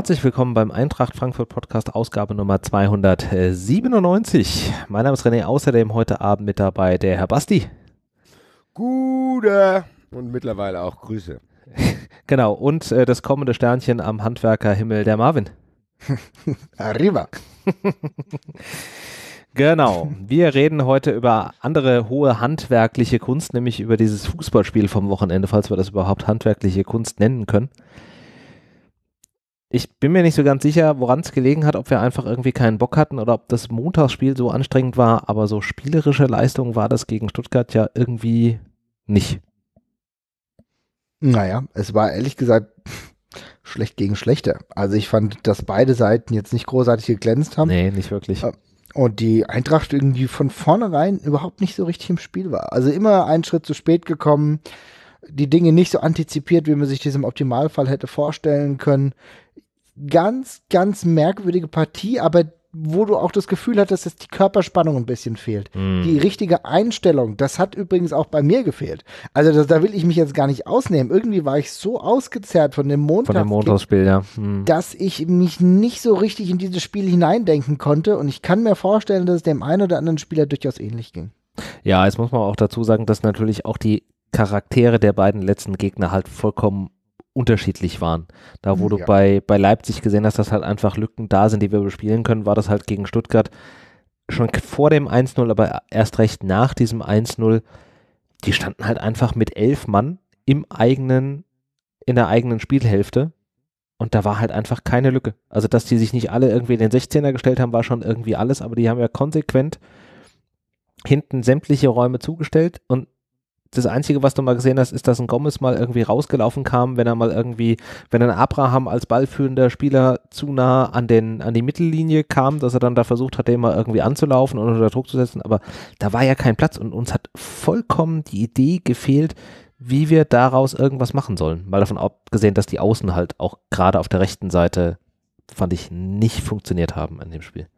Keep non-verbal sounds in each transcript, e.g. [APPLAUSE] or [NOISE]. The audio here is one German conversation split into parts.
Herzlich willkommen beim Eintracht Frankfurt Podcast, Ausgabe Nummer 297. Mein Name ist René, außerdem heute Abend mit dabei der Herr Basti. Gute und mittlerweile auch Grüße. [LAUGHS] genau, und äh, das kommende Sternchen am Handwerkerhimmel, der Marvin. [LAUGHS] Arriba. [LAUGHS] Genau. Wir reden heute über andere hohe handwerkliche Kunst, nämlich über dieses Fußballspiel vom Wochenende, falls wir das überhaupt handwerkliche Kunst nennen können. Ich bin mir nicht so ganz sicher, woran es gelegen hat, ob wir einfach irgendwie keinen Bock hatten oder ob das Montagsspiel so anstrengend war, aber so spielerische Leistung war das gegen Stuttgart ja irgendwie nicht. Naja, es war ehrlich gesagt schlecht gegen schlechter. Also ich fand, dass beide Seiten jetzt nicht großartig geglänzt haben. Nee, nicht wirklich. Äh, und die Eintracht irgendwie von vornherein überhaupt nicht so richtig im Spiel war. Also immer einen Schritt zu spät gekommen, die Dinge nicht so antizipiert, wie man sich das im Optimalfall hätte vorstellen können ganz, ganz merkwürdige Partie, aber wo du auch das Gefühl hattest, dass die Körperspannung ein bisschen fehlt. Mhm. Die richtige Einstellung, das hat übrigens auch bei mir gefehlt. Also das, da will ich mich jetzt gar nicht ausnehmen. Irgendwie war ich so ausgezerrt von dem Montagsspiel, ja. Mhm. dass ich mich nicht so richtig in dieses Spiel hineindenken konnte. Und ich kann mir vorstellen, dass es dem einen oder anderen Spieler durchaus ähnlich ging. Ja, jetzt muss man auch dazu sagen, dass natürlich auch die Charaktere der beiden letzten Gegner halt vollkommen unterschiedlich waren. Da, wo ja. du bei, bei Leipzig gesehen hast, dass halt einfach Lücken da sind, die wir bespielen können, war das halt gegen Stuttgart schon vor dem 1-0, aber erst recht nach diesem 1-0. Die standen halt einfach mit elf Mann im eigenen, in der eigenen Spielhälfte und da war halt einfach keine Lücke. Also, dass die sich nicht alle irgendwie in den 16er gestellt haben, war schon irgendwie alles, aber die haben ja konsequent hinten sämtliche Räume zugestellt und das Einzige, was du mal gesehen hast, ist, dass ein Gomez mal irgendwie rausgelaufen kam, wenn er mal irgendwie, wenn ein Abraham als ballführender Spieler zu nah an, den, an die Mittellinie kam, dass er dann da versucht hat, den mal irgendwie anzulaufen und unter Druck zu setzen. Aber da war ja kein Platz und uns hat vollkommen die Idee gefehlt, wie wir daraus irgendwas machen sollen. Mal davon abgesehen, dass die Außen halt auch gerade auf der rechten Seite, fand ich, nicht funktioniert haben in dem Spiel.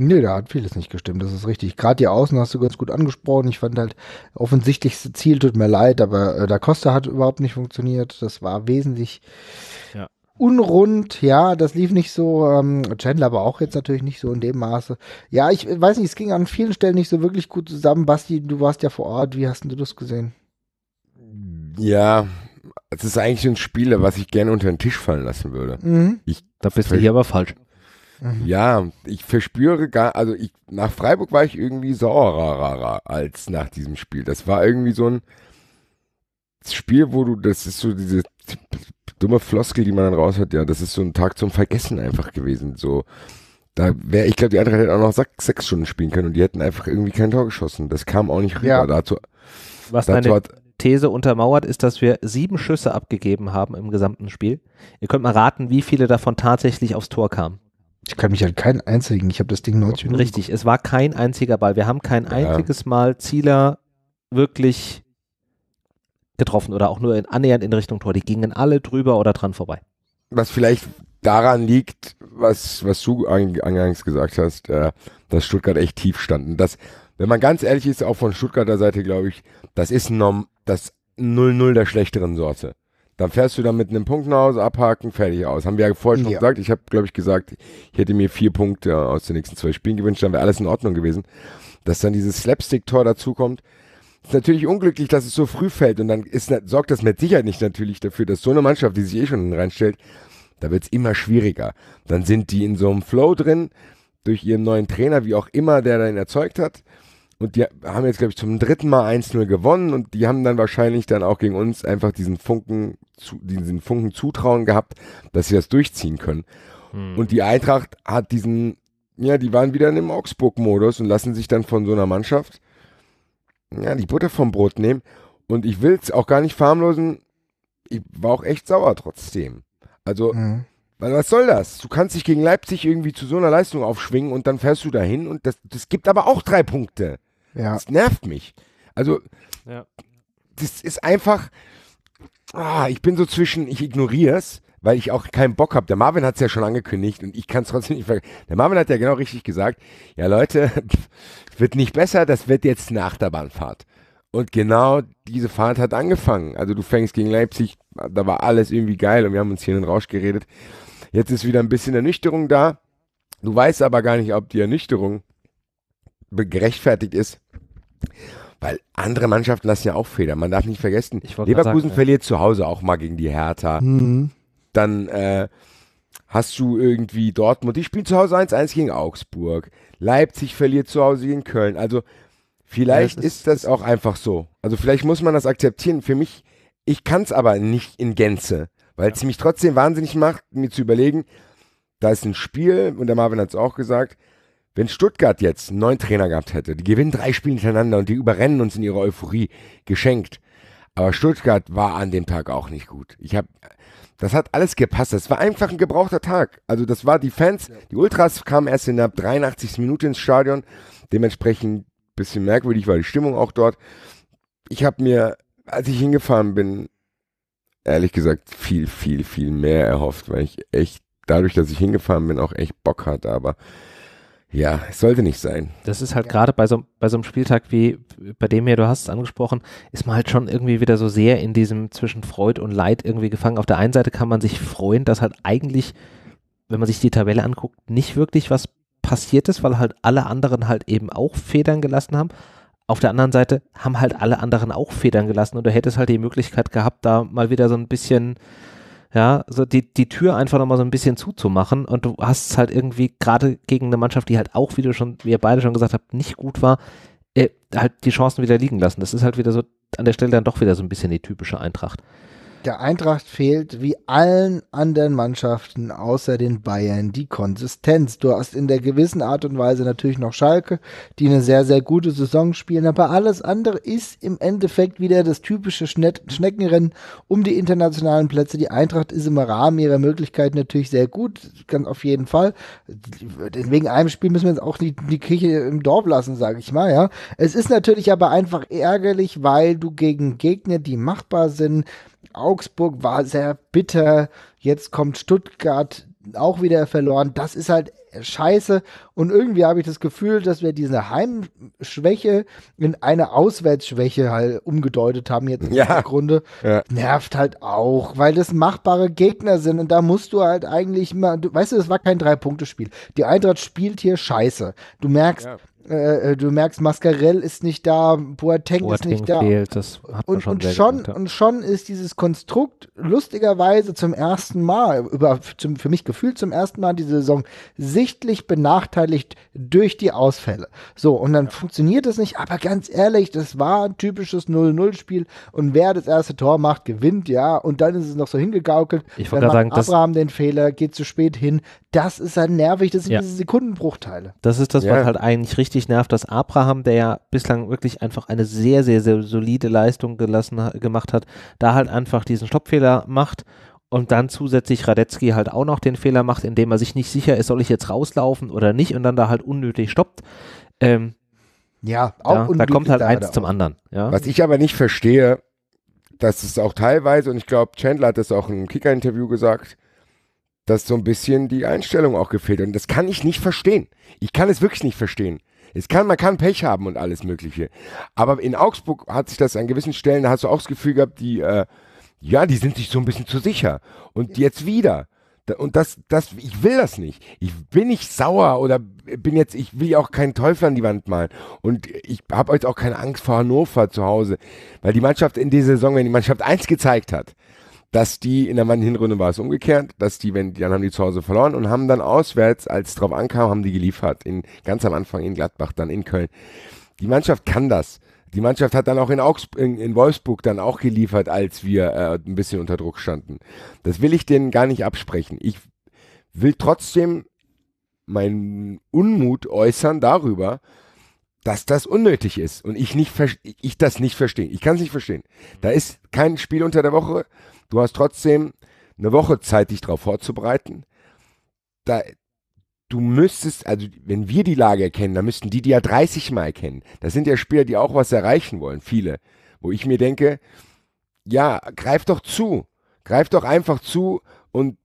Nee, da hat vieles nicht gestimmt, das ist richtig. Gerade die Außen hast du ganz gut angesprochen. Ich fand halt, offensichtlichste Ziel tut mir leid, aber äh, Da Costa hat überhaupt nicht funktioniert. Das war wesentlich ja. unrund. Ja, das lief nicht so. Ähm, Chandler aber auch jetzt natürlich nicht so in dem Maße. Ja, ich weiß nicht, es ging an vielen Stellen nicht so wirklich gut zusammen. Basti, du warst ja vor Ort. Wie hast du das gesehen? Ja, es ist eigentlich ein Spiel, was ich gerne unter den Tisch fallen lassen würde. Mhm. Ich, da bist du hier aber falsch. Mhm. Ja, ich verspüre gar, also ich, nach Freiburg war ich irgendwie sauerer als nach diesem Spiel. Das war irgendwie so ein Spiel, wo du, das ist so diese dumme Floskel, die man dann raus hat, ja, das ist so ein Tag zum Vergessen einfach gewesen. So, da wäre, ich glaube, die Eintracht hätte auch noch sechs Stunden spielen können und die hätten einfach irgendwie kein Tor geschossen. Das kam auch nicht rüber. Ja. Dazu, Was dazu hat, These untermauert, ist, dass wir sieben Schüsse abgegeben haben im gesamten Spiel. Ihr könnt mal raten, wie viele davon tatsächlich aufs Tor kamen. Ich kann mich an keinen einzigen, ich habe das Ding 90 Minuten. Richtig, es war kein einziger Ball. Wir haben kein ja. einziges Mal Zieler wirklich getroffen oder auch nur in, annähernd in Richtung Tor. Die gingen alle drüber oder dran vorbei. Was vielleicht daran liegt, was, was du eingangs gesagt hast, äh, dass Stuttgart echt tief standen. das, wenn man ganz ehrlich ist, auch von Stuttgarter Seite, glaube ich, das ist Norm, das 0-0 der schlechteren Sorte. Dann fährst du dann mit einem Punkt nach Hause, abhaken, fertig aus. Haben wir ja vorher schon ja. gesagt. Ich habe, glaube ich, gesagt, ich hätte mir vier Punkte aus den nächsten zwei Spielen gewünscht, dann wäre alles in Ordnung gewesen. Dass dann dieses Slapstick-Tor dazukommt, ist natürlich unglücklich, dass es so früh fällt. Und dann ist, sorgt das mit Sicherheit nicht natürlich dafür, dass so eine Mannschaft, die sich eh schon reinstellt, da wird es immer schwieriger. Dann sind die in so einem Flow drin, durch ihren neuen Trainer, wie auch immer, der dann erzeugt hat. Und die haben jetzt, glaube ich, zum dritten Mal 1-0 gewonnen und die haben dann wahrscheinlich dann auch gegen uns einfach diesen Funken, zu, diesen Funken Zutrauen gehabt, dass sie das durchziehen können. Hm. Und die Eintracht hat diesen, ja, die waren wieder in dem Augsburg-Modus und lassen sich dann von so einer Mannschaft, ja, die Butter vom Brot nehmen. Und ich will es auch gar nicht farmlosen, ich war auch echt sauer trotzdem. Also, hm. Weil was soll das? Du kannst dich gegen Leipzig irgendwie zu so einer Leistung aufschwingen und dann fährst du dahin und das, das gibt aber auch drei Punkte. Ja. Das nervt mich. Also, ja. das ist einfach, ah, ich bin so zwischen, ich ignoriere es, weil ich auch keinen Bock habe. Der Marvin hat es ja schon angekündigt und ich kann es [LAUGHS] trotzdem nicht vergessen. Der Marvin hat ja genau richtig gesagt, ja Leute, [LAUGHS] wird nicht besser, das wird jetzt eine Achterbahnfahrt. Und genau diese Fahrt hat angefangen. Also du fängst gegen Leipzig, da war alles irgendwie geil und wir haben uns hier in den Rausch geredet. Jetzt ist wieder ein bisschen Ernüchterung da. Du weißt aber gar nicht, ob die Ernüchterung gerechtfertigt ist, weil andere Mannschaften lassen ja auch Fehler. Man darf nicht vergessen, Leverkusen sagen, verliert ja. zu Hause auch mal gegen die Hertha. Mhm. Dann äh, hast du irgendwie Dortmund, die spielen zu Hause 1-1 gegen Augsburg. Leipzig verliert zu Hause gegen Köln. Also vielleicht ja, ist, ist, das auch einfach so. Also vielleicht muss man das akzeptieren. Für mich, ich kann es aber nicht in Gänze, weil es ja. mich trotzdem wahnsinnig macht, mir zu überlegen, da ist ein Spiel, und der Marvin hat es auch gesagt, wenn Stuttgart jetzt einen neuen Trainer gehabt hätte, die gewinnen drei Spiele hintereinander und die überrennen uns in ihrer Euphorie geschenkt. Aber Stuttgart war an dem Tag auch nicht gut. Ich habe, das hat alles gepasst. Das war einfach ein gebrauchter Tag. Also das war die Fans, die Ultras kamen erst in der 83. Minute ins Stadion. Dementsprechend bisschen merkwürdig war die Stimmung auch dort. Ich habe mir, als ich hingefahren bin, ehrlich gesagt viel, viel, viel mehr erhofft, weil ich echt dadurch, dass ich hingefahren bin, auch echt Bock hatte. Aber ja, es sollte nicht sein. Das ist halt ja. gerade bei so, bei so einem Spieltag wie bei dem hier, du hast es angesprochen, ist man halt schon irgendwie wieder so sehr in diesem zwischen Freud und Leid irgendwie gefangen. Auf der einen Seite kann man sich freuen, dass halt eigentlich, wenn man sich die Tabelle anguckt, nicht wirklich was passiert ist, weil halt alle anderen halt eben auch Federn gelassen haben. Auf der anderen Seite haben halt alle anderen auch Federn gelassen und du hättest halt die Möglichkeit gehabt, da mal wieder so ein bisschen ja, so die, die Tür einfach nochmal so ein bisschen zuzumachen und du hast es halt irgendwie gerade gegen eine Mannschaft, die halt auch, wie du schon, wie ihr beide schon gesagt habt, nicht gut war, äh, halt die Chancen wieder liegen lassen. Das ist halt wieder so an der Stelle dann doch wieder so ein bisschen die typische Eintracht der Eintracht fehlt wie allen anderen Mannschaften außer den Bayern die Konsistenz. Du hast in der gewissen Art und Weise natürlich noch Schalke, die eine sehr, sehr gute Saison spielen, aber alles andere ist im Endeffekt wieder das typische Schne Schneckenrennen um die internationalen Plätze. Die Eintracht ist im Rahmen ihrer Möglichkeiten natürlich sehr gut, ganz auf jeden Fall. Wegen einem Spiel müssen wir jetzt auch die, die Kirche im Dorf lassen, sage ich mal, ja. Es ist natürlich aber einfach ärgerlich, weil du gegen Gegner, die machbar sind, Augsburg war sehr bitter. Jetzt kommt Stuttgart auch wieder verloren. Das ist halt scheiße. Und irgendwie habe ich das Gefühl, dass wir diese Heimschwäche in eine Auswärtsschwäche halt umgedeutet haben jetzt ja. im Grunde. Ja. Nervt halt auch, weil das machbare Gegner sind und da musst du halt eigentlich mal, du, weißt du, das war kein Drei-Punkte-Spiel. Die Eintracht spielt hier scheiße. Du merkst, ja. Äh, äh, du merkst, Mascarell ist nicht da, Boateng, Boateng ist nicht fehlt, da. und, schon, und schon, gemerkt, ja. und schon ist dieses Konstrukt lustigerweise zum ersten Mal, über, zum, für mich gefühlt zum ersten Mal diese Saison, sichtlich benachteiligt durch die Ausfälle. So, und dann ja. funktioniert es nicht, aber ganz ehrlich, das war ein typisches 0-0-Spiel und wer das erste Tor macht, gewinnt, ja, und dann ist es noch so hingegaukelt. Ich wollte gerade sagen, Abraham den Fehler, geht zu spät hin. Das ist halt nervig, das sind ja. diese Sekundenbruchteile. Das ist das, was halt eigentlich richtig richtig nervt, dass Abraham, der ja bislang wirklich einfach eine sehr, sehr, sehr solide Leistung gelassen, gemacht hat, da halt einfach diesen Stoppfehler macht und dann zusätzlich Radetzky halt auch noch den Fehler macht, indem er sich nicht sicher ist, soll ich jetzt rauslaufen oder nicht und dann da halt unnötig stoppt. Ähm, ja, auch ja, da kommt halt eins zum anderen. Ja. Was ich aber nicht verstehe, dass es auch teilweise, und ich glaube, Chandler hat das auch im Kicker-Interview gesagt, dass so ein bisschen die Einstellung auch gefehlt hat. Und das kann ich nicht verstehen. Ich kann es wirklich nicht verstehen. Es kann, man kann Pech haben und alles Mögliche. Aber in Augsburg hat sich das an gewissen Stellen, da hast du auch das Gefühl gehabt, die, äh, ja, die sind sich so ein bisschen zu sicher. Und jetzt wieder. Und das, das, ich will das nicht. Ich bin nicht sauer oder bin jetzt, ich will ja auch keinen Teufel an die Wand malen. Und ich habe jetzt auch keine Angst vor Hannover zu Hause. Weil die Mannschaft in dieser Saison, wenn die Mannschaft eins gezeigt hat, dass die in der manchen Hinrunde war es umgekehrt, dass die, wenn die dann haben die zu Hause verloren und haben dann auswärts, als es drauf ankam, haben die geliefert. In, ganz am Anfang in Gladbach, dann in Köln. Die Mannschaft kann das. Die Mannschaft hat dann auch in, Augsburg, in, in Wolfsburg dann auch geliefert, als wir äh, ein bisschen unter Druck standen. Das will ich denen gar nicht absprechen. Ich will trotzdem meinen Unmut äußern darüber, dass das unnötig ist und ich, nicht, ich das nicht verstehe. Ich kann es nicht verstehen. Da ist kein Spiel unter der Woche. Du hast trotzdem eine Woche Zeit, dich darauf vorzubereiten. Da, du müsstest, also wenn wir die Lage erkennen, dann müssten die die ja 30 Mal erkennen. Das sind ja Spieler, die auch was erreichen wollen, viele. Wo ich mir denke, ja, greif doch zu. Greif doch einfach zu und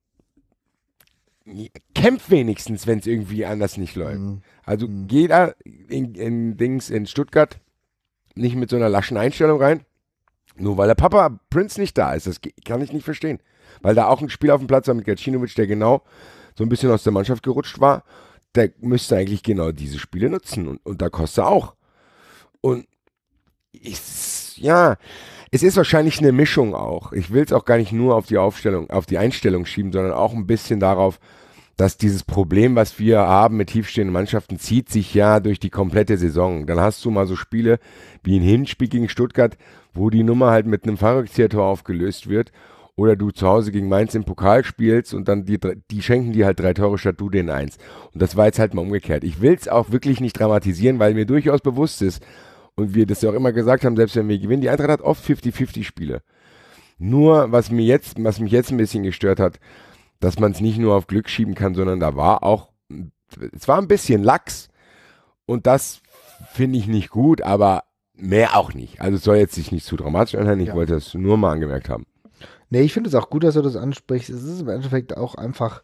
kämpf wenigstens, wenn es irgendwie anders nicht läuft. Mhm. Also mhm. jeder in, in Dings in Stuttgart nicht mit so einer laschen Einstellung rein. Nur weil der Papa Prince nicht da ist, das kann ich nicht verstehen. Weil da auch ein Spiel auf dem Platz war mit Gacinovic, der genau so ein bisschen aus der Mannschaft gerutscht war. Der müsste eigentlich genau diese Spiele nutzen und, und da Costa auch. Und ich, ja, es ist wahrscheinlich eine Mischung auch. Ich will es auch gar nicht nur auf die Aufstellung, auf die Einstellung schieben, sondern auch ein bisschen darauf, dass dieses Problem, was wir haben mit tiefstehenden Mannschaften, zieht sich ja durch die komplette Saison. Dann hast du mal so Spiele wie ein Hinspiel gegen Stuttgart, wo die Nummer halt mit einem Fallrückzieher-Tor aufgelöst wird. Oder du zu Hause gegen Mainz im Pokal spielst und dann die, die schenken dir halt drei Tore statt du den eins. Und das war jetzt halt mal umgekehrt. Ich will es auch wirklich nicht dramatisieren, weil mir durchaus bewusst ist und wir das ja auch immer gesagt haben, selbst wenn wir gewinnen, die Eintracht hat oft 50-50-Spiele. Nur, was, mir jetzt, was mich jetzt ein bisschen gestört hat, dass man es nicht nur auf Glück schieben kann, sondern da war auch, es war ein bisschen Lachs und das finde ich nicht gut, aber Mehr auch nicht. Also es soll jetzt sich nicht zu dramatisch anhören. Ich ja. wollte das nur mal angemerkt haben. Nee, ich finde es auch gut, dass du das ansprichst. Es ist im Endeffekt auch einfach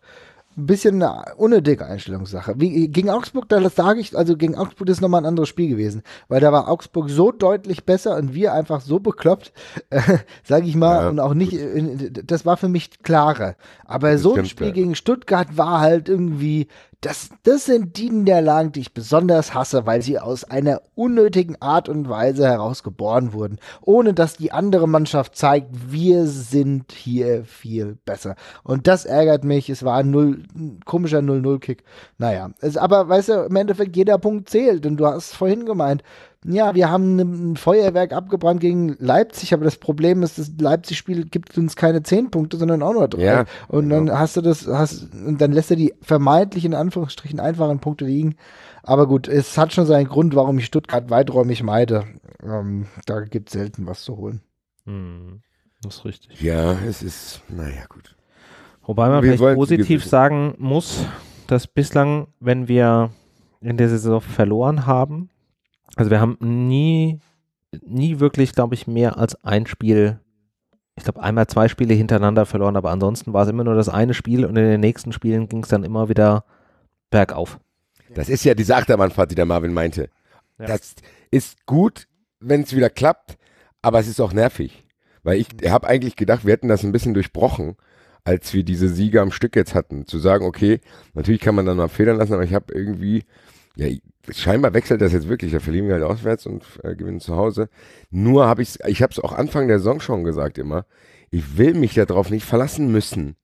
ein bisschen eine unnötige Einstellungssache. Wie, gegen Augsburg, das sage ich, also gegen Augsburg ist nochmal ein anderes Spiel gewesen, weil da war Augsburg so deutlich besser und wir einfach so bekloppt, [LAUGHS] äh, sage ich mal, ja, und auch nicht, äh, das war für mich klarer. Aber so ein Spiel gegen Stuttgart war halt irgendwie, das, das sind die Niederlagen, die ich besonders hasse, weil sie aus einer unnötigen Art und Weise herausgeboren wurden, ohne dass die andere Mannschaft zeigt, wir sind hier viel besser. Und das ärgert mich. Es war ein, Null, ein komischer 0-0-Kick. Naja, es, aber weißt du, im Endeffekt jeder Punkt zählt. Und du hast es vorhin gemeint, ja, wir haben ne, ein Feuerwerk abgebrannt gegen Leipzig, aber das Problem ist, das Leipzig-Spiel gibt uns keine zehn Punkte, sondern auch nur drei. Ja, und genau. dann hast du das, hast, und dann lässt er die vermeintlich in Anführungsstrichen einfachen Punkte liegen. Aber gut, es hat schon seinen Grund, warum ich Stuttgart weiträumig meide. Ähm, da gibt es selten was zu holen. Hm, das ist richtig. Ja, es ist, naja, gut. Wobei man wir vielleicht positiv sagen muss, dass bislang, wenn wir in der Saison verloren haben, also wir haben nie, nie wirklich, glaube ich, mehr als ein Spiel, ich glaube einmal zwei Spiele hintereinander verloren, aber ansonsten war es immer nur das eine Spiel und in den nächsten Spielen ging es dann immer wieder bergauf. Das ist ja diese Achterbahnfahrt, die der Marvin meinte. Ja. Das ist gut, wenn es wieder klappt, aber es ist auch nervig. Weil ich mhm. habe eigentlich gedacht, wir hätten das ein bisschen durchbrochen, als wir diese Siege am Stück jetzt hatten. Zu sagen, okay, natürlich kann man dann mal federn lassen, aber ich habe irgendwie, ja, scheinbar wechselt das jetzt wirklich. Da verlieren wir halt auswärts und äh, gewinnen zu Hause. Nur habe ich ich habe es auch Anfang der Saison schon gesagt immer, ich will mich darauf nicht verlassen müssen,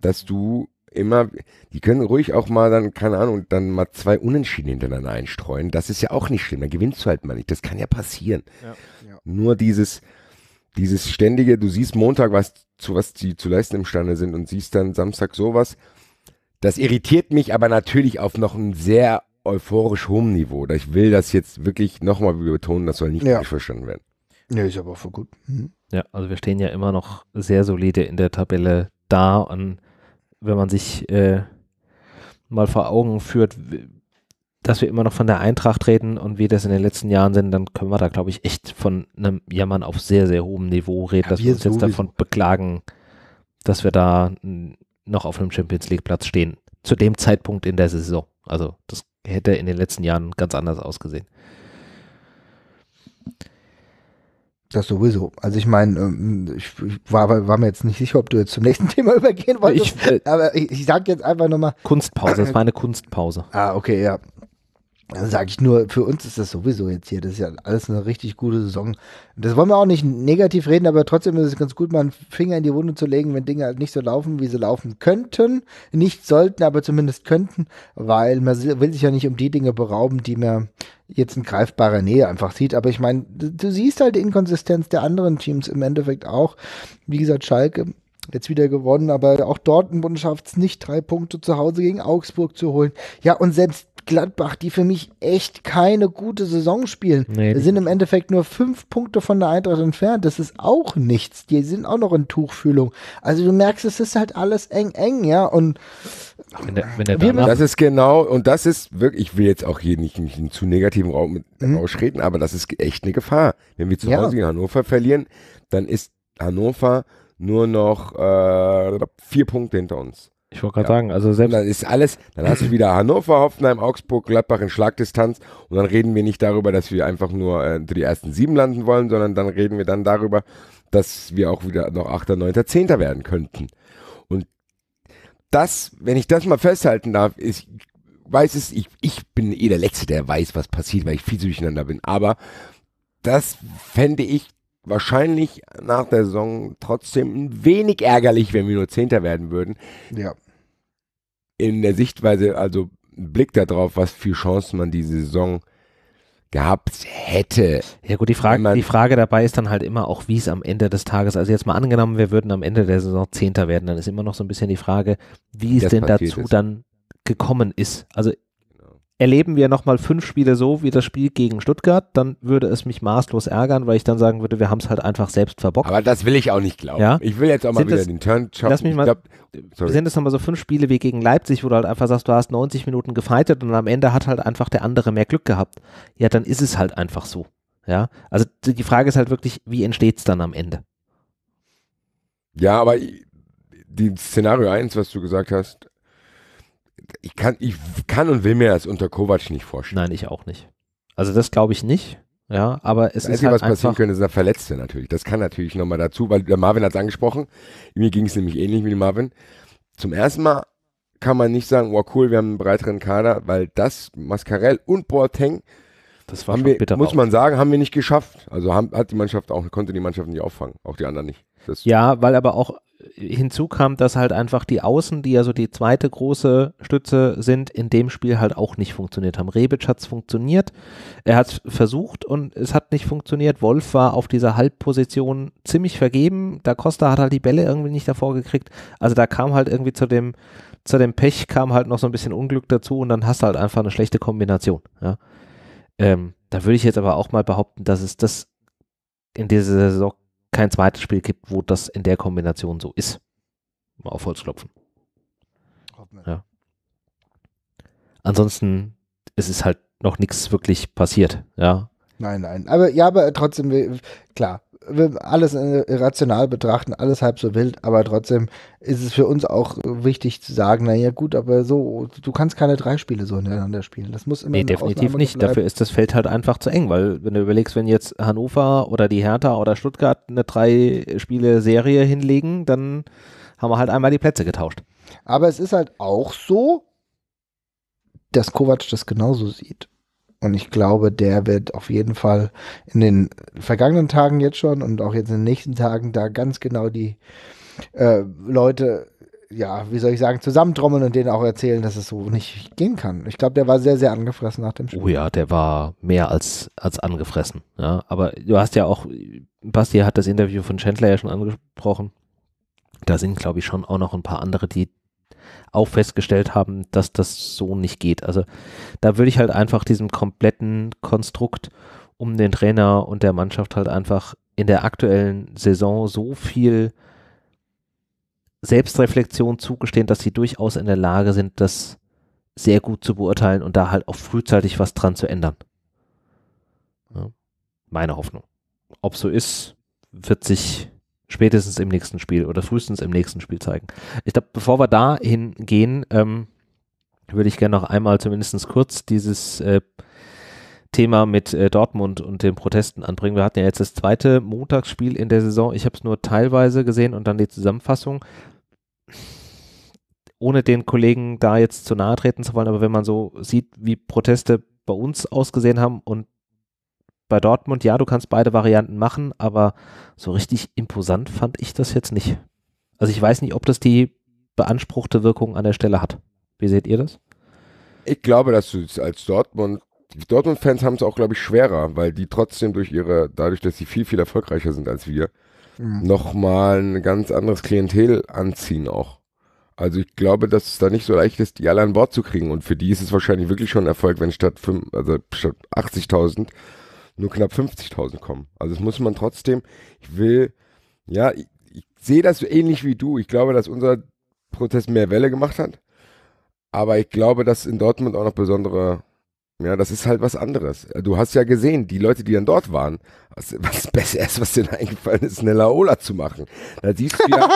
dass du immer, die können ruhig auch mal dann, keine Ahnung, dann mal zwei Unentschieden hintereinander einstreuen. Das ist ja auch nicht schlimm. Dann gewinnst du halt mal nicht. Das kann ja passieren. Ja, ja. Nur dieses, dieses ständige, du siehst Montag, was, zu was die zu leisten imstande sind und siehst dann Samstag sowas. Das irritiert mich aber natürlich auf noch ein sehr euphorisch hohem Niveau. Ich will das jetzt wirklich nochmal betonen, das soll nicht ja. verstanden werden. Nee, ist aber auch voll gut. Mhm. Ja, also wir stehen ja immer noch sehr solide in der Tabelle da und wenn man sich äh, mal vor Augen führt, dass wir immer noch von der Eintracht reden und wie das in den letzten Jahren sind, dann können wir da, glaube ich, echt von einem Jammern auf sehr, sehr hohem Niveau reden, ja, dass wir uns jetzt davon beklagen, dass wir da noch auf einem Champions League Platz stehen. Zu dem Zeitpunkt in der Saison. Also das hätte in den letzten Jahren ganz anders ausgesehen. Das sowieso. Also ich meine, ähm, ich war, war, mir jetzt nicht sicher, ob du jetzt zum nächsten [LAUGHS] Thema übergehen wolltest. Ich, äh, aber ich, ich sage jetzt einfach nochmal. Kunstpause, das war [LAUGHS] eine Kunstpause. Ah, okay, ja. Dann sage ich nur, für uns ist das sowieso jetzt hier. Das ist ja alles eine richtig gute Saison. Das wollen wir auch nicht negativ reden, aber trotzdem ist es ganz gut, mal einen Finger in die Wunde zu legen, wenn Dinge halt nicht so laufen, wie sie laufen könnten. Nicht sollten, aber zumindest könnten, weil man will sich ja nicht um die Dinge berauben, die man jetzt in greifbarer Nähe einfach sieht. Aber ich meine, du siehst halt die Inkonsistenz der anderen Teams im Endeffekt auch. Wie gesagt, Schalke jetzt wieder gewonnen, aber auch Dortmund schafft es nicht, drei Punkte zu Hause gegen Augsburg zu holen. Ja, und selbst Gladbach, die für mich echt keine gute Saison spielen. Nee, sind im Endeffekt nur fünf Punkte von der Eintracht entfernt. Das ist auch nichts. Die sind auch noch in Tuchfühlung. Also du merkst, es ist halt alles eng, eng, ja. Und wenn der, wenn der danach, das ist genau, und das ist wirklich, ich will jetzt auch hier nicht, nicht einen zu negativen Raum mhm. ausreden, aber das ist echt eine Gefahr. Wenn wir zu ja. Hause gegen Hannover verlieren, dann ist Hannover nur noch äh, vier Punkte hinter uns. Ich wollte gerade ja. sagen, also selbst. Und dann ist alles, dann hast du wieder Hannover, Hoffenheim, Augsburg, Gladbach in Schlagdistanz und dann reden wir nicht darüber, dass wir einfach nur äh, die ersten sieben landen wollen, sondern dann reden wir dann darüber, dass wir auch wieder noch Achter, Neunter, Zehnter werden könnten. Und das, wenn ich das mal festhalten darf, ist, weiß es, ich, ich bin eh der Letzte, der weiß, was passiert, weil ich viel zu durcheinander bin. Aber das fände ich wahrscheinlich nach der Saison trotzdem ein wenig ärgerlich, wenn wir nur Zehnter werden würden. Ja in der Sichtweise, also Blick darauf, was für Chancen man diese Saison gehabt hätte. Ja gut, die Frage, die Frage dabei ist dann halt immer auch, wie es am Ende des Tages, also jetzt mal angenommen, wir würden am Ende der Saison Zehnter werden, dann ist immer noch so ein bisschen die Frage, wie es denn dazu ist. dann gekommen ist. Also erleben wir nochmal fünf Spiele so wie das Spiel gegen Stuttgart, dann würde es mich maßlos ärgern, weil ich dann sagen würde, wir haben es halt einfach selbst verbockt. Aber das will ich auch nicht glauben. Ja? Ich will jetzt auch mal sind wieder es, den Turn schaffen. Lass mich mal, glaub, sorry. sind es nochmal so fünf Spiele wie gegen Leipzig, wo du halt einfach sagst, du hast 90 Minuten gefeitet und am Ende hat halt einfach der andere mehr Glück gehabt. Ja, dann ist es halt einfach so. Ja, also die Frage ist halt wirklich, wie entsteht es dann am Ende? Ja, aber die Szenario 1, was du gesagt hast, ich kann, ich kann und will mir das unter Kovac nicht vorstellen. Nein, ich auch nicht. Also das glaube ich nicht. Ja, aber es das ist Einzige, halt was passieren könnte, ist der Verletzte natürlich. Das kann natürlich nochmal dazu, weil der Marvin hat es angesprochen. Mir ging es nämlich ähnlich wie dem Marvin. Zum ersten Mal kann man nicht sagen, wow, cool, wir haben einen breiteren Kader, weil das, Mascarell und Boateng, das war haben wir, muss man sagen, haben wir nicht geschafft. Also haben, hat die Mannschaft auch, konnte die Mannschaft nicht auffangen, auch die anderen nicht. Das ja, weil aber auch hinzu kam, dass halt einfach die Außen, die ja so die zweite große Stütze sind, in dem Spiel halt auch nicht funktioniert haben. Rebic hat es funktioniert, er hat es versucht und es hat nicht funktioniert. Wolf war auf dieser Halbposition ziemlich vergeben. Da Costa hat halt die Bälle irgendwie nicht davor gekriegt. Also da kam halt irgendwie zu dem, zu dem Pech kam halt noch so ein bisschen Unglück dazu und dann hast du halt einfach eine schlechte Kombination. Ja. Ähm, da würde ich jetzt aber auch mal behaupten, dass es das in dieser Saison kein zweites Spiel gibt, wo das in der Kombination so ist. Mal auf Holz klopfen. Ja. Ansonsten, es ist halt noch nichts wirklich passiert, ja. Nein, nein. Aber ja, aber trotzdem, klar, alles irrational betrachten, alles halb so wild, aber trotzdem ist es für uns auch wichtig zu sagen, naja gut, aber so, du kannst keine drei Spiele so hintereinander spielen. Das muss immer Nee, definitiv Ausnahme nicht. Bleiben. Dafür ist das Feld halt einfach zu eng, weil wenn du überlegst, wenn jetzt Hannover oder die Hertha oder Stuttgart eine Drei-Spiele-Serie hinlegen, dann haben wir halt einmal die Plätze getauscht. Aber es ist halt auch so, dass Kovac das genauso sieht. Und ich glaube, der wird auf jeden Fall in den vergangenen Tagen jetzt schon und auch jetzt in den nächsten Tagen da ganz genau die äh, Leute, ja, wie soll ich sagen, zusammentrommeln und denen auch erzählen, dass es so nicht gehen kann. Ich glaube, der war sehr, sehr angefressen nach dem Spiel. Oh ja, der war mehr als, als angefressen. Ja. Aber du hast ja auch, Basti hat das Interview von Chandler ja schon angesprochen. Da sind, glaube ich, schon auch noch ein paar andere, die auch festgestellt haben, dass das so nicht geht. Also da würde ich halt einfach diesem kompletten Konstrukt um den Trainer und der Mannschaft halt einfach in der aktuellen Saison so viel Selbstreflexion zugestehen, dass sie durchaus in der Lage sind, das sehr gut zu beurteilen und da halt auch frühzeitig was dran zu ändern. Ja, meine Hoffnung. Ob so ist, wird sich spätestens im nächsten Spiel oder frühestens im nächsten Spiel zeigen. Ich glaube, bevor wir dahin gehen, ähm, würde ich gerne noch einmal zumindest kurz dieses äh, Thema mit äh, Dortmund und den Protesten anbringen. Wir hatten ja jetzt das zweite Montagsspiel in der Saison. Ich habe es nur teilweise gesehen und dann die Zusammenfassung. Ohne den Kollegen da jetzt zu nahe treten zu wollen, aber wenn man so sieht, wie Proteste bei uns ausgesehen haben und bei Dortmund, ja, du kannst beide Varianten machen, aber so richtig imposant fand ich das jetzt nicht. Also ich weiß nicht, ob das die beanspruchte Wirkung an der Stelle hat. Wie seht ihr das? Ich glaube, dass du es als Dortmund, die Dortmund-Fans haben es auch, glaube ich, schwerer, weil die trotzdem durch ihre, dadurch, dass sie viel, viel erfolgreicher sind als wir, mhm. nochmal ein ganz anderes Klientel anziehen auch. Also ich glaube, dass es da nicht so leicht ist, die alle an Bord zu kriegen. Und für die ist es wahrscheinlich wirklich schon ein Erfolg, wenn statt, also statt 80.000 nur knapp 50.000 kommen. Also das muss man trotzdem, ich will, ja, ich, ich sehe das ähnlich wie du. Ich glaube, dass unser Protest mehr Welle gemacht hat. Aber ich glaube, dass in Dortmund auch noch besondere, ja, das ist halt was anderes. Du hast ja gesehen, die Leute, die dann dort waren, was, was [LAUGHS] besser ist, was denen eingefallen ist, eine Laola zu machen. Da siehst du ja,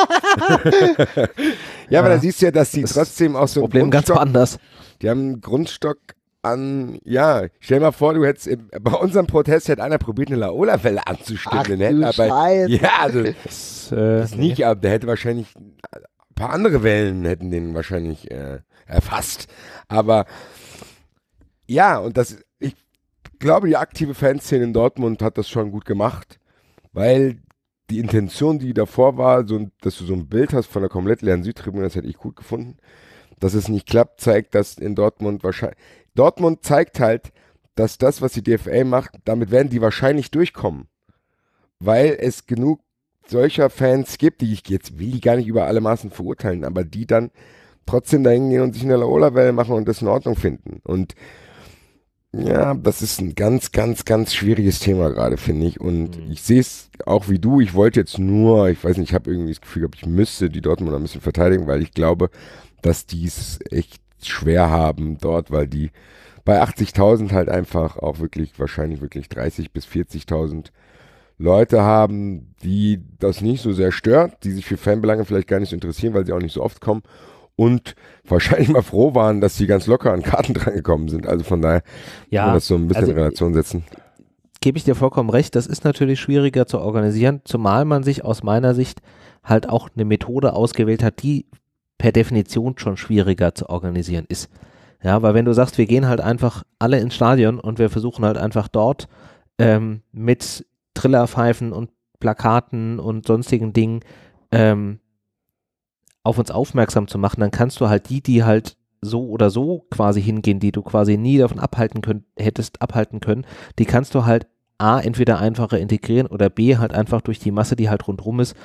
ja, [LAUGHS] [LAUGHS] ja, aber da siehst du ja, dass die das trotzdem auch so ein Problem ganz anders. Die haben einen Grundstock an, ja, stell mal vor, du hättest im, bei unserem Protest hätte einer probiert, eine Laola-Welle anzustimmen. Ach, aber, Scheiße. ja, also, [LAUGHS] das, äh, das nicht, ab. der hätte wahrscheinlich ein paar andere Wellen hätten den wahrscheinlich äh, erfasst. Aber ja, und das, ich glaube, die aktive Fanszene in Dortmund hat das schon gut gemacht, weil die Intention, die davor war, so, dass du so ein Bild hast von der komplett leeren Südtribüne, das hätte ich gut gefunden dass es nicht klappt, zeigt, dass in Dortmund wahrscheinlich Dortmund zeigt halt, dass das, was die DFL macht, damit werden die wahrscheinlich durchkommen. Weil es genug solcher Fans gibt, die ich jetzt will die gar nicht über alle Maßen verurteilen, aber die dann trotzdem dahin gehen und sich eine Laola-Welle machen und das in Ordnung finden. Und ja, das ist ein ganz, ganz, ganz schwieriges Thema gerade, finde ich. Und mhm. ich sehe es auch wie du. Ich wollte jetzt nur, ich weiß nicht, ich habe irgendwie das Gefühl gehabt, ich müsste die Dortmunder ein bisschen verteidigen, weil ich glaube, dass die es echt schwer haben dort, weil die bei 80.000 halt einfach auch wirklich, wahrscheinlich wirklich 30.000 bis 40.000 Leute haben, die das nicht so sehr stört, die sich für Fanbelange vielleicht gar nicht so interessieren, weil sie auch nicht so oft kommen und wahrscheinlich mal froh waren, dass sie ganz locker an Karten [LAUGHS] drangekommen sind. Also von daher ja, kann man das so ein bisschen also, in Relation setzen. Gebe ich dir vollkommen recht, das ist natürlich schwieriger zu organisieren, zumal man sich aus meiner Sicht halt auch eine Methode ausgewählt hat, die per Definition schon schwieriger zu organisieren ist. Ja, weil wenn du sagst, wir gehen halt einfach alle ins Stadion und wir versuchen halt einfach dort ähm, mit Trillerpfeifen und Plakaten und sonstigen Dingen ähm, auf uns aufmerksam zu machen, dann kannst du halt die, die halt so oder so quasi hingehen, die du quasi nie davon abhalten können, hättest abhalten können, die kannst du halt A, entweder einfacher integrieren oder B, halt einfach durch die Masse, die halt rundrum ist,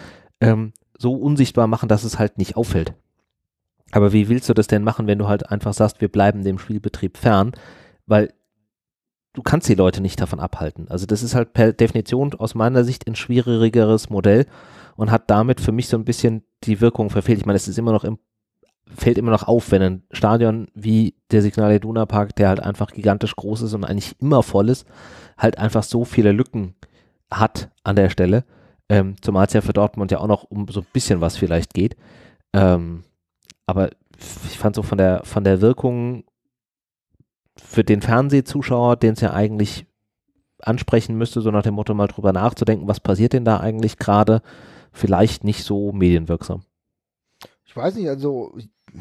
ähm, so unsichtbar machen, dass es halt nicht auffällt. Aber wie willst du das denn machen, wenn du halt einfach sagst, wir bleiben dem Spielbetrieb fern? Weil du kannst die Leute nicht davon abhalten. Also das ist halt per Definition aus meiner Sicht ein schwierigeres Modell und hat damit für mich so ein bisschen die Wirkung verfehlt. Ich meine, es ist immer noch im, fällt immer noch auf, wenn ein Stadion wie der Signale Iduna Park, der halt einfach gigantisch groß ist und eigentlich immer voll ist, halt einfach so viele Lücken hat an der Stelle. Ähm, zumal es ja für Dortmund ja auch noch um so ein bisschen was vielleicht geht. Ähm, aber ich fand so von der, von der Wirkung für den Fernsehzuschauer, den es ja eigentlich ansprechen müsste, so nach dem Motto mal drüber nachzudenken, was passiert denn da eigentlich gerade, vielleicht nicht so medienwirksam. Ich weiß nicht, also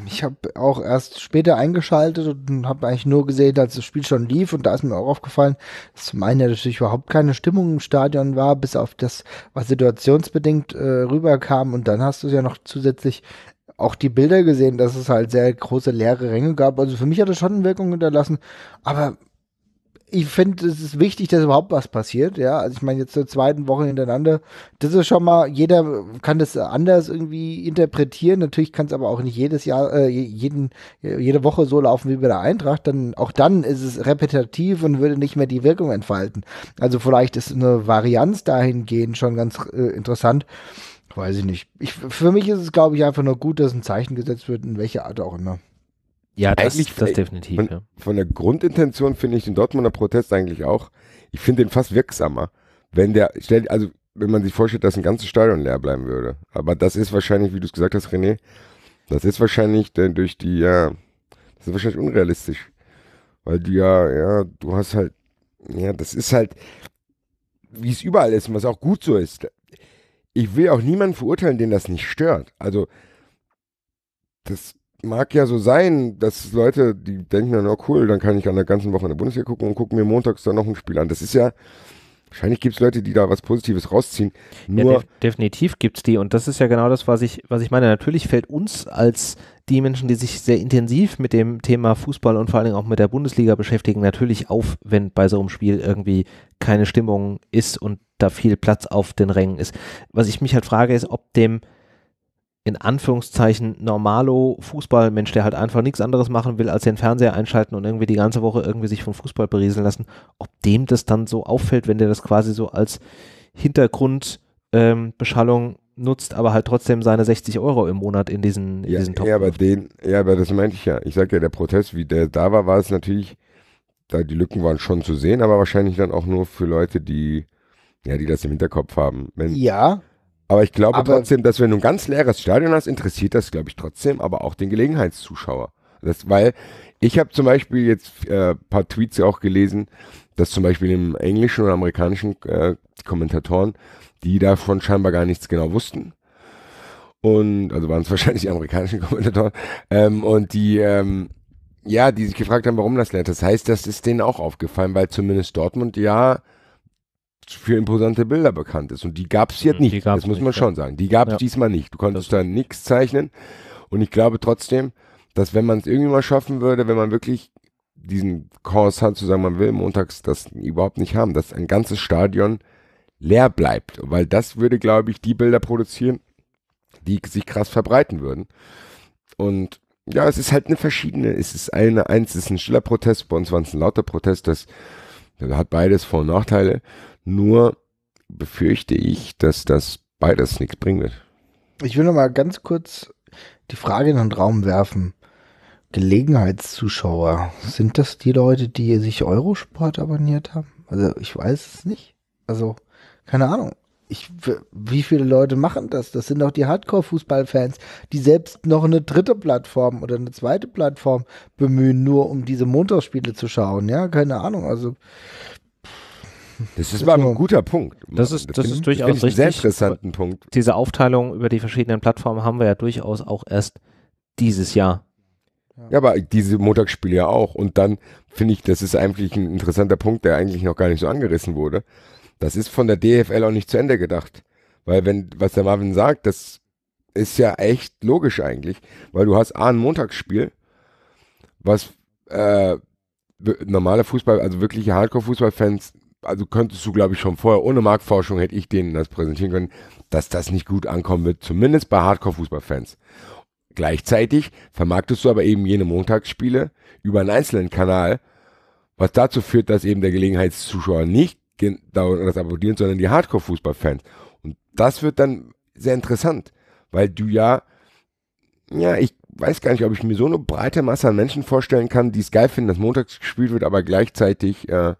ich habe auch erst später eingeschaltet und habe eigentlich nur gesehen, als das Spiel schon lief und da ist mir auch aufgefallen, dass zum einen natürlich überhaupt keine Stimmung im Stadion war, bis auf das, was situationsbedingt äh, rüberkam und dann hast du es ja noch zusätzlich auch die Bilder gesehen, dass es halt sehr große leere Ränge gab. Also für mich hat das schon eine Wirkung hinterlassen. Aber ich finde, es ist wichtig, dass überhaupt was passiert. Ja, also ich meine, jetzt zur zweiten Woche hintereinander, das ist schon mal, jeder kann das anders irgendwie interpretieren. Natürlich kann es aber auch nicht jedes Jahr, äh, jeden, jede Woche so laufen wie bei der Eintracht. Dann, auch dann ist es repetitiv und würde nicht mehr die Wirkung entfalten. Also vielleicht ist eine Varianz dahingehend schon ganz äh, interessant. Weiß ich nicht. Ich, für mich ist es, glaube ich, einfach nur gut, dass ein Zeichen gesetzt wird, in welcher Art auch immer. Ja, das, eigentlich das definitiv. Von, ja. von der Grundintention finde ich den Dortmunder Protest eigentlich auch. Ich finde den fast wirksamer. Wenn der, stell, also wenn man sich vorstellt, dass ein ganzes Stadion leer bleiben würde. Aber das ist wahrscheinlich, wie du es gesagt hast, René, das ist wahrscheinlich denn äh, durch die, ja, äh, das ist wahrscheinlich unrealistisch. Weil du ja, ja, du hast halt, ja, das ist halt, wie es überall ist und was auch gut so ist ich will auch niemanden verurteilen, den das nicht stört. Also, das mag ja so sein, dass Leute, die denken dann, oh cool, dann kann ich an der ganzen Woche in der Bundesliga gucken und gucken mir montags dann noch ein Spiel an. Das ist ja, wahrscheinlich gibt es Leute, die da was Positives rausziehen. Nur ja, def definitiv gibt es die und das ist ja genau das, was ich, was ich meine. Natürlich fällt uns als die Menschen, die sich sehr intensiv mit dem Thema Fußball und vor allen Dingen auch mit der Bundesliga beschäftigen, natürlich auf, wenn bei so einem Spiel irgendwie keine Stimmung ist und da viel Platz auf den Rängen ist. Was ich mich halt frage, ist, ob dem in Anführungszeichen normalo Fußballmensch, der halt einfach nichts anderes machen will, als den Fernseher einschalten und irgendwie die ganze Woche irgendwie sich vom Fußball berieseln lassen, ob dem das dann so auffällt, wenn der das quasi so als Hintergrundbeschallung ähm, nutzt, aber halt trotzdem seine 60 Euro im Monat in diesen, in ja, diesen Top. Ja, aber den, ja, aber das meinte ich ja. Ich sage ja, der Protest, wie der da war, war es natürlich, da die Lücken waren schon zu sehen, aber wahrscheinlich dann auch nur für Leute, die ja, die das im Hinterkopf haben. Wenn, ja. Aber ich glaube aber trotzdem, dass wenn du ein ganz leeres Stadion hast, interessiert das, glaube ich, trotzdem, aber auch den Gelegenheitszuschauer. Das, weil ich habe zum Beispiel jetzt äh, paar Tweets auch gelesen, dass zum Beispiel im englischen oder amerikanischen äh, Kommentatoren, die davon scheinbar gar nichts genau wussten. Und, also waren es [LAUGHS] wahrscheinlich die amerikanischen Kommentatoren, ähm, und die, ähm, ja, die sich gefragt haben, warum das lernt. Das heißt, das ist denen auch aufgefallen, weil zumindest Dortmund ja für imposante Bilder bekannt ist. Und die gab es jetzt mhm, nicht. Das muss man schon ja. sagen. Die gab es ja. diesmal nicht. Du konntest da nichts zeichnen. Und ich glaube trotzdem, dass wenn man es irgendwie mal schaffen würde, wenn man wirklich diesen Kurs hat, zu sagen, man will montags das überhaupt nicht haben, dass ein ganzes Stadion leer bleibt. Weil das würde, glaube ich, die Bilder produzieren, die sich krass verbreiten würden. Und ja, es ist halt eine verschiedene, es ist eine, eins ist ein stiller Protest, bei uns war es ein lauter Protest, das, das hat beides Vor- und Nachteile. Nur befürchte ich, dass das beides nichts bringen wird. Ich will noch mal ganz kurz die Frage in den Raum werfen. Gelegenheitszuschauer, sind das die Leute, die sich Eurosport abonniert haben? Also ich weiß es nicht. Also keine Ahnung. Ich, wie viele Leute machen das? Das sind doch die Hardcore-Fußballfans, die selbst noch eine dritte Plattform oder eine zweite Plattform bemühen, nur um diese Montagsspiele zu schauen. Ja, keine Ahnung. Also das ist mal ein guter Punkt. Das ist, das, das ist durchaus richtig. Sehr interessanten Punkt. Diese Aufteilung über die verschiedenen Plattformen haben wir ja durchaus auch erst dieses Jahr. Ja, aber diese Montagsspiele ja auch. Und dann finde ich, das ist eigentlich ein interessanter Punkt, der eigentlich noch gar nicht so angerissen wurde. Das ist von der DFL auch nicht zu Ende gedacht. Weil wenn, was der Marvin sagt, das ist ja echt logisch eigentlich, weil du hast A, ein Montagsspiel, was äh, normale Fußball, also wirkliche Hardcore-Fußballfans also könntest du, glaube ich, schon vorher, ohne Marktforschung hätte ich denen das präsentieren können, dass das nicht gut ankommen wird, zumindest bei Hardcore-Fußballfans. Gleichzeitig vermarktest du aber eben jene Montagsspiele über einen einzelnen Kanal, was dazu führt, dass eben der Gelegenheitszuschauer nicht das abonnieren, sondern die Hardcore-Fußballfans. Und das wird dann sehr interessant, weil du ja, ja, ich weiß gar nicht, ob ich mir so eine breite Masse an Menschen vorstellen kann, die es geil finden, dass montags gespielt wird, aber gleichzeitig äh,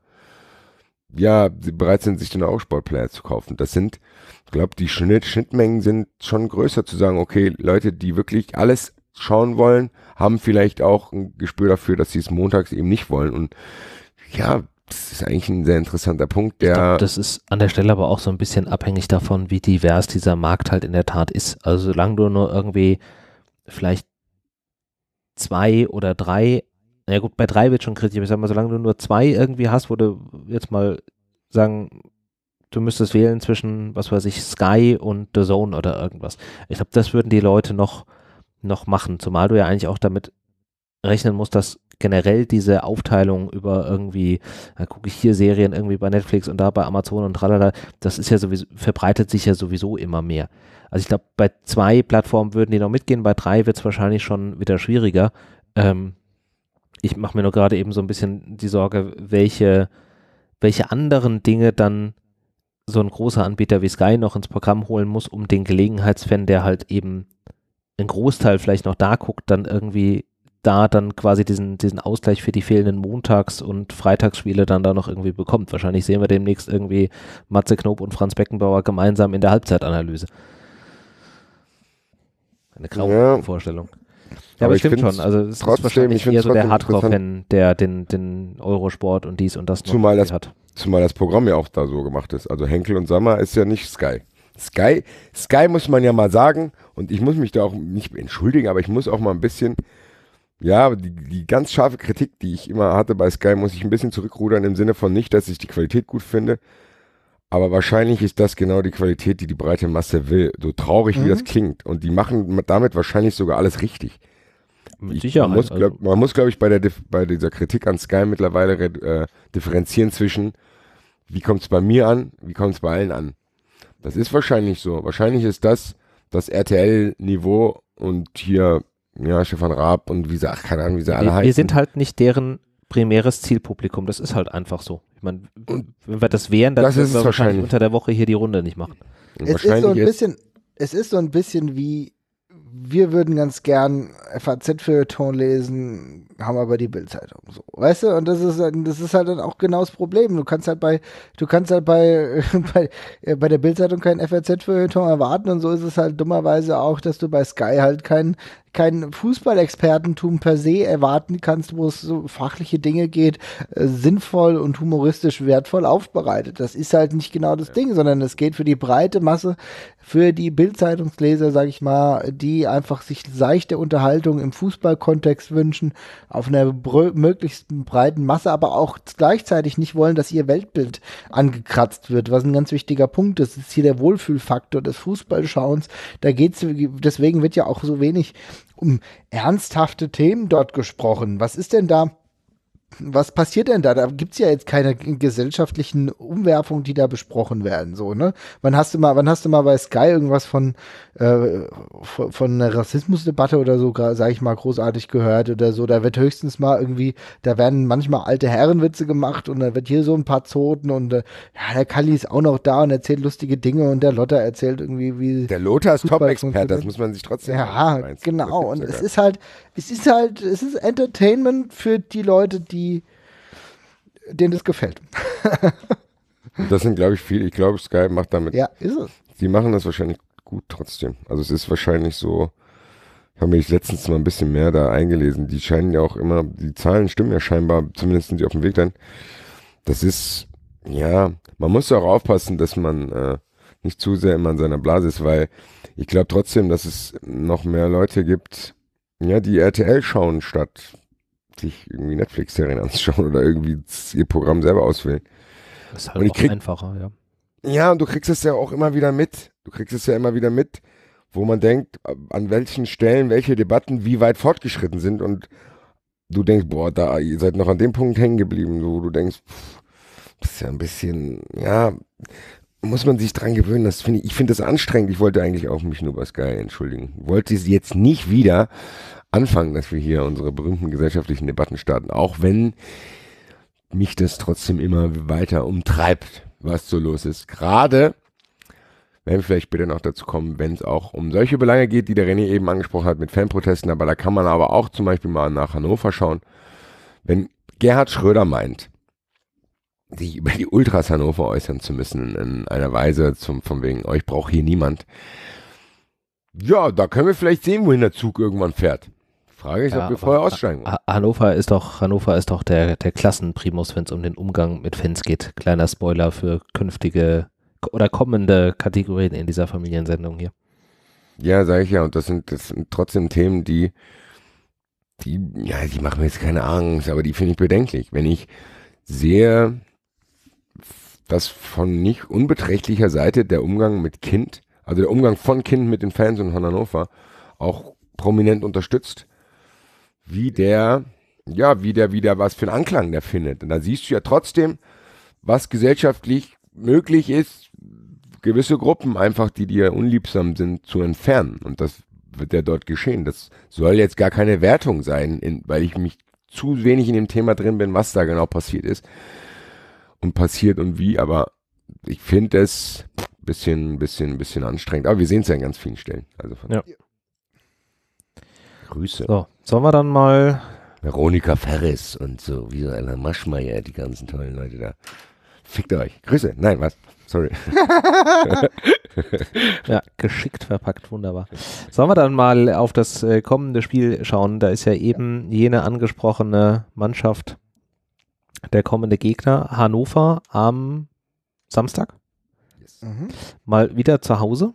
ja, sie bereit sind, sich dann auch Sportplayer zu kaufen. Das sind, glaube die Schnitt, Schnittmengen sind schon größer zu sagen, okay, Leute, die wirklich alles schauen wollen, haben vielleicht auch ein Gespür dafür, dass sie es montags eben nicht wollen. Und ja, das ist eigentlich ein sehr interessanter Punkt. Der glaub, das ist an der Stelle aber auch so ein bisschen abhängig davon, wie divers dieser Markt halt in der Tat ist. Also solange du nur irgendwie vielleicht zwei oder drei ja gut, bei drei wird schon kritisch, ich sag mal, solange du nur zwei irgendwie hast, wo du jetzt mal sagen, du müsstest wählen zwischen, was weiß ich, Sky und The Zone oder irgendwas. Ich glaube, das würden die Leute noch, noch machen, zumal du ja eigentlich auch damit rechnen musst, dass generell diese Aufteilung über irgendwie, da gucke ich hier Serien irgendwie bei Netflix und da bei Amazon und tralala, das ist ja sowieso, verbreitet sich ja sowieso immer mehr. Also ich glaube, bei zwei Plattformen würden die noch mitgehen, bei drei wird es wahrscheinlich schon wieder schwieriger. Ähm, ich mache mir nur gerade eben so ein bisschen die Sorge, welche, welche anderen Dinge dann so ein großer Anbieter wie Sky noch ins Programm holen muss, um den Gelegenheitsfan, der halt eben einen Großteil vielleicht noch da guckt, dann irgendwie da dann quasi diesen, diesen Ausgleich für die fehlenden Montags- und Freitagsspiele dann da noch irgendwie bekommt. Wahrscheinlich sehen wir demnächst irgendwie Matze Knob und Franz Beckenbauer gemeinsam in der Halbzeitanalyse. Eine graue ja. Vorstellung. Ja, aber stimmt schon. Also es trotzdem, ist wahrscheinlich ich eher so der Hardcore-Fan, der den, den Eurosport und dies und das noch zumal das, hat. Zumal das Programm ja auch da so gemacht ist. Also Henkel und Sommer ist ja nicht Sky. Sky, Sky muss man ja mal sagen, und ich muss mich da auch nicht entschuldigen, aber ich muss auch mal ein bisschen, ja, die, die, ganz scharfe Kritik, die ich immer hatte bei Sky, muss ich ein bisschen zurückrudern im Sinne von nicht, dass ich die Qualität gut finde, aber wahrscheinlich ist das genau die Qualität, die die breite Masse will, so traurig mhm. wie das klingt. Und die machen damit wahrscheinlich sogar alles richtig. Mit Sicherheit. Also man muss, also. glaube glaub ich, bei, der, bei dieser Kritik an Sky mittlerweile äh, differenzieren zwischen, wie kommt es bei mir an, wie kommt es bei allen an. Das ist wahrscheinlich so. Wahrscheinlich ist das das RTL-Niveau und hier, ja, Stefan Raab und wie sie, ach, keine Ahnung, wie sie alle wir, heißen. Wir sind halt nicht deren primäres Zielpublikum. Das ist halt einfach so. Ich meine, wenn wir das wären, dann das würden wir wahrscheinlich unter der Woche hier die Runde nicht machen. Es ist so ein bisschen, es ist so ein bisschen wie wir würden ganz gern FAZ für Ton lesen, haben aber die Bildzeitung so. Weißt du, und das ist das ist halt dann auch genau das Problem. Du kannst halt bei du kannst halt bei [LAUGHS] bei, äh, bei der Bildzeitung keinen FAZ für Ton erwarten und so ist es halt dummerweise auch, dass du bei Sky halt keinen kein Fußballexpertentum per se erwarten kannst, wo es so fachliche Dinge geht, äh, sinnvoll und humoristisch wertvoll aufbereitet. Das ist halt nicht genau das ja. Ding, sondern es geht für die breite Masse, für die Bildzeitungsleser, sage ich mal, die einfach sich seichte Unterhaltung im Fußballkontext wünschen, auf einer möglichst breiten Masse, aber auch gleichzeitig nicht wollen, dass ihr Weltbild angekratzt wird, was ein ganz wichtiger Punkt ist. Das ist hier der Wohlfühlfaktor des Fußballschauens. Da geht's, deswegen wird ja auch so wenig um ernsthafte Themen dort gesprochen. Was ist denn da was passiert denn da? Da gibt es ja jetzt keine gesellschaftlichen Umwerfungen, die da besprochen werden. So, ne? Wann hast du mal, wann hast du mal bei Sky irgendwas von, äh, von, von einer Rassismusdebatte oder so, sage ich mal, großartig gehört oder so? Da wird höchstens mal irgendwie, da werden manchmal alte Herrenwitze gemacht und da wird hier so ein paar Zoten und äh, ja, der Kalli ist auch noch da und erzählt lustige Dinge und der Lotter erzählt irgendwie, wie. Der Lothar ist top expert das muss man sich trotzdem. Ja, genau. Und es ist halt, es ist halt, es ist Entertainment für die Leute, die die, denen das gefällt. [LAUGHS] das sind, glaube ich, viele. Ich glaube, Sky macht damit. Ja, ist es. Die machen das wahrscheinlich gut trotzdem. Also es ist wahrscheinlich so, ich habe mich letztens mal ein bisschen mehr da eingelesen. Die scheinen ja auch immer, die Zahlen stimmen ja scheinbar, zumindest sind die auf dem Weg dann. Das ist, ja, man muss auch aufpassen, dass man äh, nicht zu sehr immer in seiner Blase ist, weil ich glaube trotzdem, dass es noch mehr Leute gibt, ja, die RTL schauen statt sich irgendwie Netflix-Serien anzuschauen oder irgendwie ihr Programm selber auswählen. Das ist halt und auch krieg, einfacher, ja. Ja, und du kriegst es ja auch immer wieder mit. Du kriegst es ja immer wieder mit, wo man denkt, äh, an welchen Stellen welche Debatten wie weit fortgeschritten sind und du denkst, boah, da, ihr seid noch an dem Punkt hängen geblieben, wo du denkst, pff, das ist ja ein bisschen, ja, muss man sich dran gewöhnen. Das finde ich, ich finde das anstrengend. Ich wollte eigentlich auch mich nur bei Sky entschuldigen. Wollte sie jetzt nicht wieder, anfangen, dass wir hier unsere berühmten gesellschaftlichen Debatten starten, auch wenn mich das trotzdem immer weiter umtreibt, was so los ist. Gerade, wenn wir vielleicht später noch dazu kommen, wenn es auch um solche Belange geht, die der René eben angesprochen hat mit Fanprotesten, aber da kann man aber auch zum Beispiel mal nach Hannover schauen. Wenn Gerhard Schröder meint, sich über die Ultras Hannover äußern zu müssen, in einer Weise zum, von wegen, euch oh, braucht hier niemand. Ja, da können wir vielleicht sehen, wohin der Zug irgendwann fährt. Frage ich, ob wir vorher aussteigen. Wollen. Hannover ist doch, Hannover ist doch der, der Klassenprimus, wenn es um den Umgang mit Fans geht. Kleiner Spoiler für künftige oder kommende Kategorien in dieser Familiensendung hier. Ja, sage ich ja. Und das sind, das sind trotzdem Themen, die, die, ja, die machen mir jetzt keine Angst, aber die finde ich bedenklich. Wenn ich sehe, dass von nicht unbeträchtlicher Seite der Umgang mit Kind, also der Umgang von Kind mit den Fans und von Hannover, auch prominent unterstützt wie der, ja, wie der wieder was für einen Anklang der findet. Und da siehst du ja trotzdem, was gesellschaftlich möglich ist, gewisse Gruppen einfach, die dir unliebsam sind, zu entfernen. Und das wird ja dort geschehen. Das soll jetzt gar keine Wertung sein, in, weil ich mich zu wenig in dem Thema drin bin, was da genau passiert ist und passiert und wie. Aber ich finde es ein bisschen, bisschen, bisschen anstrengend. Aber wir sehen es ja an ganz vielen Stellen. Also ja. Grüße. So, sollen wir dann mal. Veronika Ferris und so, wie so einer Maschmeier, die ganzen tollen Leute da. Fickt euch. Grüße. Nein, was? Sorry. [LAUGHS] ja, geschickt verpackt, wunderbar. Sollen wir dann mal auf das äh, kommende Spiel schauen? Da ist ja eben jene angesprochene Mannschaft der kommende Gegner, Hannover, am Samstag. Yes. Mhm. Mal wieder zu Hause.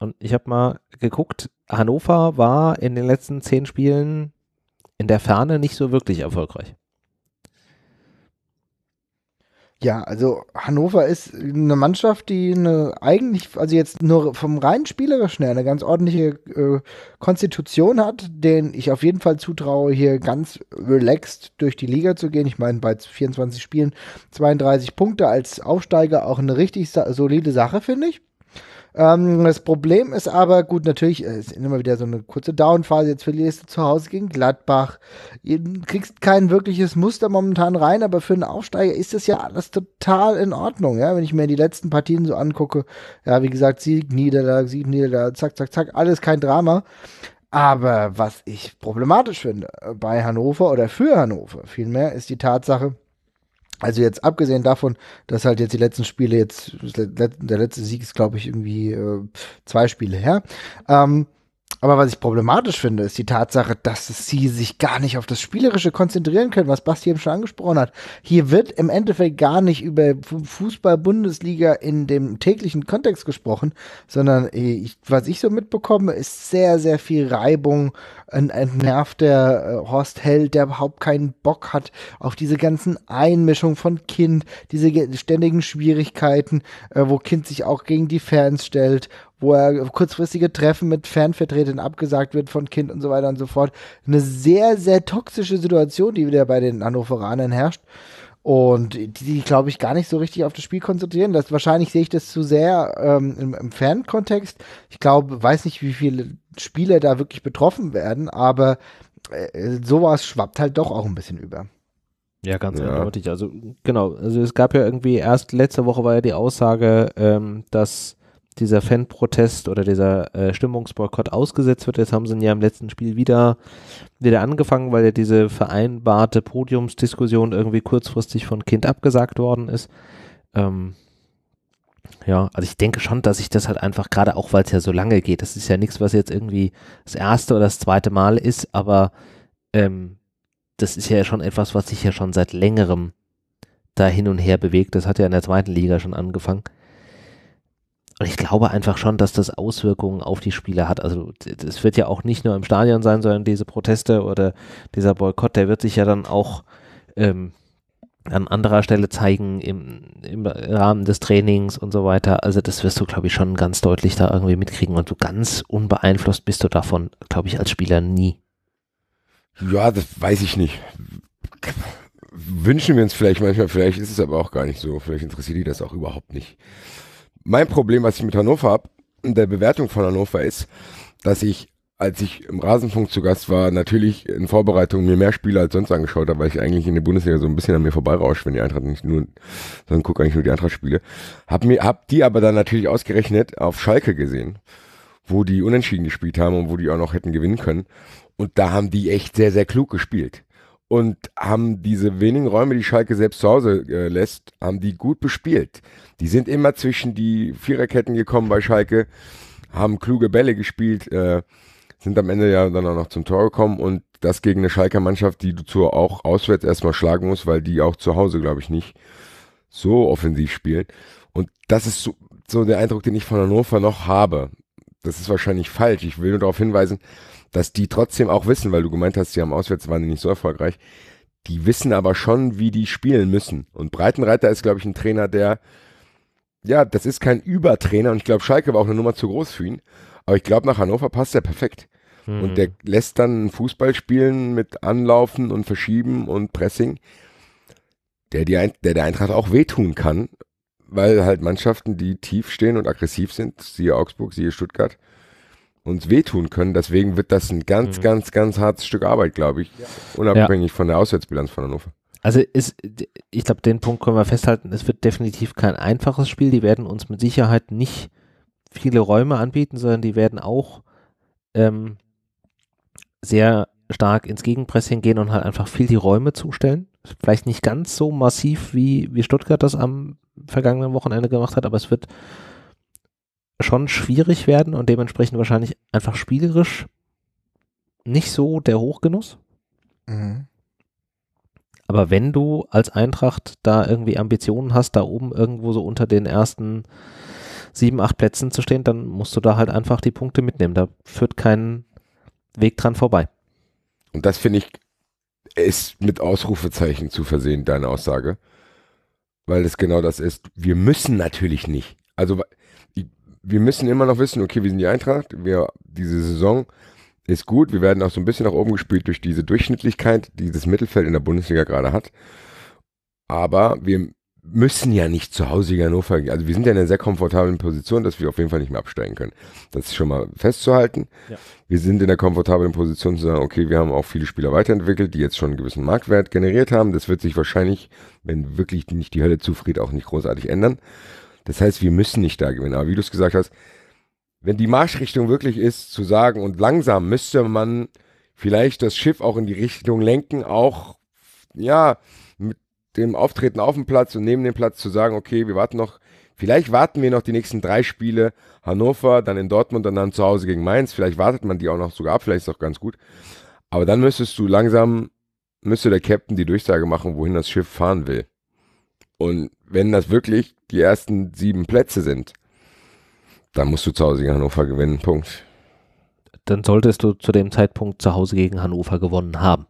Und ich habe mal geguckt, Hannover war in den letzten zehn Spielen in der Ferne nicht so wirklich erfolgreich. Ja, also Hannover ist eine Mannschaft, die eine eigentlich, also jetzt nur vom rein spielerischen her eine ganz ordentliche äh, Konstitution hat, den ich auf jeden Fall zutraue, hier ganz relaxed durch die Liga zu gehen. Ich meine, bei 24 Spielen 32 Punkte als Aufsteiger auch eine richtig solide Sache, finde ich. Ähm, das Problem ist aber, gut, natürlich äh, ist immer wieder so eine kurze Downphase. Jetzt verlierst du zu Hause gegen Gladbach. Du kriegst kein wirkliches Muster momentan rein, aber für einen Aufsteiger ist das ja alles total in Ordnung. Ja? Wenn ich mir die letzten Partien so angucke, ja, wie gesagt, Sieg, Niederlage, Sieg, Niederlage, zack, zack, zack, alles kein Drama. Aber was ich problematisch finde äh, bei Hannover oder für Hannover vielmehr ist die Tatsache, also jetzt abgesehen davon, dass halt jetzt die letzten Spiele jetzt, der letzte Sieg ist, glaube ich, irgendwie äh, zwei Spiele her. Ähm, aber was ich problematisch finde, ist die Tatsache, dass sie sich gar nicht auf das Spielerische konzentrieren können, was Basti eben schon angesprochen hat. Hier wird im Endeffekt gar nicht über Fußball-Bundesliga in dem täglichen Kontext gesprochen, sondern äh, ich, was ich so mitbekomme, ist sehr, sehr viel Reibung, ein entnervter äh, Horst Held, der überhaupt keinen Bock hat auf diese ganzen Einmischungen von Kind, diese ständigen Schwierigkeiten, äh, wo Kind sich auch gegen die Fans stellt wo er kurzfristige Treffen mit Fanvertretern abgesagt wird von Kind und so weiter und so fort. Eine sehr, sehr toxische Situation, die wieder bei den Hannoveranern herrscht. Und die, die glaube ich, gar nicht so richtig auf das Spiel konzentrieren. Das, wahrscheinlich sehe ich das zu sehr ähm, im, im fan Ich glaube, weiß nicht, wie viele Spieler da wirklich betroffen werden, aber äh, sowas schwappt halt doch auch ein bisschen über. Ja, ganz ja. eindeutig. Also genau, also es gab ja irgendwie erst letzte Woche war ja die Aussage, ähm, dass dieser Fanprotest oder dieser äh, Stimmungsboykott ausgesetzt wird. Jetzt haben sie ihn ja im letzten Spiel wieder, wieder angefangen, weil ja diese vereinbarte Podiumsdiskussion irgendwie kurzfristig von Kind abgesagt worden ist. Ähm, ja, also ich denke schon, dass sich das halt einfach, gerade auch weil es ja so lange geht, das ist ja nichts, was jetzt irgendwie das erste oder das zweite Mal ist, aber ähm, das ist ja schon etwas, was sich ja schon seit längerem da hin und her bewegt. Das hat ja in der zweiten Liga schon angefangen. Und ich glaube einfach schon, dass das Auswirkungen auf die Spieler hat. Also es wird ja auch nicht nur im Stadion sein, sondern diese Proteste oder dieser Boykott, der wird sich ja dann auch ähm, an anderer Stelle zeigen im, im, Rahmen des Trainings und so weiter. Also das wirst du, glaube ich, schon ganz deutlich da irgendwie mitkriegen und so ganz unbeeinflusst bist du davon, glaube ich, als Spieler nie. Ja, das weiß ich nicht. Wünschen wir uns vielleicht manchmal, vielleicht ist es aber auch gar nicht so. Vielleicht interessiert die das auch überhaupt nicht. Mein Problem, was ich mit Hannover habe, in der Bewertung von Hannover ist, dass ich, als ich im Rasenfunk zu Gast war, natürlich in Vorbereitung mir mehr Spiele als sonst angeschaut habe, weil ich eigentlich in der Bundesliga so ein bisschen an mir vorbeirausche, wenn die Eintracht nicht nur, sondern gucke eigentlich nur die Eintracht-Spiele. Hab mir, hab die aber dann natürlich ausgerechnet auf Schalke gesehen, wo die unentschieden gespielt haben und wo die auch noch hätten gewinnen können. Und da haben die echt sehr, sehr klug gespielt und haben diese wenigen Räume, die Schalke selbst zu Hause äh, lässt, haben die gut bespielt. Die sind immer zwischen die Viererketten gekommen bei Schalke, haben kluge Bälle gespielt, äh, sind am Ende ja dann auch noch zum Tor gekommen und das gegen eine Schalker Mannschaft, die du zu auch auswärts erstmal schlagen musst, weil die auch zu Hause, glaube ich, nicht so offensiv spielen. Und das ist so, so der Eindruck, den ich von Hannover noch habe. Das ist wahrscheinlich falsch. Ich will nur darauf hinweisen, dass die trotzdem auch wissen, weil du gemeint hast, die haben auswärts waren die nicht so erfolgreich. Die wissen aber schon, wie die spielen müssen. Und Breitenreiter ist, glaube ich, ein Trainer, der ja, das ist kein Übertrainer und ich glaube, Schalke war auch eine Nummer zu groß für ihn. Aber ich glaube, nach Hannover passt er perfekt. Hm. Und der hm. lässt dann Fußball spielen mit Anlaufen und Verschieben und Pressing, der, die, der der Eintracht auch wehtun kann, weil halt Mannschaften, die tief stehen und aggressiv sind, siehe Augsburg, siehe Stuttgart, uns wehtun können. Deswegen wird das ein ganz, mhm. ganz, ganz hartes Stück Arbeit, glaube ich, ja. unabhängig ja. von der Auswärtsbilanz von Hannover. Also ist, ich glaube, den Punkt können wir festhalten, es wird definitiv kein einfaches Spiel. Die werden uns mit Sicherheit nicht viele Räume anbieten, sondern die werden auch ähm, sehr stark ins Gegenpressing gehen und halt einfach viel die Räume zustellen. Vielleicht nicht ganz so massiv, wie, wie Stuttgart das am vergangenen Wochenende gemacht hat, aber es wird schon schwierig werden und dementsprechend wahrscheinlich einfach spielerisch nicht so der Hochgenuss. Mhm. Aber wenn du als Eintracht da irgendwie Ambitionen hast, da oben irgendwo so unter den ersten sieben, acht Plätzen zu stehen, dann musst du da halt einfach die Punkte mitnehmen. Da führt kein Weg dran vorbei. Und das finde ich, ist mit Ausrufezeichen zu versehen, deine Aussage. Weil es genau das ist. Wir müssen natürlich nicht. Also wir müssen immer noch wissen, okay, wir sind die Eintracht, wir diese Saison ist gut. Wir werden auch so ein bisschen nach oben gespielt durch diese Durchschnittlichkeit, die das Mittelfeld in der Bundesliga gerade hat. Aber wir müssen ja nicht zu Hause gegen Hannover. Also wir sind ja in einer sehr komfortablen Position, dass wir auf jeden Fall nicht mehr absteigen können. Das ist schon mal festzuhalten. Ja. Wir sind in der komfortablen Position zu sagen, okay, wir haben auch viele Spieler weiterentwickelt, die jetzt schon einen gewissen Marktwert generiert haben. Das wird sich wahrscheinlich, wenn wirklich nicht die Hölle zufried, auch nicht großartig ändern. Das heißt, wir müssen nicht da gewinnen. Aber wie du es gesagt hast, wenn die Marschrichtung wirklich ist, zu sagen, und langsam müsste man vielleicht das Schiff auch in die Richtung lenken, auch, ja, mit dem Auftreten auf dem Platz und neben dem Platz zu sagen, okay, wir warten noch, vielleicht warten wir noch die nächsten drei Spiele, Hannover, dann in Dortmund und dann zu Hause gegen Mainz, vielleicht wartet man die auch noch sogar ab, vielleicht ist auch ganz gut. Aber dann müsstest du langsam, müsste der Captain die Durchsage machen, wohin das Schiff fahren will. Und wenn das wirklich die ersten sieben Plätze sind, dann musst du zu Hause gegen Hannover gewinnen, Punkt. Dann solltest du zu dem Zeitpunkt zu Hause gegen Hannover gewonnen haben.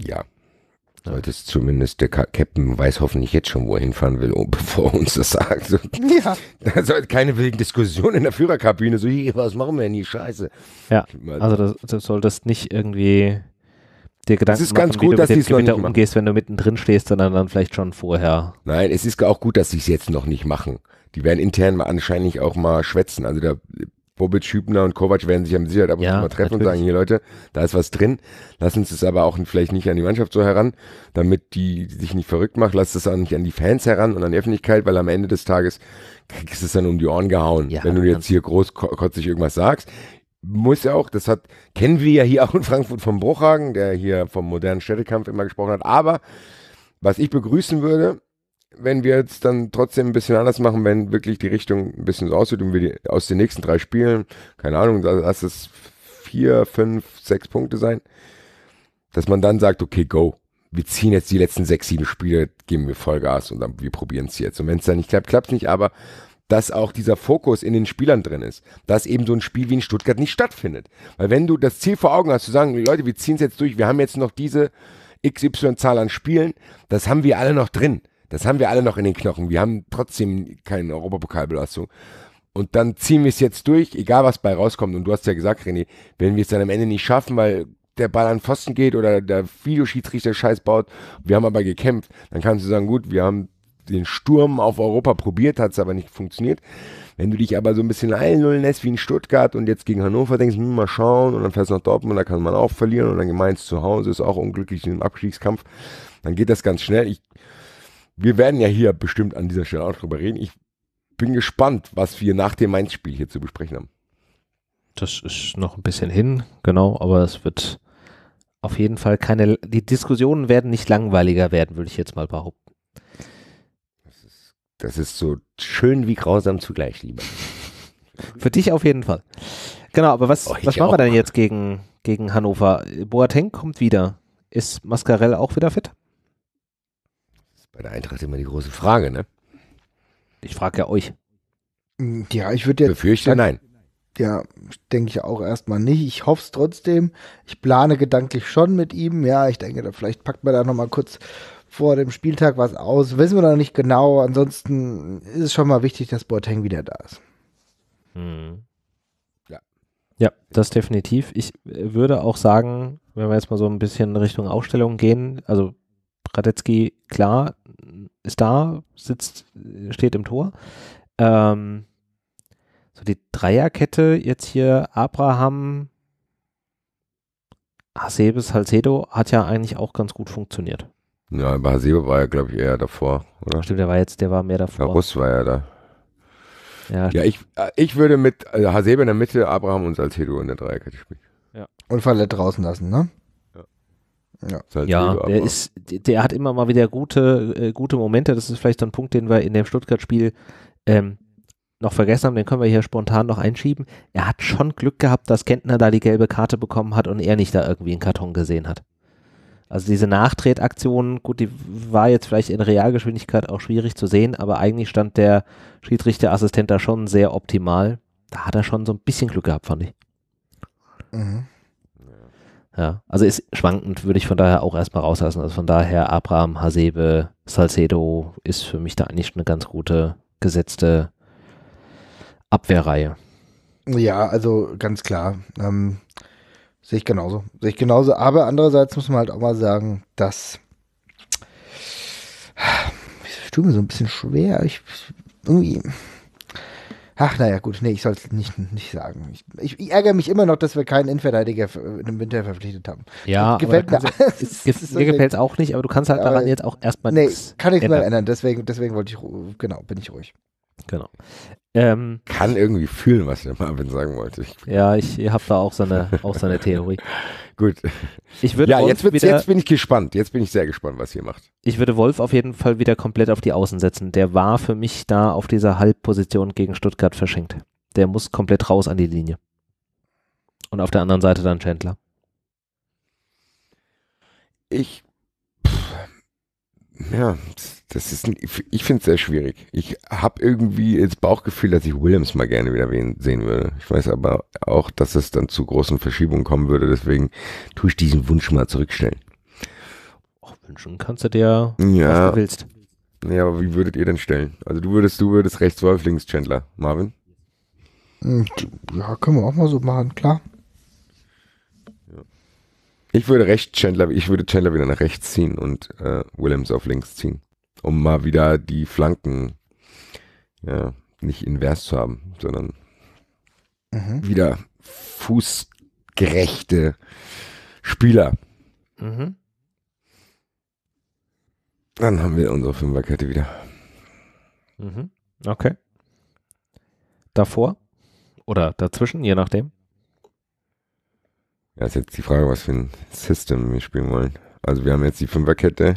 Ja. Solltest ja. zumindest der Captain weiß hoffentlich jetzt schon, wo er hinfahren will, oh, [LAUGHS] bevor er uns das sagt. Ja. [LAUGHS] Da sollte keine wilden Diskussionen in der Führerkabine, so, was machen wir denn hier, Scheiße. Ja, also du, das solltest nicht irgendwie dir Gedanken es ist machen, gut, du dass mit dem Gewitter umgehst, wenn du mittendrin stehst, sondern dann vielleicht schon vorher. Nein, es ist auch gut, dass sie es jetzt noch nicht machen. Die werden intern mal anscheinend auch mal schwätzen. Also der Bobic, Hübner und Kovac werden sich am Sicherheit ab und zu ja, mal treffen natürlich. und sagen, hier Leute, da ist was drin. Lass uns das aber auch vielleicht nicht an die Mannschaft so heran, damit die sich nicht verrückt macht. Lass das auch nicht an die Fans heran und an die Öffentlichkeit, weil am Ende des Tages kriegst du es dann um die Ohren gehauen, ja, wenn du jetzt hier großkotzig irgendwas sagst. Muss ja auch, das hat, kennen wir ja hier auch in Frankfurt vom Bruchhagen, der hier vom modernen Städtekampf immer gesprochen hat. Aber was ich begrüßen würde, wenn wir jetzt dann trotzdem ein bisschen anders machen, wenn wirklich die Richtung ein bisschen so aussieht und wir die, aus den nächsten drei Spielen, keine Ahnung, lass es vier, fünf, sechs Punkte sein, dass man dann sagt, okay, go. Wir ziehen jetzt die letzten sechs, sieben Spiele, geben wir Vollgas und dann wir probieren es jetzt. Und wenn es dann nicht klappt, klappt es nicht, aber dass auch dieser Fokus in den Spielern drin ist, dass eben so ein Spiel wie in Stuttgart nicht stattfindet. Weil wenn du das Ziel vor Augen hast, zu sagen, Leute, wir ziehen es jetzt durch, wir haben jetzt noch diese XY-Zahl an Spielen, das haben wir alle noch drin. Das haben wir alle noch in den Knochen. Wir haben trotzdem keine Europapokalbelastung. Und dann ziehen wir es jetzt durch, egal was bei rauskommt. Und du hast ja gesagt, René, wenn wir es dann am Ende nicht schaffen, weil der Ball an Pfosten geht oder der Videoschiedsrichter Scheiß baut, wir haben aber gekämpft, dann kannst du sagen, gut, wir haben den Sturm auf Europa probiert, hat es aber nicht funktioniert. Wenn du dich aber so ein bisschen einlullen lässt wie in Stuttgart und jetzt gegen Hannover denkst, hm, mal schauen und dann fährst du nach Dortmund, da kann man auch verlieren und dann gemeinst zu Hause ist auch unglücklich in dem Abstiegskampf, dann geht das ganz schnell. Ich wir werden ja hier bestimmt an dieser Stelle auch drüber reden. Ich bin gespannt, was wir nach dem Mainz-Spiel hier zu besprechen haben. Das ist noch ein bisschen hin, genau, aber es wird auf jeden Fall keine, die Diskussionen werden nicht langweiliger werden, würde ich jetzt mal behaupten. Das ist, das ist so schön wie grausam zugleich, lieber. [LAUGHS] Für dich auf jeden Fall. Genau, aber was, oh, was machen auch. wir denn jetzt gegen, gegen Hannover? Boateng kommt wieder. Ist Mascarell auch wieder fit? Bei der Eintracht immer die große Frage, ne? Ich frage ja euch. Hm, ja, ich würde jetzt. Befürchte dann, nein. Ja, denke ich auch erstmal nicht. Ich hoffe es trotzdem. Ich plane gedanklich schon mit ihm. Ja, ich denke, da vielleicht packt man da nochmal kurz vor dem Spieltag was aus. Wissen wir noch nicht genau. Ansonsten ist es schon mal wichtig, dass Boateng wieder da ist. Hm. Ja. ja, das definitiv. Ich äh, würde auch sagen, wenn wir jetzt mal so ein bisschen Richtung Aufstellung gehen, also Radetzky, klar, ist da, sitzt, steht im Tor. Ähm, so die Dreierkette jetzt hier, Abraham, Hasebes, Halcedo, hat ja eigentlich auch ganz gut funktioniert. Ja, aber Hasebe war ja, glaube ich, eher davor, oder? Stimmt, der war jetzt, der war mehr davor. Der Russ war ja da. Ja, ja ich, äh, ich würde mit also Hasebe in der Mitte, Abraham und Salcedo in der Dreierkette spielen. Ja. Und Verlet draußen lassen, ne? Ja, halt ja der, ist, der hat immer mal wieder gute, äh, gute Momente. Das ist vielleicht so ein Punkt, den wir in dem Stuttgart-Spiel ähm, noch vergessen haben. Den können wir hier spontan noch einschieben. Er hat schon Glück gehabt, dass Kentner da die gelbe Karte bekommen hat und er nicht da irgendwie einen Karton gesehen hat. Also diese Nachtretaktion, gut, die war jetzt vielleicht in Realgeschwindigkeit auch schwierig zu sehen, aber eigentlich stand der Schiedsrichterassistent da schon sehr optimal. Da hat er schon so ein bisschen Glück gehabt, fand ich. Mhm. Ja, also ist schwankend, würde ich von daher auch erstmal rauslassen. Also von daher Abraham, Hasebe, Salcedo ist für mich da eigentlich eine ganz gute gesetzte Abwehrreihe. Ja, also ganz klar. Ähm, sehe ich genauso. Sehe ich genauso. Aber andererseits muss man halt auch mal sagen, dass ich tue mir so ein bisschen schwer. Ich irgendwie Ach, naja, gut, nee, ich soll es nicht, nicht sagen. Ich, ich, ich, ärgere mich immer noch, dass wir keinen Innenverteidiger im Winter verpflichtet haben. Ja, gefällt mir, [LAUGHS] so mir gefällt es auch nicht, aber du kannst halt daran jetzt auch erstmal nee, nichts. Nee, kann ich mehr ändern, deswegen, deswegen wollte ich, genau, bin ich ruhig. Genau. Ähm, Kann irgendwie fühlen, was der Marvin sagen wollte. Ich ja, ich habe da auch seine, auch so Theorie. [LAUGHS] Gut. Ich würde ja, jetzt, wieder, jetzt bin ich gespannt. Jetzt bin ich sehr gespannt, was ihr macht. Ich würde Wolf auf jeden Fall wieder komplett auf die Außen setzen. Der war für mich da auf dieser Halbposition gegen Stuttgart verschenkt. Der muss komplett raus an die Linie. Und auf der anderen Seite dann Chandler. Ich ja, das ist, ein, ich finde es sehr schwierig. Ich habe irgendwie das Bauchgefühl, dass ich Williams mal gerne wieder sehen würde. Ich weiß aber auch, dass es dann zu großen Verschiebungen kommen würde. Deswegen tue ich diesen Wunsch mal zurückstellen. Auch wünschen kannst du dir, ja, was du willst. Ja, aber wie würdet ihr denn stellen? Also du würdest, du würdest rechts Wolf, links Chandler. Marvin? Hm, ja, können wir auch mal so machen, klar. Ich würde recht Chandler, ich würde Chandler wieder nach rechts ziehen und äh, Williams auf links ziehen, um mal wieder die Flanken ja, nicht invers zu haben, sondern mhm. wieder fußgerechte Spieler. Mhm. Dann haben wir unsere Fünferkette wieder. Mhm. Okay. Davor oder dazwischen, je nachdem. Ja, ist jetzt die Frage, was für ein System wir spielen wollen. Also wir haben jetzt die Fünferkette.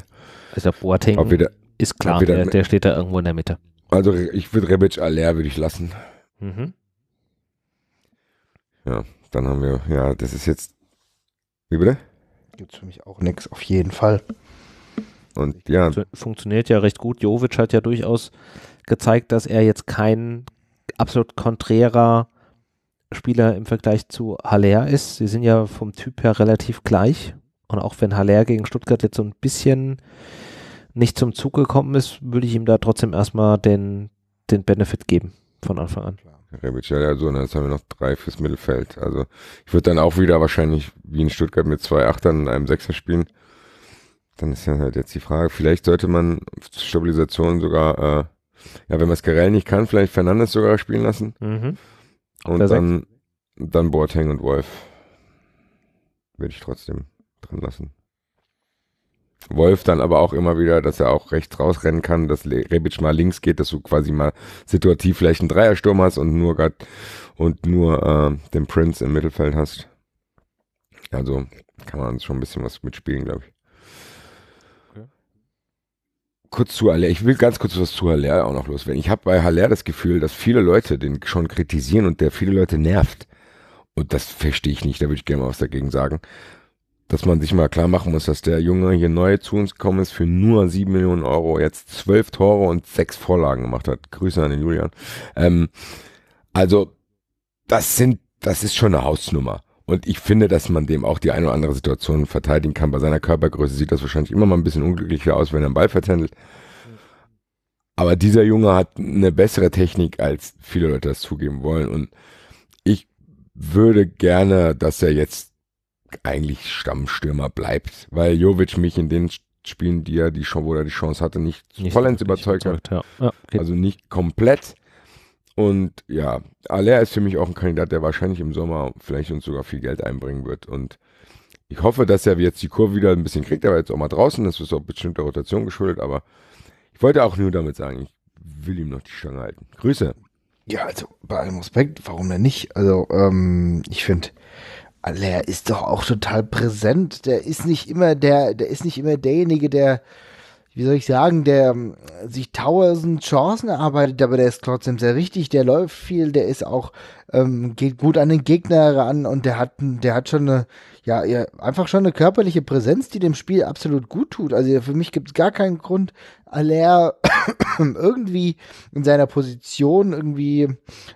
Also Boateng ob da, ist klar, der, der, steht da irgendwo in der Mitte. Also ich würde Rebic Aller würde ich lassen. Mhm. Ja, dann haben wir, ja, das ist jetzt, wie bitte? Gibt es für mich auch nichts, auf jeden Fall. Und ja. Funktioniert ja recht gut. Jovic hat ja durchaus gezeigt, dass er jetzt kein absolut konträrer Spieler im Vergleich zu Haller ist. Sie sind ja vom Typ her relativ gleich. Und auch wenn Haller gegen Stuttgart jetzt so ein bisschen nicht zum Zug gekommen ist, würde ich ihm da trotzdem erstmal den, den Benefit geben von Anfang an. Rebic, ja, so, und dann haben wir noch drei fürs Mittelfeld. Also ich würde dann auch wieder wahrscheinlich wie in Stuttgart mit zwei Achtern und einem Sechser spielen. Dann ist ja halt jetzt die Frage, vielleicht sollte man zur Stabilisation sogar, äh, ja, wenn man es Gerell nicht kann, vielleicht Fernandes sogar spielen lassen. Mhm. Und dann, dann Boateng und Wolf. Würde ich trotzdem drin lassen. Wolf dann aber auch immer wieder, dass er auch rechts rausrennen kann, dass Rebic mal links geht, dass du quasi mal situativ vielleicht einen Dreiersturm hast und nur grad, und nur äh, den Prince im Mittelfeld hast. Also kann man schon ein bisschen was mitspielen, glaube ich kurz zu Haller. Ich will ganz kurz was zu Haller auch noch loswerden. Ich habe bei Haller das Gefühl, dass viele Leute den schon kritisieren und der viele Leute nervt. Und das verstehe ich nicht. Da würde ich gerne mal was dagegen sagen. Dass man sich mal klar machen muss, dass der Junge hier neu zu uns gekommen ist für nur 7 Millionen Euro, jetzt zwölf Tore und sechs Vorlagen gemacht hat. Grüße an den Julian. Ähm, also, das sind, das ist schon eine Hausnummer. Und ich finde, dass man dem auch die eine oder andere Situation verteidigen kann. Bei seiner Körpergröße sieht das wahrscheinlich immer mal ein bisschen unglücklicher aus, wenn er einen Ball vertändelt. Aber dieser Junge hat eine bessere Technik, als viele Leute das zugeben wollen. Und ich würde gerne, dass er jetzt eigentlich Stammstürmer bleibt, weil Jovic mich in den Spielen, die er die, wo er die Chance hatte, nicht, nicht vollends überzeugt, hat. Ja. Ja, okay. Also nicht komplett. Und ja, Aller ist für mich auch ein Kandidat, der wahrscheinlich im Sommer vielleicht uns sogar viel Geld einbringen wird. Und ich hoffe, dass er jetzt die Kurve wieder ein bisschen kriegt, Er war jetzt auch mal draußen. Das ist auch bestimmt der Rotation geschuldet, aber ich wollte auch nur damit sagen, ich will ihm noch die Stange halten. Grüße. Ja, also bei allem Respekt, warum denn nicht? Also, ähm, ich finde, Aller ist doch auch total präsent. Der ist nicht immer der, der ist nicht immer derjenige, der wie soll ich sagen, der ähm, sich tausend Chancen erarbeitet, aber der ist trotzdem sehr richtig, der läuft viel, der ist auch, ähm, geht gut an den Gegner ran und der hat, der hat schon eine, ja, einfach schon eine körperliche Präsenz, die dem Spiel absolut gut tut. Also für mich gibt es gar keinen Grund, Allaire [COUGHS] irgendwie in seiner Position irgendwie,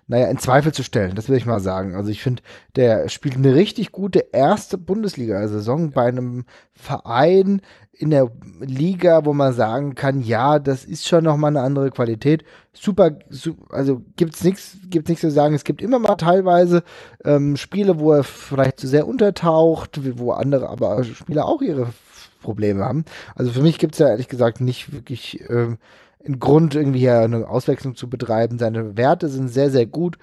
naja, in Zweifel zu stellen. Das will ich mal sagen. Also ich finde, der spielt eine richtig gute erste Bundesliga-Saison bei einem Verein in der Liga, wo man sagen kann, ja, das ist schon nochmal eine andere Qualität. Super, super also gibt's nichts, gibt's nichts zu sagen. Es gibt immer mal teilweise ähm, Spiele, wo er vielleicht zu sehr untertaucht, wo andere aber Spieler auch ihre Probleme haben. Also für mich gibt es ja ehrlich gesagt nicht wirklich ähm, einen Grund, irgendwie hier eine Auswechslung zu betreiben. Seine Werte sind sehr, sehr gut.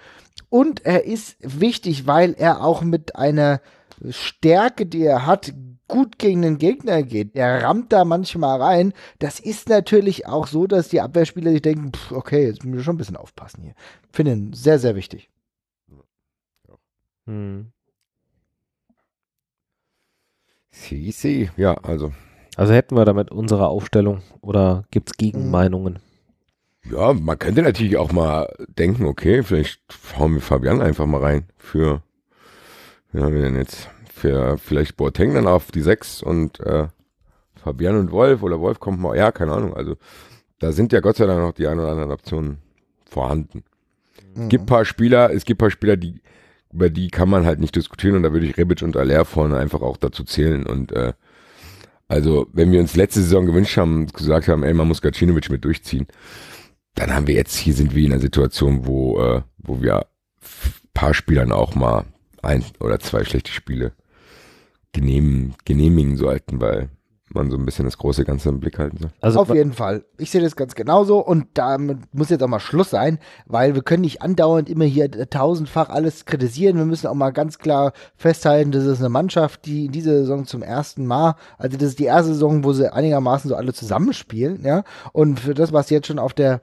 Und er ist wichtig, weil er auch mit einer Stärke, die er hat, gut gegen den Gegner geht. Er rammt da manchmal rein. Das ist natürlich auch so, dass die Abwehrspieler sich denken, pff, okay, jetzt müssen wir schon ein bisschen aufpassen hier. Finde ihn sehr, sehr wichtig. Hm. Sie, sie, ja, also. Also hätten wir damit unsere Aufstellung oder gibt es Gegenmeinungen? Ja, man könnte natürlich auch mal denken, okay, vielleicht hauen wir Fabian einfach mal rein für, wie haben wir denn jetzt, für vielleicht Boateng dann auf die Sechs und äh, Fabian und Wolf oder Wolf kommt mal, ja, keine Ahnung, also da sind ja Gott sei Dank noch die ein oder anderen Optionen vorhanden. Mhm. Es gibt ein mhm. paar Spieler, es gibt ein paar Spieler, die über die kann man halt nicht diskutieren und da würde ich Rebic und Aller vorne einfach auch dazu zählen. Und äh, also, wenn wir uns letzte Saison gewünscht haben, gesagt haben, ey, man muss Gacinovic mit durchziehen, dann haben wir jetzt, hier sind wir in einer Situation, wo, äh, wo wir paar Spielern auch mal ein oder zwei schlechte Spiele genehm, genehmigen sollten, weil man so ein bisschen das große Ganze im Blick halten soll. Also Auf jeden Fall. Ich sehe das ganz genauso und damit muss jetzt auch mal Schluss sein, weil wir können nicht andauernd immer hier tausendfach alles kritisieren. Wir müssen auch mal ganz klar festhalten, das ist eine Mannschaft, die in dieser Saison zum ersten Mal, also das ist die erste Saison, wo sie einigermaßen so alle zusammenspielen, ja. Und für das, was jetzt schon auf der,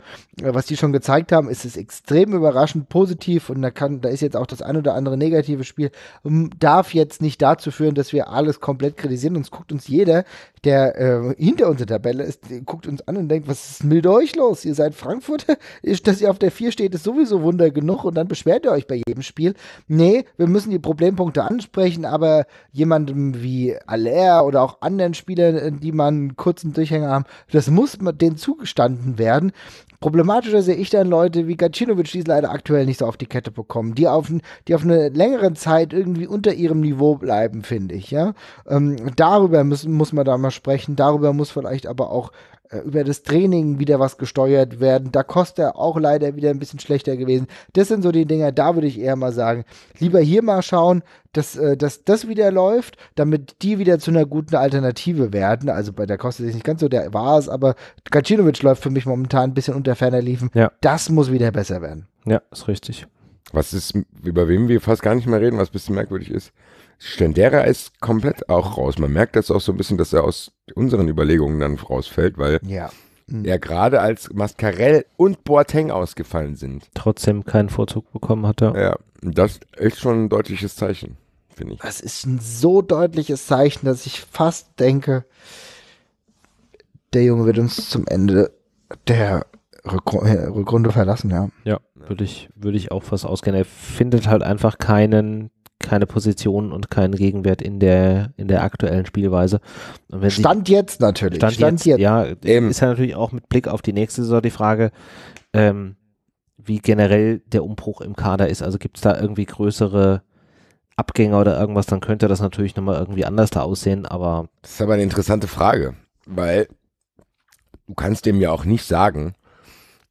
äh, was die schon gezeigt haben, ist es extrem überraschend positiv und da kann, da ist jetzt auch das ein oder andere negative Spiel, darf jetzt nicht dazu führen, dass wir alles komplett kritisieren. Uns guckt uns jeder der äh, hinter unserer Tabelle ist, guckt uns an und denkt, was ist mit euch los? Ihr seid Frankfurter, [LAUGHS] dass ihr auf der 4 steht, ist sowieso Wunder genug und dann beschwert ihr euch bei jedem Spiel. Nee, wir müssen die Problempunkte ansprechen, aber jemandem wie Aller oder auch anderen Spielern, äh, die man einen kurzen Durchhänger haben, das muss man denen zugestanden werden, Problematischer sehe ich dann Leute wie Gacinovic, die es leider aktuell nicht so auf die Kette bekommen, die auf, die auf eine längere Zeit irgendwie unter ihrem Niveau bleiben, finde ich, ja. Ähm, darüber müssen, muss man da mal sprechen, darüber muss vielleicht aber auch äh, über das Training wieder was gesteuert werden. Da kostet er auch leider wieder ein bisschen schlechter gewesen. Das sind so die Dinger, da würde ich eher mal sagen, lieber hier mal schauen, dass, äh, dass das wieder läuft, damit die wieder zu einer guten Alternative werden. Also bei der Costa ist nicht ganz so, der war es, aber Kacinovic läuft für mich momentan ein bisschen unter ferner Liefen. Ja. Das muss wieder besser werden. Ja, ist richtig. Was ist, über wen wir fast gar nicht mehr reden, was ein bisschen merkwürdig ist. Stendera ist komplett auch raus. Man merkt das auch so ein bisschen, dass er aus unseren Überlegungen dann rausfällt, weil ja, mhm. er gerade als Mascarell und Boateng ausgefallen sind. Trotzdem keinen Vorzug bekommen hat er. Ja, das ist schon ein deutliches Zeichen, finde ich. Das ist ein so deutliches Zeichen, dass ich fast denke, der Junge wird uns zum Ende der äh, Rückrunde verlassen, ja. Ja, würde ich, würde ich auch fast ausgehen. Er findet halt einfach keinen keine Position und keinen Gegenwert in der, in der aktuellen Spielweise. Stand ich, jetzt natürlich. Stand, Stand jetzt, jetzt, Ja, eben. ist ja natürlich auch mit Blick auf die nächste Saison die Frage, ähm, wie generell der Umbruch im Kader ist. Also gibt es da irgendwie größere Abgänge oder irgendwas, dann könnte das natürlich nochmal irgendwie anders da aussehen, aber. Das ist aber eine interessante Frage, weil du kannst dem ja auch nicht sagen,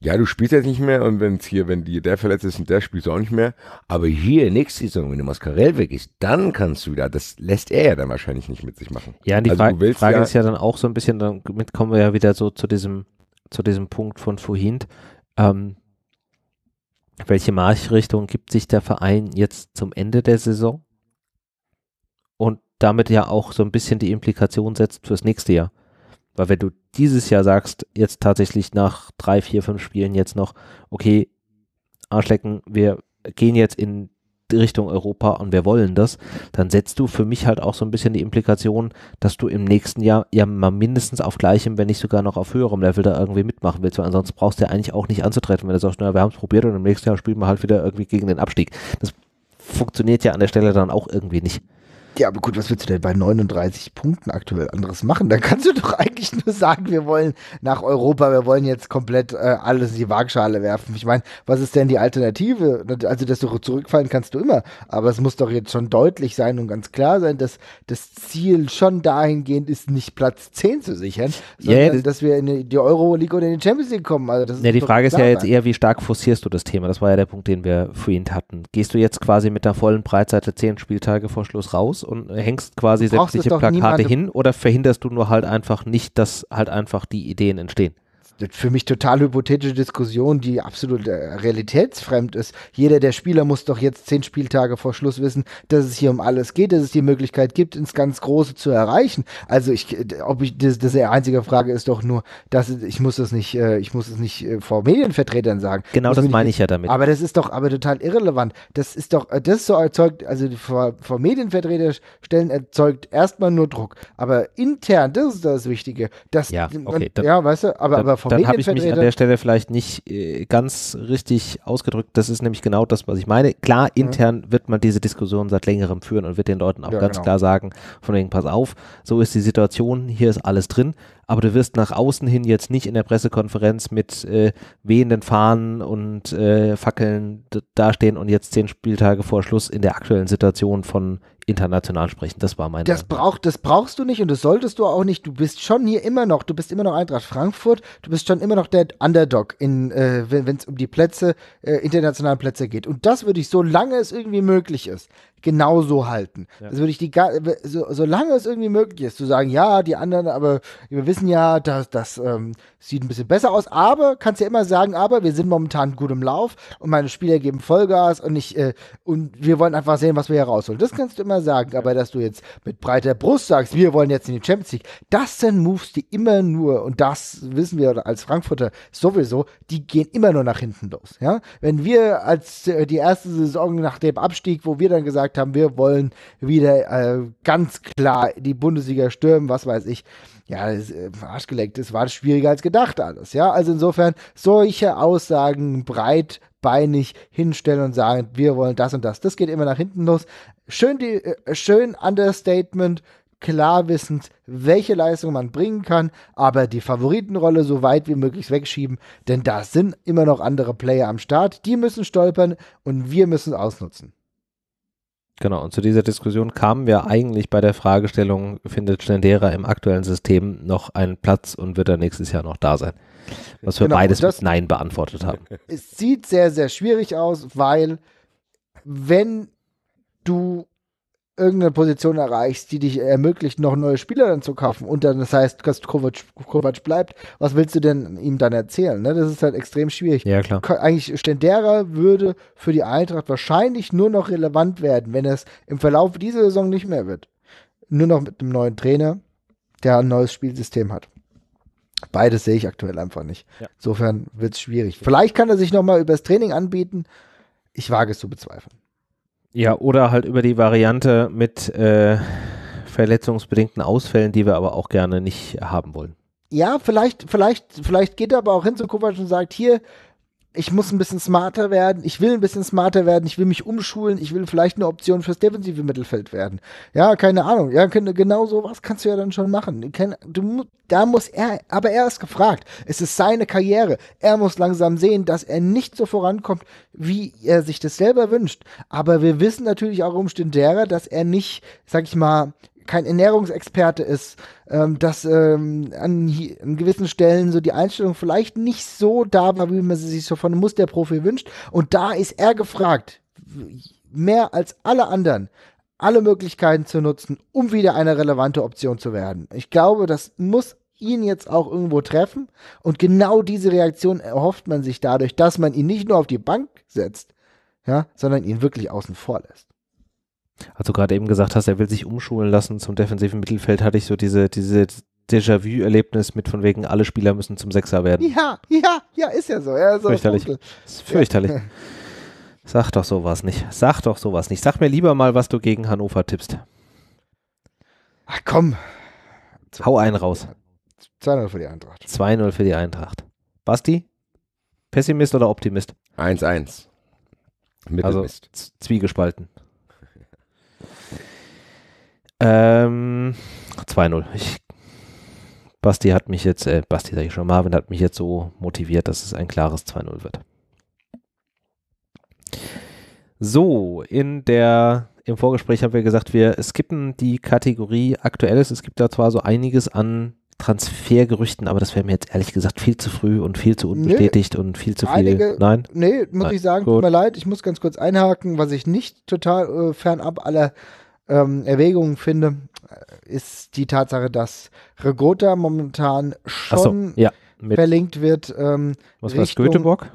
ja, du spielst jetzt nicht mehr und wenn es hier, wenn dir der verletzt ist und der spielst du auch nicht mehr. Aber hier nächste Saison, wenn du Mascarell weg ist, dann kannst du wieder, das lässt er ja dann wahrscheinlich nicht mit sich machen. Ja, die also Fra Frage ja ist ja dann auch so ein bisschen, damit kommen wir ja wieder so zu diesem, zu diesem Punkt von vorhin. Ähm, welche Marschrichtung gibt sich der Verein jetzt zum Ende der Saison? Und damit ja auch so ein bisschen die Implikation setzt fürs nächste Jahr. Weil wenn du dieses Jahr sagst, jetzt tatsächlich nach drei, vier, fünf Spielen jetzt noch, okay, Arschlecken, wir gehen jetzt in Richtung Europa und wir wollen das, dann setzt du für mich halt auch so ein bisschen die Implikation, dass du im nächsten Jahr ja mal mindestens auf gleichem, wenn nicht sogar noch auf höherem Level da irgendwie mitmachen willst, weil ansonsten brauchst du ja eigentlich auch nicht anzutreten, wenn du sagst, naja, wir haben es probiert und im nächsten Jahr spielen wir halt wieder irgendwie gegen den Abstieg. Das funktioniert ja an der Stelle dann auch irgendwie nicht. Ja, aber gut, was willst du denn bei 39 Punkten aktuell anderes machen? Da kannst du doch eigentlich nur sagen, wir wollen nach Europa, wir wollen jetzt komplett äh, alles in die Waagschale werfen. Ich meine, was ist denn die Alternative? Also, dass du zurückfallen kannst du immer, aber es muss doch jetzt schon deutlich sein und ganz klar sein, dass das Ziel schon dahingehend ist, nicht Platz 10 zu sichern, sondern yeah, dass wir in die Euro-League oder in die Champions League kommen. Also das ja, die Frage ist ja jetzt eher, wie stark forcierst du das Thema? Das war ja der Punkt, den wir vorhin hatten. Gehst du jetzt quasi mit der vollen Breitseite 10 Spieltage vor Schluss raus und hängst quasi sämtliche Plakate hin oder verhinderst du nur halt einfach nicht, dass halt einfach die Ideen entstehen? für mich total hypothetische Diskussion, die absolut äh, realitätsfremd ist. Jeder der Spieler muss doch jetzt zehn Spieltage vor Schluss wissen, dass es hier um alles geht, dass es die Möglichkeit gibt, ins ganz Große zu erreichen. Also ich, äh, ob ich das, das einzige Frage ist doch nur, dass ich muss das nicht, äh, ich muss es nicht äh, vor Medienvertretern sagen. Genau, muss das meine ich ja damit. Aber das ist doch, aber total irrelevant. Das ist doch, äh, das so erzeugt, also vor, vor Medienvertretern stellen erzeugt erstmal nur Druck, aber intern, das ist das Wichtige. Dass, ja, okay, dann, ja, weißt du, aber, aber vom Dann habe ich mich an der Stelle vielleicht nicht äh, ganz richtig ausgedrückt. Das ist nämlich genau das, was ich meine. Klar, mhm. intern mhm. wird man diese Diskussion seit längerem führen und wird den Leuten auch ja, ganz genau. klar sagen, von wegen, pass auf, so ist die Situation, hier ist alles drin. Aber du wirst nach außen hin jetzt nicht in der Pressekonferenz mit äh, wehenden Fahnen und äh, Fackeln dastehen und jetzt zehn Spieltage vor Schluss in der aktuellen Situation von international sprechen. Das war meine. Das, brauch, das brauchst du nicht und das solltest du auch nicht. Du bist schon hier immer noch, du bist immer noch Eintracht Frankfurt, du bist schon immer noch der Underdog, in, äh, wenn es um die Plätze, äh, internationalen Plätze geht. Und das würde ich, solange es irgendwie möglich ist, genauso halten. Ja. Das also würde ich die, so, solange es irgendwie möglich ist, zu sagen, ja, die anderen, aber wir wissen ja, dass das ähm, sieht ein bisschen besser aus, aber kannst ja immer sagen, aber wir sind momentan gut im Lauf und meine Spieler geben Vollgas und ich äh, und wir wollen einfach sehen, was wir hier rausholen. Das kannst du immer sagen, ja. aber dass du jetzt mit breiter Brust sagst, wir wollen jetzt in die Champions League, das sind Moves, die immer nur und das wissen wir als Frankfurter sowieso, die gehen immer nur nach hinten los. Ja, wenn wir als äh, die erste Saison nach dem Abstieg, wo wir dann gesagt gesagt haben, wir wollen wieder äh, ganz klar die Bundesliga stürmen, was weiß ich. Ja, das, äh, arschgelenkt, es war schwieriger als gedacht alles, ja. Also insofern, solche Aussagen breit beinig hinstellen und sagen, wir wollen das und das. Das geht immer nach hinten los. Schön, die, äh, schön Understatement, klar wissend, welche Leistung man bringen kann, aber die Favoritenrolle so weit wie möglich wegschieben, denn da sind immer noch andere Player am Start, die müssen stolpern und wir müssen ausnutzen. Genau, und zu dieser Diskussion kamen wir eigentlich bei der Fragestellung, findet Schnellera im aktuellen System noch einen Platz und wird er nächstes Jahr noch da sein? Was wir genau, beides mit Nein beantwortet haben. Es sieht sehr, sehr schwierig aus, weil wenn du irgendeine Position erreichst, die dich ermöglicht, noch neue Spieler dann zu kaufen und dann, das heißt, Kovac, Kovac bleibt, was willst du denn ihm dann erzählen? Ne? Das ist halt extrem schwierig. Ja, klar. Eigentlich, Stendera würde für die Eintracht wahrscheinlich nur noch relevant werden, wenn es im Verlauf dieser Saison nicht mehr wird. Nur noch mit einem neuen Trainer, der ein neues Spielsystem hat. Beides sehe ich aktuell einfach nicht. Ja. Insofern wird es schwierig. Vielleicht kann er sich nochmal übers Training anbieten. Ich wage es zu bezweifeln. Ja, oder halt über die Variante mit äh, verletzungsbedingten Ausfällen, die wir aber auch gerne nicht haben wollen. Ja, vielleicht, vielleicht, vielleicht geht er aber auch hin zu Kovac und sagt, hier, ich muss ein bisschen smarter werden, ich will ein bisschen smarter werden, ich will mich umschulen, ich will vielleicht eine Option fürs defensive Mittelfeld werden. Ja, keine Ahnung. Ja, genau so was kannst du ja dann schon machen. Du, da muss er, aber er ist gefragt. Es ist seine Karriere. Er muss langsam sehen, dass er nicht so vorankommt, wie er sich das selber wünscht. Aber wir wissen natürlich auch um Stindera, dass er nicht, sag ich mal, kein Ernährungsexperte ist, ähm, dass ähm, an, an, gewissen Stellen so die Einstellung vielleicht nicht so da war, wie man sie sich so von einem Musterprofi wünscht. Und da ist er gefragt, mehr als alle anderen, alle Möglichkeiten zu nutzen, um wieder eine relevante Option zu werden. Ich glaube, das muss ihn jetzt auch irgendwo treffen. Und genau diese Reaktion erhofft man sich dadurch, dass man ihn nicht nur auf die Bank setzt, ja, sondern ihn wirklich außen vor lässt. Als du gerade eben gesagt hast, er will sich umschulen lassen zum defensiven Mittelfeld, hatte ich so diese, diese Déjà-vu-Erlebnis mit von wegen, alle Spieler müssen zum Sechser werden. Ja, ja, ja, ist ja so. Ja, so fürchterlich. Ist fürchterlich. Ja. [LAUGHS] Sag doch sowas nicht. Sag doch sowas nicht. Sag mir lieber mal, was du gegen Hannover tippst. Ach komm. Hau einen raus. 2-0 für die Eintracht. 2-0 für die Eintracht. Basti? Pessimist oder Optimist? 1-1. Mittelmist. Also, zwiegespalten. Ähm, 2-0. Basti hat mich jetzt, äh, Basti sage ich schon, Marvin hat mich jetzt so motiviert, dass es ein klares 2-0 wird. So, in der, im Vorgespräch haben wir gesagt, wir skippen die Kategorie Aktuelles. Es gibt da zwar so einiges an Transfergerüchten, aber das wäre mir jetzt ehrlich gesagt viel zu früh und viel zu unbestätigt nee, und viel zu viel. Einige, Nein? Nee, muss Nein. ich sagen, Gut. tut mir leid, ich muss ganz kurz einhaken, was ich nicht total äh, fernab aller ähm, Erwägungen finde, ist die Tatsache, dass Regota momentan schon so, ja, verlinkt wird. Ähm, was war das, Göteborg?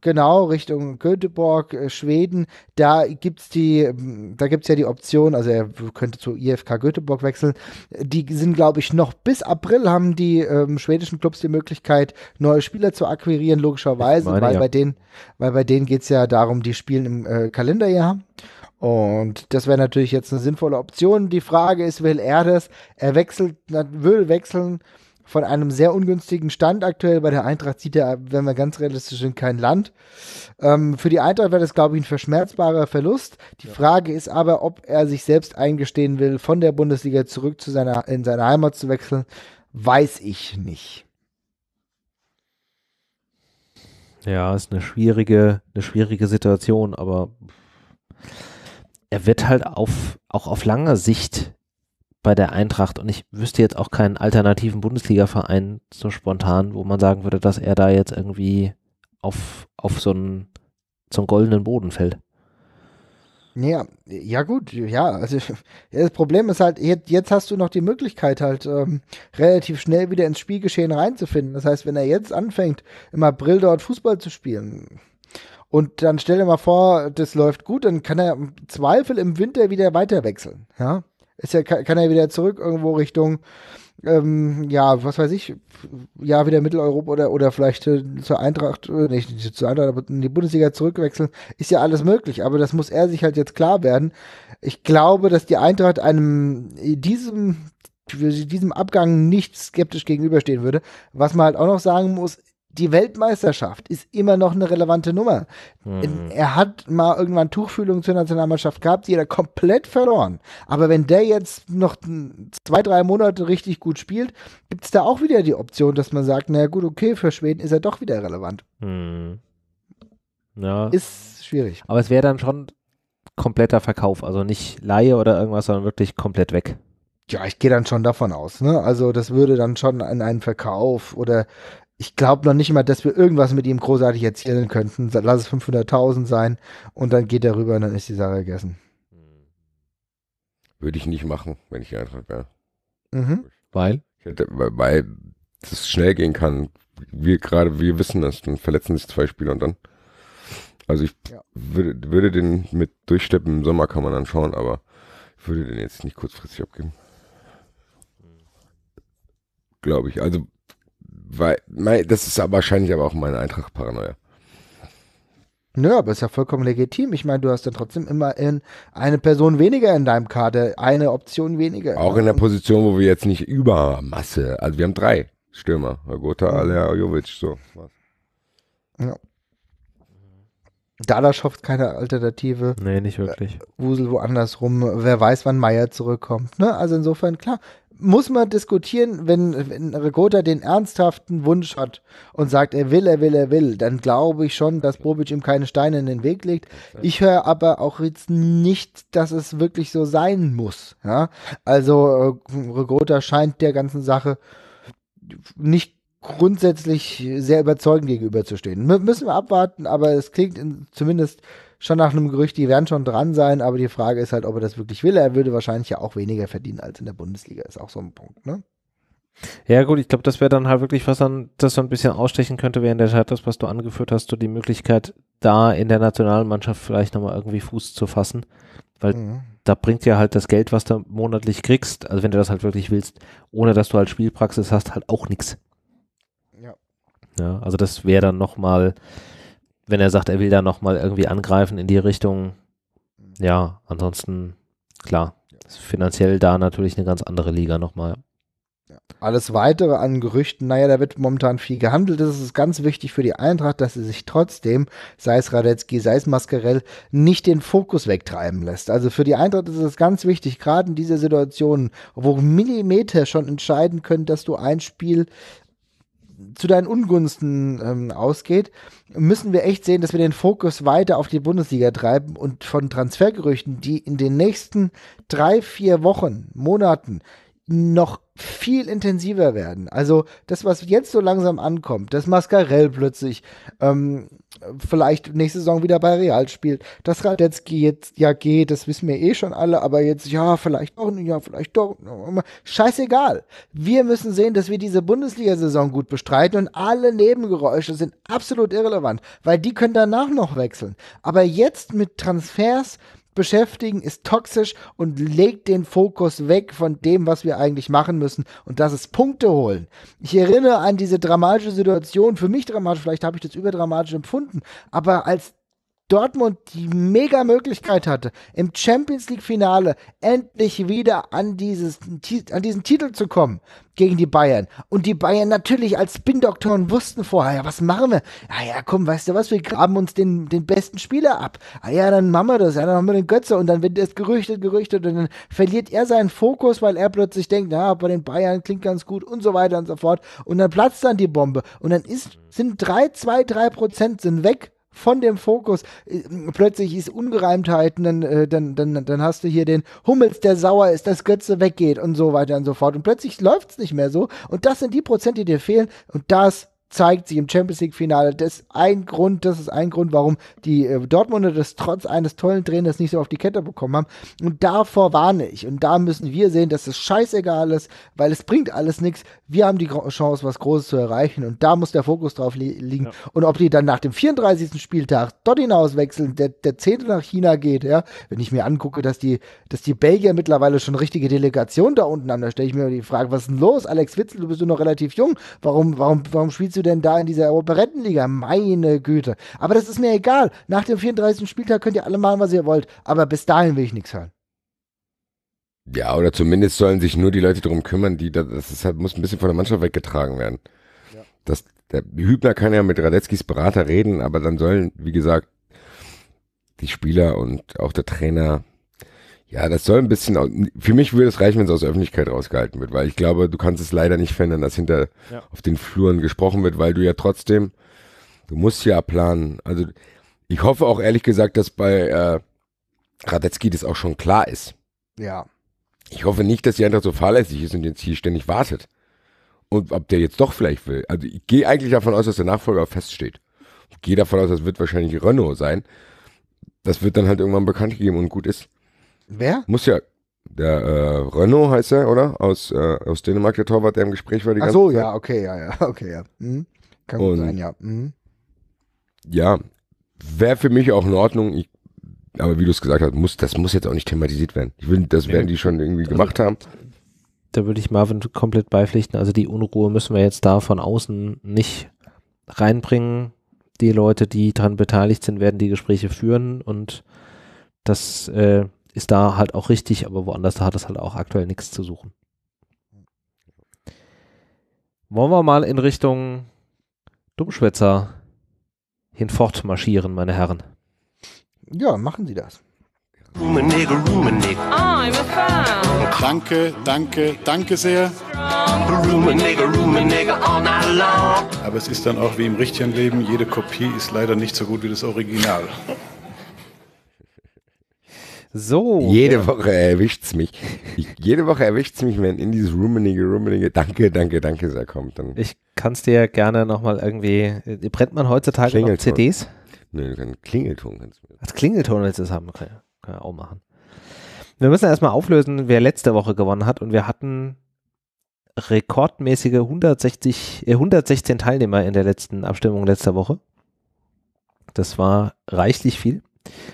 Genau, Richtung Göteborg, äh, Schweden. Da gibt es die, da gibt ja die Option, also er könnte zu IFK Göteborg wechseln. Die sind, glaube ich, noch bis April haben die ähm, schwedischen Clubs die Möglichkeit, neue Spieler zu akquirieren, logischerweise, meine, weil, ja. bei denen, weil bei denen geht es ja darum, die spielen im äh, Kalenderjahr. Und das wäre natürlich jetzt eine sinnvolle Option. Die Frage ist, will er das? Er wechselt, will wechseln von einem sehr ungünstigen Stand aktuell. Bei der Eintracht sieht er, wenn wir ganz realistisch sind, kein Land. Ähm, für die Eintracht wäre das, glaube ich, ein verschmerzbarer Verlust. Die ja. Frage ist aber, ob er sich selbst eingestehen will, von der Bundesliga zurück zu seiner, in seine Heimat zu wechseln, weiß ich nicht. Ja, ist eine schwierige, eine schwierige Situation, aber er wird halt auf, auch auf lange Sicht bei der Eintracht und ich wüsste jetzt auch keinen alternativen Bundesliga-Verein so spontan, wo man sagen würde, dass er da jetzt irgendwie auf, auf so einen, so goldenen Boden fällt. Ja, ja gut, ja, also das Problem ist halt, jetzt, jetzt hast du noch die Möglichkeit halt ähm, relativ schnell wieder ins Spielgeschehen reinzufinden. Das heißt, wenn er jetzt anfängt, im April dort Fußball zu spielen, und dann stell dir mal vor, das läuft gut, dann kann er im Zweifel im Winter wieder weiter wechseln. Ja? Ist ja, kann er wieder zurück irgendwo Richtung, ähm, ja, was weiß ich, ja, wieder Mitteleuropa oder, oder vielleicht äh, zur Eintracht, äh, nicht, nicht zur Eintracht, aber in die Bundesliga zurückwechseln. Ist ja alles möglich, aber das muss er sich halt jetzt klar werden. Ich glaube, dass die Eintracht einem, äh, diesem, diesem Abgang nicht skeptisch gegenüberstehen würde. Was man halt auch noch sagen muss, die Weltmeisterschaft ist immer noch eine relevante Nummer. Mhm. Er hat mal irgendwann Tuchfühlung zur Nationalmannschaft gehabt, die hat er komplett verloren. Aber wenn der jetzt noch zwei, drei Monate richtig gut spielt, gibt es da auch wieder die Option, dass man sagt, naja gut, okay, für Schweden ist er doch wieder relevant. Mhm. Ja. Ist schwierig. Aber es wäre dann schon kompletter Verkauf, also nicht Laie oder irgendwas, sondern wirklich komplett weg. Ja, ich gehe dann schon davon aus. Ne? Also das würde dann schon in einen Verkauf oder ich glaube noch nicht mal, dass wir irgendwas mit ihm großartig erzählen könnten. Lass es 500.000 sein und dann geht er rüber und dann ist die Sache gegessen. Hm. Würde ich nicht machen, wenn ich Eintracht wäre. Mhm. Weil? Hätte, weil es schnell gehen kann. Wir gerade, wir wissen das, dann verletzen sich zwei Spieler und dann. Also ich ja. würde, würde den mit durchsteppen im Sommer kann man dann schauen, aber ich würde den jetzt nicht kurzfristig abgeben. Hm. Glaube ich. Also weil, mein, das ist wahrscheinlich aber auch meine Eintracht-Paranoia. Nö, aber ist ja vollkommen legitim. Ich meine, du hast dann trotzdem immerhin eine Person weniger in deinem Kader, eine Option weniger. Auch in der Position, wo wir jetzt nicht Übermasse, also wir haben drei Stürmer, Gotha, mhm. Alea, Jovic, so. Ja. Dada schafft keine Alternative. Nee, nicht wirklich. Äh, Wusel woanders rum. Wer weiß, wann Meier zurückkommt. Ne? Also insofern, klar, muss man diskutieren, wenn, wenn Rekota den ernsthaften Wunsch hat und sagt, er will, er will, er will, dann glaube ich schon, dass Bobic ihm keine Steine in den Weg legt. Ich höre aber auch jetzt nicht, dass es wirklich so sein muss. Ja? Also äh, Rekota scheint der ganzen Sache nicht grundsätzlich sehr überzeugend gegenüberzustehen. M müssen wir abwarten, aber es klingt in, zumindest schon nach einem Gerücht, die werden schon dran sein, aber die Frage ist halt, ob er das wirklich will. Er würde wahrscheinlich ja auch weniger verdienen als in der Bundesliga, ist auch so ein Punkt, ne? Ja, gut, ich glaube, das wäre dann halt wirklich, was dann das so ein bisschen ausstechen könnte, während der Tat, das, was du angeführt hast, so die Möglichkeit, da in der Nationalmannschaft vielleicht nochmal irgendwie Fuß zu fassen. Weil mhm. da bringt ja halt das Geld, was du monatlich kriegst, also wenn du das halt wirklich willst, ohne dass du halt Spielpraxis hast, halt auch nichts. Ja. Ja, also das wäre dann nochmal wenn er sagt, er will da nochmal irgendwie angreifen in die Richtung, mhm. ja, ansonsten, klar, finanziell da natürlich eine ganz andere Liga nochmal. Ja. Alles weitere an Gerüchten, naja, da wird momentan viel gehandelt. Es ist ganz wichtig für die Eintracht, dass sie sich trotzdem, sei es Radetzky, sei es Mascarell, nicht den Fokus wegtreiben lässt. Also für die Eintracht ist es ganz wichtig, gerade in dieser Situation, wo Millimeter schon entscheiden können, dass du ein Spiel zu deinen Ungunsten ähm, ausgeht, müssen wir echt sehen, dass wir den Fokus weiter auf die Bundesliga treiben und von Transfergerüchten, die in den nächsten drei, vier Wochen, Monaten noch viel intensiver werden. Also das, was jetzt so langsam ankommt, dass Mascarell plötzlich ähm, vielleicht nächste Saison wieder bei Real spielt, dass Radetzky jetzt ja geht, das wissen wir eh schon alle, aber jetzt ja, vielleicht doch, ja, vielleicht doch, scheißegal. Wir müssen sehen, dass wir diese Bundesliga-Saison gut bestreiten und alle Nebengeräusche sind absolut irrelevant, weil die können danach noch wechseln. Aber jetzt mit Transfers, beschäftigen, ist toxisch und legt den Fokus weg von dem, was wir eigentlich machen müssen. Und das ist Punkte holen. Ich erinnere an diese dramatische Situation, für mich dramatisch, vielleicht habe ich das überdramatisch empfunden, aber als Dortmund die mega Möglichkeit hatte, im Champions League Finale endlich wieder an, dieses, an diesen Titel zu kommen gegen die Bayern. Und die Bayern natürlich als Spin-Doktoren wussten vorher, ja, was machen wir? Ah ja, komm, weißt du was, wir graben uns den, den besten Spieler ab. Ah ja, dann machen wir das, ja, dann machen wir den Götze und dann wird es gerüchtet, gerüchtet und dann verliert er seinen Fokus, weil er plötzlich denkt, ja, bei den Bayern klingt ganz gut und so weiter und so fort. Und dann platzt dann die Bombe und dann ist, sind drei, zwei, drei Prozent sind weg von dem Fokus. Äh, plötzlich ist Ungereimtheiten, dann, äh, dann, dann, dann hast du hier den Hummels, der sauer ist, dass Götze weggeht und so weiter und so fort. Und plötzlich läuft es nicht mehr so. Und das sind die Prozent, die dir fehlen. Und das zeigt sich im Champions League Finale. Das ist ein Grund, das ist ein Grund, warum die äh, Dortmunder das trotz eines tollen Trainers nicht so auf die Kette bekommen haben. Und davor warne ich. Und da müssen wir sehen, dass es scheißegal ist, weil es bringt alles nichts wir haben die Chance, was Großes zu erreichen und da muss der Fokus drauf li liegen. Ja. Und ob die dann nach dem 34. Spieltag dort hinaus wechseln, der, der 10. nach China geht, ja, wenn ich mir angucke, dass die, dass die Belgier mittlerweile schon richtige Delegation da unten haben, da stelle ich mir die Frage, was ist denn los? Alex Witzel, du bist nur noch relativ jung, warum, warum, warum spielst du denn da in dieser Operettenliga? Meine Güte. Aber das ist mir egal. Nach dem 34. Spieltag könnt ihr alle machen, was ihr wollt, aber bis dahin will ich nichts hören. Ja, oder zumindest sollen sich nur die Leute darum kümmern, die da, das ist halt, muss ein bisschen von der Mannschaft weggetragen werden. Ja. Das, der Hübner kann ja mit Radetzkis Berater reden, aber dann sollen, wie gesagt, die Spieler und auch der Trainer, ja, das soll ein bisschen, für mich würde es reichen, wenn es aus der Öffentlichkeit rausgehalten wird, weil ich glaube, du kannst es leider nicht verändern, dass hinter ja. auf den Fluren gesprochen wird, weil du ja trotzdem, du musst ja planen. Also ich hoffe auch ehrlich gesagt, dass bei äh, Radetzky das auch schon klar ist. Ja. Ich hoffe nicht, dass die Eintracht so fahrlässig ist und jetzt hier ständig wartet. Und ob der jetzt doch vielleicht will. Also ich gehe eigentlich davon aus, dass der Nachfolger feststeht. Ich gehe davon aus, das wird wahrscheinlich Renault sein. Das wird dann halt irgendwann bekannt gegeben und gut ist. Wer? Muss ja. Der äh, Renault heißt er, oder? Aus, äh, aus Dänemark, der Torwart, der im Gespräch war die Ach ganze so, Zeit. ja, okay, ja, ja, [LAUGHS] okay, ja. Mhm. Kann und, gut sein, ja. Mhm. Ja, wäre für mich auch in Ordnung. Ich aber wie du es gesagt hast, muss, das muss jetzt auch nicht thematisiert werden. Ich will, das werden die schon irgendwie also, gemacht haben. Da würde ich Marvin komplett beipflichten. Also die Unruhe müssen wir jetzt da von außen nicht reinbringen. Die Leute, die daran beteiligt sind, werden die Gespräche führen und das äh, ist da halt auch richtig, aber woanders da hat es halt auch aktuell nichts zu suchen. Wollen wir mal in Richtung Dummschwätzer hinfort marschieren, meine Herren? ja, machen Sie das. Ah, I'm a fan. Danke, danke, danke sehr. all night long. Aber es ist dann auch wie im richtigen Leben, jede Kopie ist leider nicht so gut wie das Original. So. Jede Woche erwischt es mich. Ich, jede Woche erwischt es mich, wenn in dieses Rummenige, Rummenige, danke, danke, danke sehr kommt. Dann ich kann es dir gerne nochmal irgendwie, brennt man heutzutage noch CDs? Schon. Nee, du Klingelton kannst du. Als Klingelton willst du das haben, okay. Können wir auch machen. Wir müssen erstmal auflösen, wer letzte Woche gewonnen hat und wir hatten rekordmäßige 160, äh, 116 Teilnehmer in der letzten Abstimmung letzter Woche. Das war reichlich viel.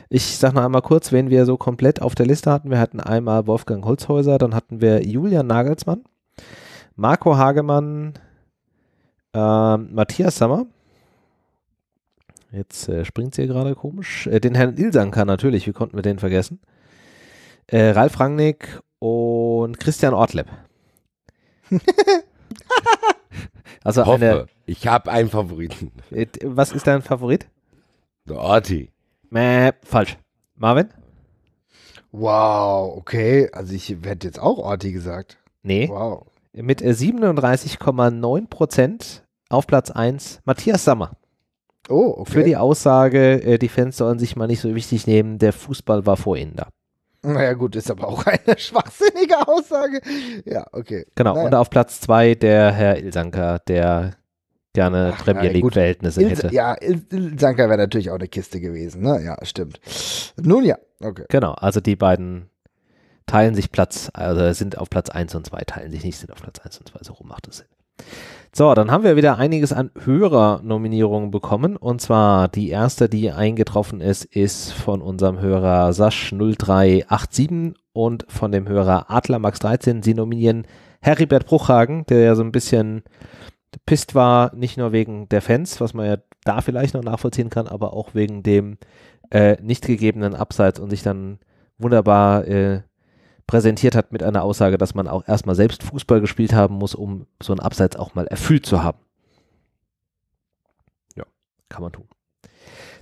Ich sage noch einmal kurz, wen wir so komplett auf der Liste hatten. Wir hatten einmal Wolfgang Holzhäuser, dann hatten wir Julian Nagelsmann, Marco Hagemann, äh, Matthias Sommer, Jetzt äh, springt es hier gerade komisch. Äh, den Herrn Ilsanker natürlich, wie konnten wir den vergessen? Äh, Ralf Rangnick und Christian Ortleb. [LAUGHS] also ich Hoffe, eine, ich habe einen Favoriten. was ist dein Favorit? Der Orti. Mäh, falsch. Marvin? Wow, okay. Also ich hätte jetzt auch Orti gesagt. Nee. Wow. Mit 37,9 äh, Prozent auf Platz 1 Matthias Sammer. Oh, okay. Für die Aussage, äh, die Fans sollen sich mal nicht so wichtig nehmen, der Fußball war vor ihnen da. Naja, gut, ist aber auch eine [LAUGHS] schwachsinnige Aussage. Ja, okay. Genau, naja. und auf Platz zwei der Herr Ilsanker, der gerne Ach, Premier League-Verhältnisse hätte. Ja, Ilsanker wäre natürlich auch eine Kiste gewesen, ne? Ja, stimmt. Nun ja, okay. Genau, also die beiden teilen sich Platz, also sind auf Platz 1 und 2, teilen sich nicht, sind auf Platz 1 und 2, so rum macht es Sinn. So, dann haben wir wieder einiges an Hörernominierungen bekommen. Und zwar die erste, die eingetroffen ist, ist von unserem Hörer Sasch0387 und von dem Hörer AdlerMax13. Sie nominieren Heribert Bruchhagen, der ja so ein bisschen pisst war, nicht nur wegen der Fans, was man ja da vielleicht noch nachvollziehen kann, aber auch wegen dem äh, nicht gegebenen Abseits und sich dann wunderbar äh, präsentiert hat mit einer Aussage, dass man auch erstmal selbst Fußball gespielt haben muss, um so einen Abseits auch mal erfüllt zu haben. Ja, kann man tun.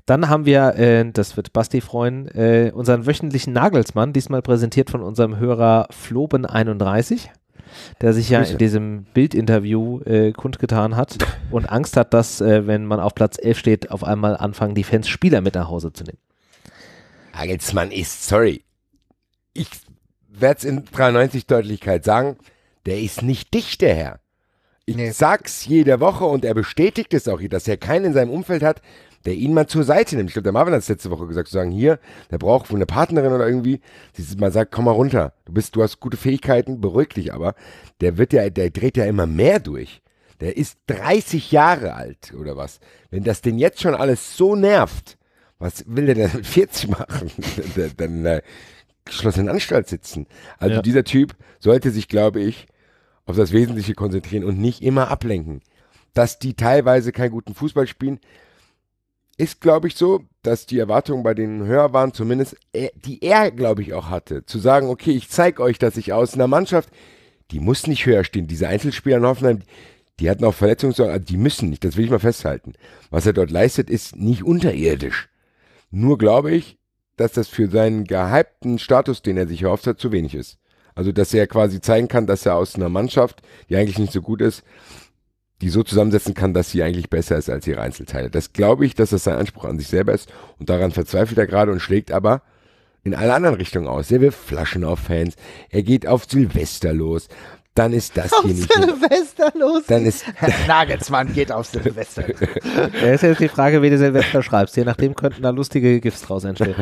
Dann haben wir, äh, das wird Basti freuen, äh, unseren wöchentlichen Nagelsmann, diesmal präsentiert von unserem Hörer Floben31, der sich ja in diesem Bildinterview äh, kundgetan hat [LAUGHS] und Angst hat, dass, äh, wenn man auf Platz 11 steht, auf einmal anfangen, die Fans Spieler mit nach Hause zu nehmen. Nagelsmann ist, sorry, ich werde es in 93 Deutlichkeit sagen, der ist nicht dicht, der Herr. Ich nee. sag's jede Woche und er bestätigt es auch, hier, dass er keinen in seinem Umfeld hat, der ihn mal zur Seite nimmt. Ich glaube, der Marvin hat es letzte Woche gesagt, zu sagen, hier, der braucht wohl eine Partnerin oder irgendwie, die mal sagt, komm mal runter. Du bist, du hast gute Fähigkeiten, beruhig dich aber. Der wird ja, der dreht ja immer mehr durch. Der ist 30 Jahre alt oder was. Wenn das den jetzt schon alles so nervt, was will der denn [LAUGHS] mit 40 machen? dann, [LAUGHS] dann, geschlossenen Anstalt sitzen. Also ja. dieser Typ sollte sich, glaube ich, auf das Wesentliche konzentrieren und nicht immer ablenken. Dass die teilweise keinen guten Fußball spielen, ist, glaube ich, so, dass die Erwartungen bei denen höher waren, zumindest die er, glaube ich, auch hatte. Zu sagen, okay, ich zeige euch, dass ich aus einer Mannschaft, die muss nicht höher stehen. Diese Einzelspieler in Hoffenheim, die hatten auch Verletzungssorgen, also die müssen nicht, das will ich mal festhalten. Was er dort leistet, ist nicht unterirdisch. Nur, glaube ich, dass das für seinen gehypten Status, den er sich erhofft hat, zu wenig ist. Also, dass er quasi zeigen kann, dass er aus einer Mannschaft, die eigentlich nicht so gut ist, die so zusammensetzen kann, dass sie eigentlich besser ist als ihre Einzelteile. Das glaube ich, dass das sein Anspruch an sich selber ist und daran verzweifelt er gerade und schlägt aber in alle anderen Richtungen aus. Er will Flaschen auf Fans, er geht auf Silvester los, dann ist das auf hier nicht. Silvester los. Dann ist [LAUGHS] Nagelsmann geht auf Silvester. Da [LAUGHS] ist jetzt die Frage, wie du Silvester schreibst. Je nachdem könnten da lustige Gifts draus entstehen.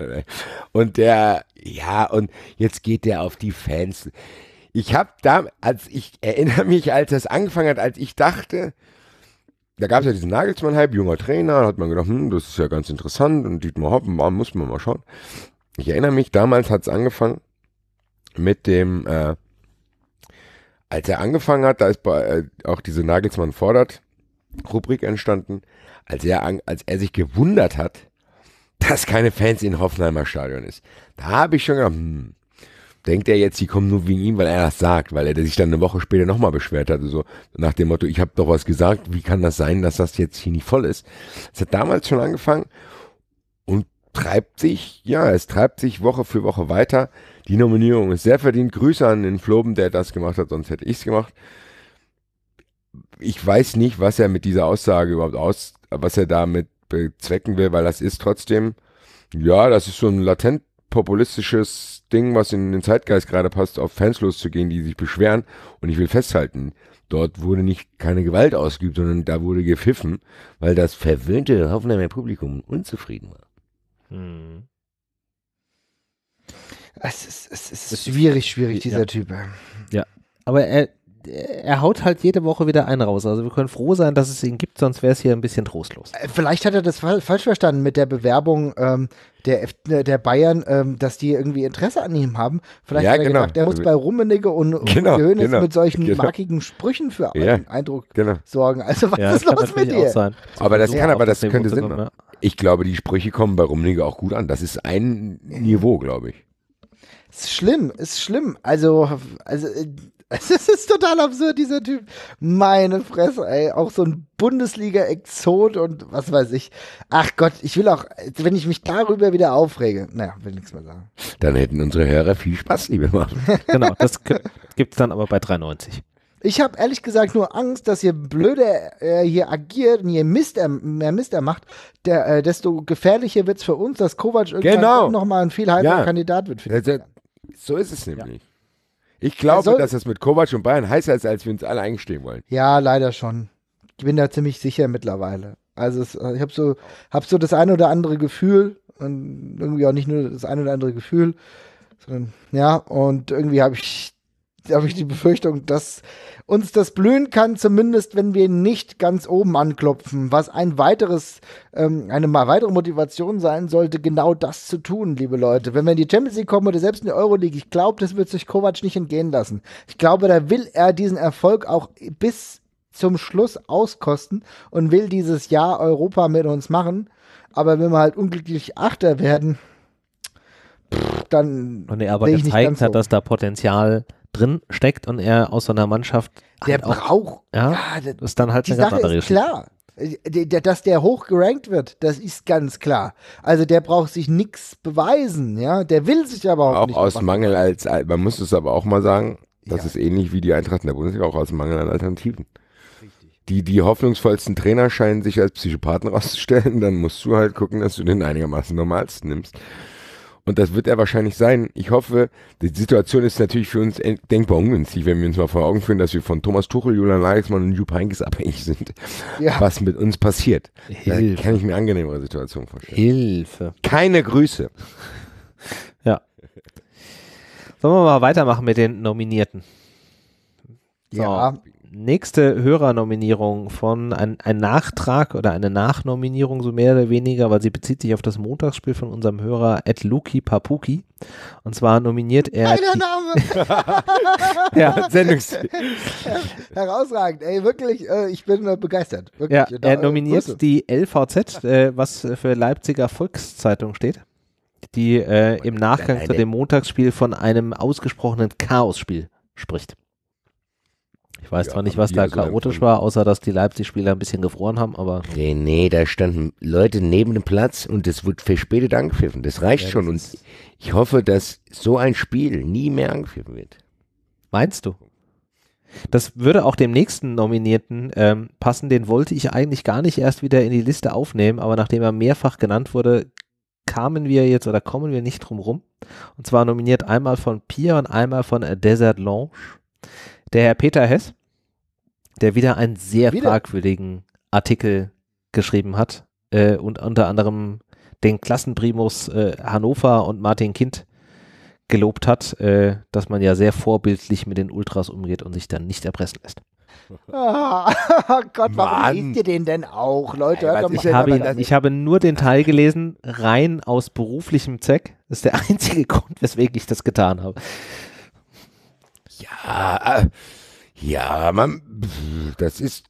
[LAUGHS] und der, ja, und jetzt geht der auf die Fans. Ich habe da, als ich erinnere mich, als das angefangen hat, als ich dachte, da gab es ja diesen Nagelsmann-Hype, junger Trainer, da hat man gedacht, hm, das ist ja ganz interessant und Dietmar Hoffenbaum muss man mal schauen. Ich erinnere mich, damals hat es angefangen mit dem äh, als er angefangen hat, da ist bei, äh, auch diese Nagelsmann fordert Rubrik entstanden, als er, an, als er sich gewundert hat, dass keine Fans in Hoffenheimer Stadion ist. Da habe ich schon gedacht, hm, denkt er jetzt, die kommen nur wegen ihm, weil er das sagt, weil er sich dann eine Woche später nochmal beschwert hat, so nach dem Motto, ich habe doch was gesagt, wie kann das sein, dass das jetzt hier nicht voll ist? Es hat damals schon angefangen und treibt sich, ja, es treibt sich Woche für Woche weiter. Die Nominierung ist sehr verdient. Grüße an den Floben, der das gemacht hat, sonst hätte ich es gemacht. Ich weiß nicht, was er mit dieser Aussage überhaupt aus, was er damit bezwecken will, weil das ist trotzdem, ja, das ist so ein latent populistisches Ding, was in den Zeitgeist gerade passt, auf Fans loszugehen, die sich beschweren. Und ich will festhalten, dort wurde nicht keine Gewalt ausgeübt, sondern da wurde gepfiffen, weil das verwöhnte Hoffenheimer Publikum unzufrieden war. Hm. Es ist, es ist schwierig, schwierig, dieser ja. Typ. Ja, aber er, er haut halt jede Woche wieder einen raus. Also wir können froh sein, dass es ihn gibt, sonst wäre es hier ein bisschen trostlos. Äh, vielleicht hat er das falsch verstanden mit der Bewerbung ähm, der, F äh, der Bayern, ähm, dass die irgendwie Interesse an ihm haben. Vielleicht ja, hat er genau. gedacht, er muss bei Rummenigge und, und genau, genau, mit solchen genau. markigen Sprüchen für ja, Eindruck genau. sorgen. Also was ja, ist los mit dir? Das aber das kann, aber das könnte Sinn machen. Ich glaube, die Sprüche kommen bei Rummenigge auch gut an. Das ist ein Niveau, glaube ich. Ist schlimm, ist schlimm. Also, also äh, [LAUGHS] es ist total absurd, dieser Typ. Meine Fresse, ey. Auch so ein Bundesliga-Exot und was weiß ich. Ach Gott, ich will auch, wenn ich mich darüber wieder aufrege. Naja, will nichts mehr sagen. Dann hätten unsere Hörer viel Spaß, liebe Mann. [LAUGHS] genau, das gibt es dann aber bei 93. Ich habe ehrlich gesagt nur Angst, dass je blöder er hier agiert und je Mist er, mehr Mist er macht, der, äh, desto gefährlicher wird es für uns, dass Kovac irgendwann genau. nochmal ein viel heißer ja. Kandidat wird. Für so ist es nämlich. Ja. Ich glaube, also, dass das mit Kovac und Bayern heißer ist, als wir uns alle eingestehen wollen. Ja, leider schon. Ich bin da ziemlich sicher mittlerweile. Also es, äh, ich habe so, hab so das ein oder andere Gefühl und irgendwie auch nicht nur das ein oder andere Gefühl, sondern ja, und irgendwie habe ich [LAUGHS] habe ich die Befürchtung, dass uns das blühen kann, zumindest wenn wir nicht ganz oben anklopfen, was ein weiteres, ähm, eine weitere Motivation sein sollte, genau das zu tun, liebe Leute. Wenn wir in die Champions League kommen oder selbst in die Euroleague, ich glaube, das wird sich Kovac nicht entgehen lassen. Ich glaube, da will er diesen Erfolg auch bis zum Schluss auskosten und will dieses Jahr Europa mit uns machen. Aber wenn wir halt unglücklich Achter werden, pff, dann. Und er aber gezeigt hat, so. dass da Potenzial drin steckt und er aus so einer Mannschaft. Der halt auch, braucht. Ja, ja, ist dann halt eine Sache ganz ist klar. Äh, dass der hoch gerankt wird, das ist ganz klar. Also der braucht sich nichts beweisen, ja. Der will sich aber auch, auch nicht. Auch aus bewachen. Mangel als, man muss es aber auch mal sagen, das ja. ist ähnlich wie die Eintracht in der Bundesliga, auch aus Mangel an Alternativen. Richtig. Die, die hoffnungsvollsten Trainer scheinen sich als Psychopathen [LAUGHS] rauszustellen, dann musst du halt gucken, dass du den einigermaßen normalsten nimmst. Und das wird er wahrscheinlich sein. Ich hoffe, die Situation ist natürlich für uns denkbar ungünstig, wenn wir uns mal vor Augen führen, dass wir von Thomas Tuchel, Julian Nagelsmann und Jupp Heynckes abhängig sind. [LAUGHS] Ja. Was mit uns passiert. Hilfe. Da kann ich mir eine angenehmere Situation vorstellen. Hilfe. Keine Grüße. Ja. Sollen wir mal weitermachen mit den Nominierten? So. Ja nächste Hörernominierung von ein, ein, Nachtrag oder eine Nachnominierung, so mehr oder weniger, weil sie bezieht sich auf das Montagsspiel von unserem Hörer Ed Luki Papuki. Und zwar nominiert er. Geiler Name! [LAUGHS] ja, Sendungs. [LAUGHS] Herausragend, ey, wirklich, äh, ich bin äh, begeistert. Wirklich. Ja, genau. er nominiert äh, die LVZ, was für Leipziger Volkszeitung steht die äh, oh im Nachgang zu dem Montagsspiel von einem ausgesprochenen Chaosspiel spricht. Ich weiß ja, zwar nicht, was da chaotisch war, außer dass die Leipzig-Spieler ein bisschen gefroren haben, aber. Nee, nee, da standen Leute neben dem Platz und es wird verspätet angepfiffen. Das reicht ja, schon. Das und ich hoffe, dass so ein Spiel nie mehr angepfiffen wird. Meinst du? Das würde auch dem nächsten Nominierten ähm, passen. Den wollte ich eigentlich gar nicht erst wieder in die Liste aufnehmen, aber nachdem er mehrfach genannt wurde, kamen wir jetzt oder kommen wir nicht drum rum. Und zwar nominiert einmal von Pierre und einmal von A Desert Lounge der Herr Peter Hess, der wieder einen sehr wieder? fragwürdigen Artikel geschrieben hat äh, und unter anderem den Klassenprimus äh, Hannover und Martin Kind gelobt hat, äh, dass man ja sehr vorbildlich mit den Ultras umgeht und sich dann nicht erpressen lässt. Ah, [LAUGHS] oh Gott, warum Mann. liest ihr den denn auch, Leute? Ey, ich, habe ihn, ich, habe nur den Teil gelesen, rein aus beruflichem Zweck. Das ist der [LAUGHS] einzige Grund, weswegen ich das getan habe. Ja, äh, ja, man, das ist,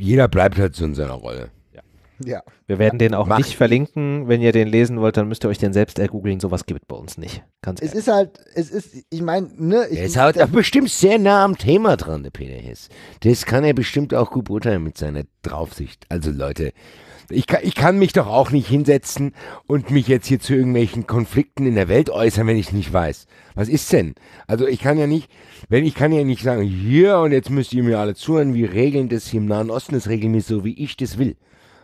jeder bleibt halt so in seiner Rolle. Ja. ja. Wir werden den auch Mach nicht ich. verlinken. Wenn ihr den lesen wollt, dann müsst ihr euch den selbst ergoogeln. Sowas gibt bei uns nicht. Ganz ehrlich. Es ist halt, es ist, ich meine, ne. Ich, ist halt auch bestimmt sehr nah am Thema dran, der Peter Hess. Das kann er bestimmt auch gut beurteilen mit seiner Draufsicht. Also Leute, ich kann, ich kann mich doch auch nicht hinsetzen und mich jetzt hier zu irgendwelchen Konflikten in der Welt äußern, wenn ich nicht weiß. Was ist denn? Also ich kann ja nicht, wenn ich kann ja nicht sagen, hier und jetzt müsst ihr mir alle zuhören, wir regeln das hier im Nahen Osten, das regeln wir so, wie ich das will.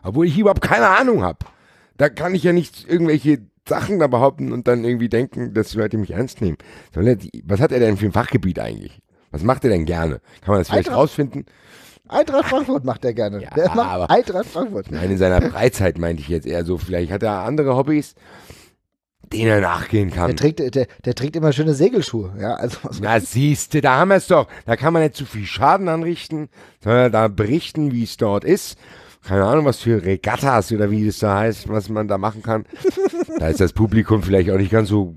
Obwohl ich überhaupt keine Ahnung habe. Da kann ich ja nicht irgendwelche Sachen da behaupten und dann irgendwie denken, dass die Leute mich ernst nehmen. Was hat er denn für ein Fachgebiet eigentlich? Was macht er denn gerne? Kann man das vielleicht Alter. rausfinden? Eintracht Frankfurt macht er gerne. Ja, der macht Eintracht Frankfurt. Nein, in seiner Freizeit meinte ich jetzt eher so. Vielleicht hat er andere Hobbys, denen er nachgehen kann. Der trägt, der, der trägt immer schöne Segelschuhe. Ja, also, Na siehste, da haben wir es doch. Da kann man nicht zu viel Schaden anrichten, sondern da berichten, wie es dort ist keine Ahnung, was für Regattas oder wie das da heißt, was man da machen kann. [LAUGHS] Da ist das Publikum vielleicht auch nicht ganz so,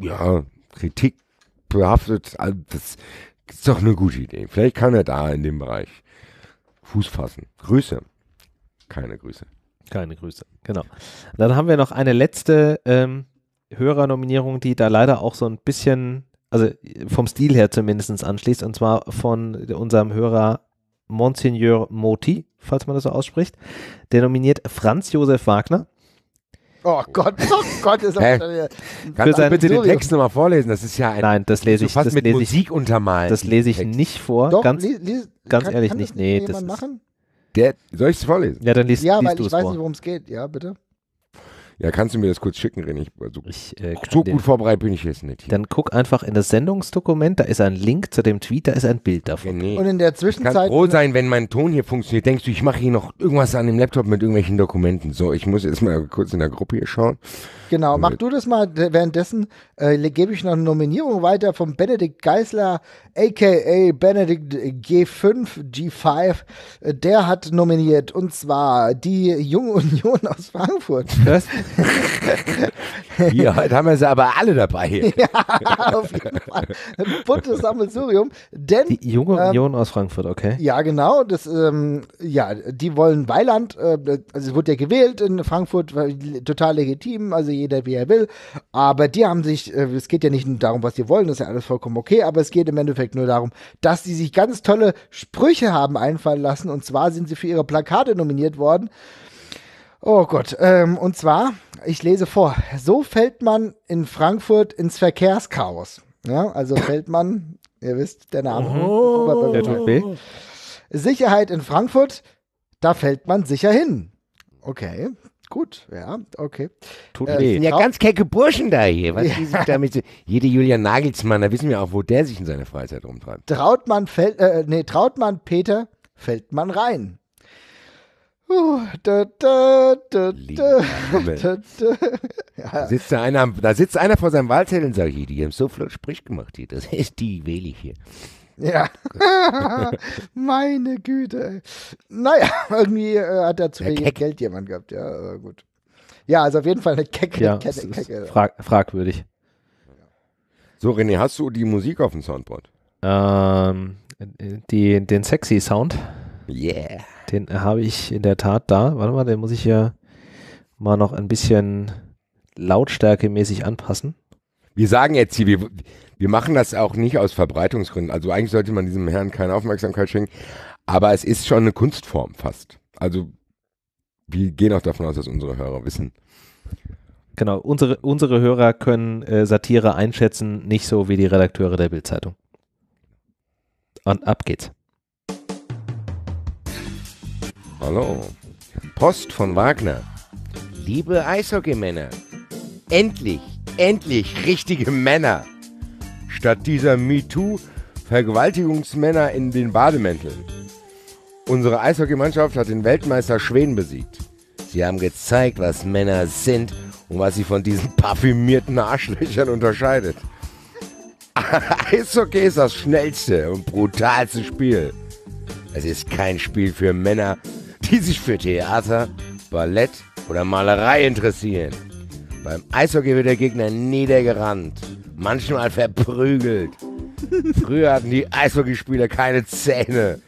ja, kritikbehaftet. Also, das ist doch eine gute Idee. Vielleicht kann er da in dem Bereich. Fuß fassen. Grüße. Keine Grüße. Keine Grüße, genau. Dann haben wir noch eine letzte ähm, Hörernominierung, die da leider auch so ein bisschen, also vom Stil her zumindest anschließt, und zwar von unserem Hörer Monsignor Moti, falls man das so ausspricht. Der nominiert Franz Josef Wagner Oh Gott, oh Gott, ist das hey, Kannst du bitte den Text nochmal vorlesen? Das ist ja ein. Nein, das lese ich. Fast das mit lese ich, untermalen. Das lese ich nicht vor. Doch, ganz, lese, ganz kann, ehrlich kann nicht. Das nee, das machen? Der, soll ich es vorlesen? Ja, dann liest, ja, liest du es vor. Ja, weil ich weiß nicht, worum es geht. Ja, bitte. Ja, kannst du mir das kurz schicken, René? Ich, also, ich, äh, so gut vorbereitet bin ich jetzt nicht. Hier. Dann guck einfach in das Sendungsdokument, da ist ein Link zu dem Tweet, da ist ein Bild davon. René, Und in der Zwischenzeit. Ich kann froh sein, wenn mein Ton hier funktioniert. Denkst du, ich mache hier noch irgendwas an dem Laptop mit irgendwelchen Dokumenten? So, ich muss jetzt mal kurz in der Gruppe hier schauen. Genau, mach du das mal. Währenddessen äh, gebe ich noch eine Nominierung weiter von Benedikt Geisler, a.k.a. Benedikt G5, G5. Äh, der hat nominiert und zwar die Junge Union aus Frankfurt. Was? [LAUGHS] Hier, heute haben wir sie aber alle dabei. [LAUGHS] ja, auf jeden Fall. Ein buntes Sammelsurium. Denn, die junge ähm, Union ähm, aus Frankfurt, okay. Ja, genau. Das, ähm, ja, die wollen Weiland. Äh, also es wurde ja gewählt in Frankfurt, total legitim, also jeder wie er will. Aber die haben sich, äh, es geht ja nicht nur darum, was sie wollen, das ist ja alles vollkommen okay, aber es geht im Endeffekt nur darum, dass die sich ganz tolle Sprüche haben einfallen lassen. Und zwar sind sie für ihre Plakate nominiert worden. Oh Gott, ähm, und zwar, ich lese vor, so fällt man in Frankfurt ins Verkehrschaos. Ja, also fällt man, ihr wisst, der Name. Oh, der tut weh. Sicherheit in Frankfurt, da fällt man sicher hin. Okay, gut, ja, okay. Tut äh, weh. Sind ja ganz kecke Burschen da hier. Was ja. die sind damit? Jede Julian Nagelsmann, da wissen wir auch, wo der sich in seiner Freizeit rumtreibt. Traut man, fällt, äh, nee, traut man Peter, fällt man rein da, Sitzt einer, vor seinem Wahlzettel und sagt, die haben so flott Sprich gemacht hier. Das ist die wähle ich hier. Ja. [LAUGHS] Meine Güte. Naja, irgendwie äh, hat er zu wenig Keck. Geld jemand gehabt, ja, aber äh, gut. Ja, also auf jeden Fall eine kecke, ja, kecke, kecke. Frag fragwürdig. So, René, hast du die Musik auf dem Soundboard? Ähm, die, den sexy Sound. Yeah. Den äh, habe ich in der Tat da. Warte mal, den muss ich ja mal noch ein bisschen lautstärkemäßig anpassen. Wir sagen jetzt hier, wir, wir machen das auch nicht aus Verbreitungsgründen. Also eigentlich sollte man diesem Herrn keine Aufmerksamkeit schenken. Aber es ist schon eine Kunstform fast. Also wir gehen auch davon aus, dass unsere Hörer wissen. Genau, unsere, unsere Hörer können äh, Satire einschätzen, nicht so wie die Redakteure der Bildzeitung. Und ab geht's. Hallo. Post von Wagner. Liebe Eishockeymänner, endlich, endlich richtige Männer. Statt dieser MeToo-Vergewaltigungsmänner in den Bademänteln. Unsere Eishockeymannschaft hat den Weltmeister Schweden besiegt. Sie haben gezeigt, was Männer sind und was sie von diesen parfümierten Arschlöchern unterscheidet. [LAUGHS] Eishockey ist das schnellste und brutalste Spiel. Es ist kein Spiel für Männer, die sich für Theater, Ballett oder Malerei interessieren. Beim Eishockey wird der Gegner niedergerannt, manchmal verprügelt. Früher hatten die Eishockeyspieler keine Zähne.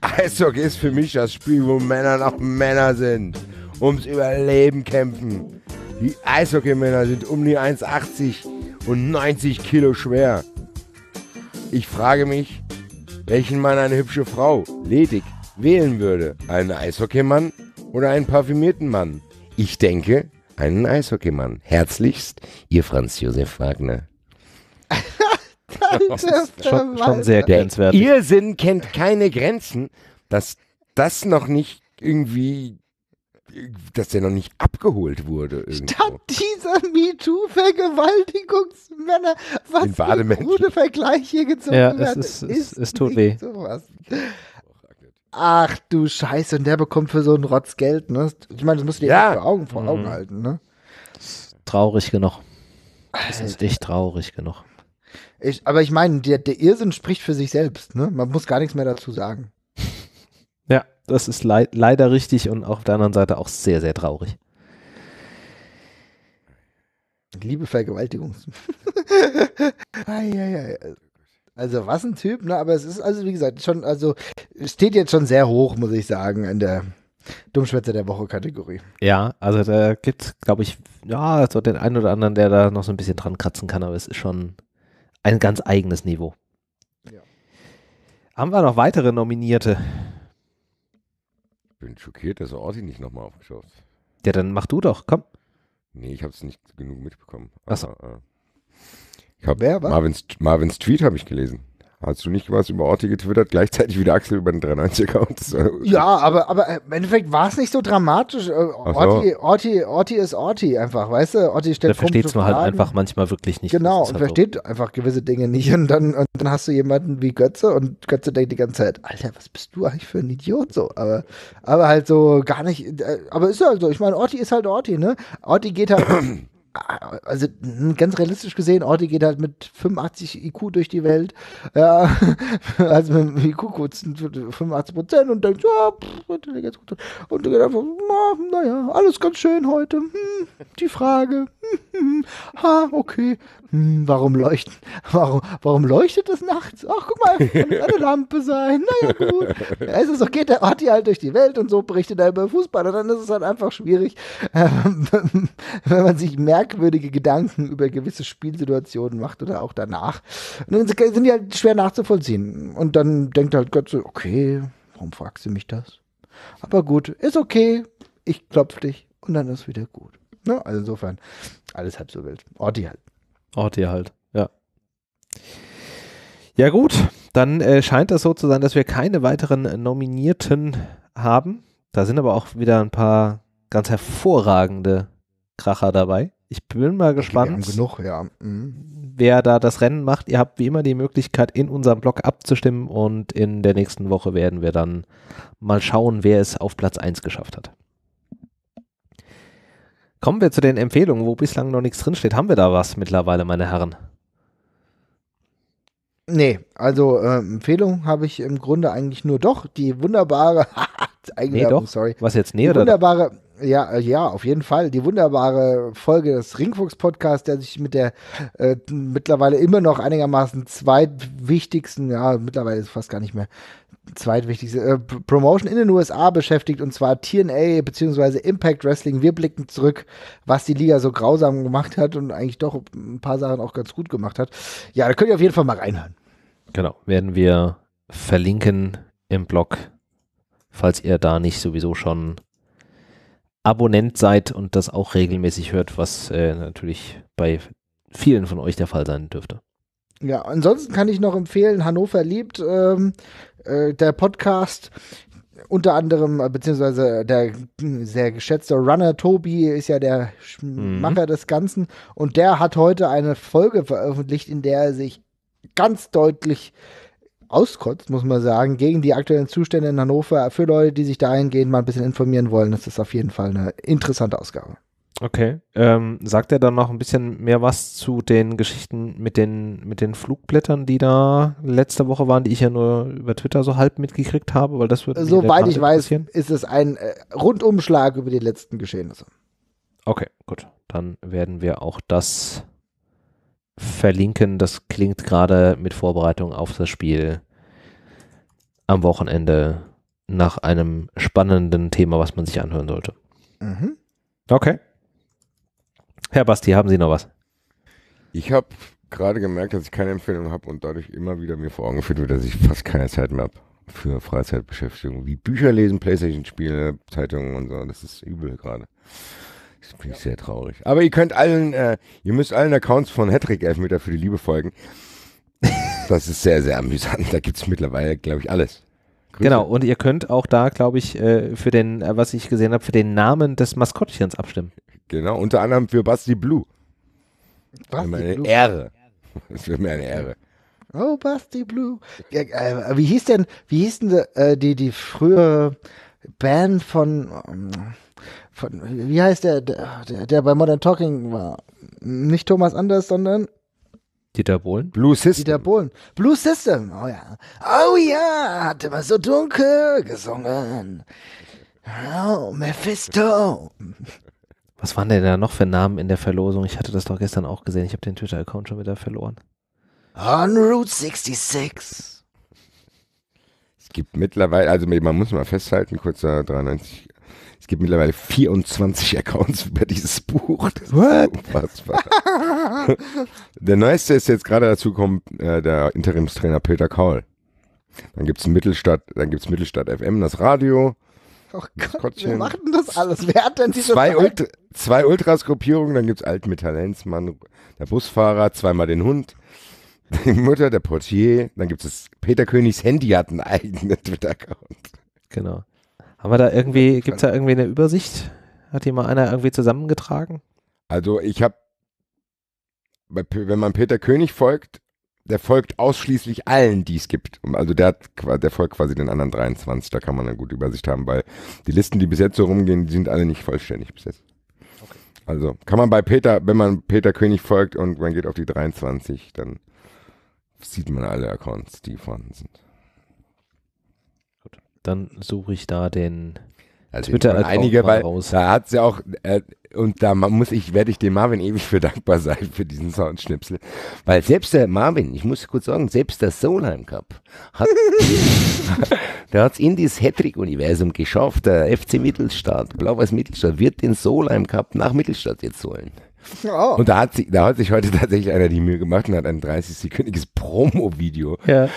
Eishockey ist für mich das Spiel, wo Männer noch Männer sind, ums Überleben kämpfen. Die Eishockeymänner sind um die 1,80 und 90 Kilo schwer. Ich frage mich, welchen Mann eine hübsche Frau ledigt wählen würde. Einen Eishockeymann oder einen parfümierten Mann? Ich denke, einen Eishockeymann. Herzlichst, Ihr Franz Josef Wagner. das schon, schon sehr grenzwertig. Ihr Sinn kennt keine Grenzen. Dass das noch nicht irgendwie dass der noch nicht abgeholt wurde. Irgendwo. Statt dieser MeToo-Vergewaltigungsmänner, was für gute hier gezogen ja, es werden. Ist, es, es tut weh. Sowas ach du Scheiße, und der bekommt für so einen Rotz Geld, ne? Ich meine, das musst du dir ja. vor Augen, vor mhm. halten, ne? Traurig genug. Das ist echt traurig genug. Ich, aber ich meine, der, der Irrsinn spricht für sich selbst, ne? Man muss gar nichts mehr dazu sagen. [LAUGHS] Ja, das ist le leider richtig und auf der anderen Seite auch sehr, sehr traurig. Liebe Vergewaltigung. [LAUGHS] ei, ei, ei. Also was ein Typ, ne? Aber es ist also, wie gesagt, schon, also steht jetzt schon sehr hoch, muss ich sagen, in der Dummschwätze der Woche-Kategorie. Ja, also da gibt es, glaube ich, ja, so den einen oder anderen, der da noch so ein bisschen dran kratzen kann, aber es ist schon ein ganz eigenes Niveau. Ja. Haben wir noch weitere Nominierte? Ich bin schockiert, dass Orsi nicht nochmal aufgeschaut Ja, dann mach du doch, komm. Nee, ich habe es nicht genug mitbekommen. Achso. Äh, hab Wer war? Marvins, Marvins Tweet habe ich gelesen. Hast du nicht was über Orti getwittert, gleichzeitig wie der Axel über den 93-Account? Ja, aber, aber im Endeffekt war es nicht so dramatisch. Äh, Orti, so. Orti, Orti ist Orti einfach, weißt du? Orti stellt Da versteht es man halt einfach manchmal wirklich nicht. Genau, und halt versteht so. einfach gewisse Dinge nicht. Und dann, und dann hast du jemanden wie Götze und Götze denkt die ganze Zeit, Alter, was bist du eigentlich für ein Idiot? So, aber, aber halt so gar nicht, äh, aber ist halt so. Ich meine, Orti ist halt Orti, ne? Orti geht halt [CLEARS THROAT] also ganz realistisch gesehen, Orti geht halt mit 85 IQ durch die Welt, ja, [LAUGHS] also mit dem IQ kurz 85 Prozent und denkt, ja, pff, und du geht einfach, naja, alles ganz schön heute, hm, die Frage, hm, hm, hm, ha, okay, hm, warum leuchten, warum, warum leuchtet es nachts? Ach, guck mal, kann eine Lampe sein, naja, gut. Also so geht der Orti halt durch die Welt und so berichtet er über Fußball und dann ist es halt einfach schwierig, [LAUGHS] wenn man sich merkt, merkwürdige Gedanken über gewisse Spielsituationen macht oder auch danach. Und dann sind die halt schwer nachzuvollziehen. Und dann denkt halt Gott so, okay, warum fragst du mich das? Aber gut, ist okay, ich klopf dich und dann ist wieder gut. Ne? Also insofern, alles halb so wild. Orti halt. Orti halt, ja. Ja gut, dann äh, scheint das so zu sein, dass wir keine weiteren Nominierten haben. Da sind aber auch wieder ein paar ganz hervorragende Kracher dabei. Ich bin mal gespannt, genug, ja. mhm. wer da das Rennen macht. Ihr habt wie immer die Möglichkeit, in unserem Blog abzustimmen und in der nächsten Woche werden wir dann mal schauen, wer es auf Platz 1 geschafft hat. Kommen wir zu den Empfehlungen, wo bislang noch nichts drinsteht. Haben wir da was mittlerweile, meine Herren? Nee, also äh, Empfehlung habe ich im Grunde eigentlich nur doch die wunderbare. [LAUGHS] nee, doch. Sorry. Was jetzt? Nee, die oder? Wunderbare. Ja, äh, ja, auf jeden Fall. Die wunderbare Folge des Ringfuchs-Podcasts, der sich mit der äh, mittlerweile immer noch einigermaßen zweitwichtigsten, ja, mittlerweile ist fast gar nicht mehr zweitwichtigste äh, Promotion in den USA beschäftigt und zwar TNA bzw. Impact Wrestling. Wir blicken zurück, was die Liga so grausam gemacht hat und eigentlich doch ein paar Sachen auch ganz gut gemacht hat. Ja, da könnt ihr auf jeden Fall mal reinhören. Genau, werden wir verlinken im Blog, falls ihr da nicht sowieso schon Abonnent seid und das auch regelmäßig hört, was äh, natürlich bei vielen von euch der Fall sein dürfte. Ja, ansonsten kann ich noch empfehlen, Hannover liebt, ähm, äh, der Podcast, unter anderem, äh, beziehungsweise der hm, sehr geschätzte Runner Tobi ist ja der mhm. Macher des Ganzen und der hat heute eine Folge veröffentlicht, in der er sich ganz deutlich auskotzt, muss man sagen, gegen die aktuellen Zustände in Hannover. Für Leute, die sich dahingehend mal ein bisschen informieren wollen, das ist auf jeden Fall eine interessante Ausgabe. Okay. Ähm, sagt er dann noch ein bisschen mehr was zu den Geschichten mit den, mit den Flugblättern, die da letzte Woche waren, die ich ja nur über Twitter so halb mitgekriegt habe? Weil das wird Soweit ich weiß, ist es ein äh, Rundumschlag über die letzten Geschehnisse. Okay, gut. Dann werden wir auch das verlinken. Das klingt gerade mit Vorbereitung auf das Spiel am Wochenende nach einem spannenden Thema, was man sich anhören sollte. Mhm. Okay. Herr Basti, haben Sie noch was? Ich habe gerade gemerkt, dass ich keine Empfehlung habe und dadurch immer wieder mir vor Augen geführt wird, dass ich fast keine Zeit mehr habe für Freizeitbeschäftigung, wie Bücher lesen, Playstation-Spiele, Zeitungen und so. Das ist übel gerade. Das finde ich sehr traurig. Aber ihr könnt allen, äh, ihr müsst allen Accounts von Hattrick Elfmeter für die Liebe folgen. Das ist sehr, sehr amüsant. Da gibt es mittlerweile, glaube ich, alles. Grüße. Genau, und ihr könnt auch da, glaube ich, äh, für den, äh, was ich gesehen habe, für den Namen des Maskottchens abstimmen. Genau, unter anderem für Basti Blue. Basti Blue. eine Ehre. Das [LAUGHS] wäre mir eine Ehre. Oh, Basti Blue. Ja, äh, wie hieß denn, wie hieß denn äh, die, die frühe Band von, ähm, von wie heißt der, der, der bei Modern Talking war? Nicht Thomas Anders, sondern Dieter Bohlen? Blue System. Dieter Bohlen. Blue System, oh ja. Oh ja, hat immer so dunkel gesungen. Oh, Mephisto. Was waren denn da noch für Namen in der Verlosung? Ich hatte das doch gestern auch gesehen. Ich habe den Twitter-Account schon wieder verloren. On Route 66. Es gibt mittlerweile, also man muss mal festhalten, kurzer 93 es gibt mittlerweile 24 Accounts über dieses Buch. Das What? unfassbar. [LAUGHS] der neueste ist jetzt gerade dazu gekommen, äh, der Interimstrainer Peter Kaul. Dann gibt es Mittelstadt, dann gibt es Mittelstadt FM, das Radio. Oh Gott, wir machen das alles. Wer hat denn diese zwei, Ultra, zwei Ultraskopierungen, dann gibt es mit Altmetallensmann, der Busfahrer, zweimal den Hund, [LAUGHS] die Mutter, der Portier, dann gibt es Peter Königs Handy hat einen eigenen [LAUGHS] Twitter-Account. Genau. Haben wir da irgendwie, gibt es also da irgendwie eine Übersicht? Hat die mal einer irgendwie zusammengetragen? Also ich habe, wenn man Peter König folgt, der folgt ausschließlich allen, die es gibt. Also der hat, der folgt quasi den anderen 23, da kann man eine gute Übersicht haben, weil die Listen, die bis jetzt so rumgehen, die sind alle nicht vollständig bis jetzt. Also kann man bei Peter, wenn man Peter König folgt und man geht auf die 23, dann sieht man alle Accounts, die vorhanden sind dann suche ich da den also twitter einige, weil raus. Da hat ja auch, äh, und da muss ich, werde ich dem Marvin ewig für dankbar sein für diesen Soundschnipsel. Weil selbst der Marvin, ich muss kurz sagen, selbst der Solheim Cup hat [LAUGHS] der hat es in dieses Hattrick-Universum geschafft. Der FC Mittelstadt, Blau-Weiß Mittelstadt, wird den Solheim Cup nach Mittelstadt jetzt holen. Oh. Und da hat, sich, da hat sich heute tatsächlich einer die Mühe gemacht und hat ein 30-sekündiges Promo-Video ja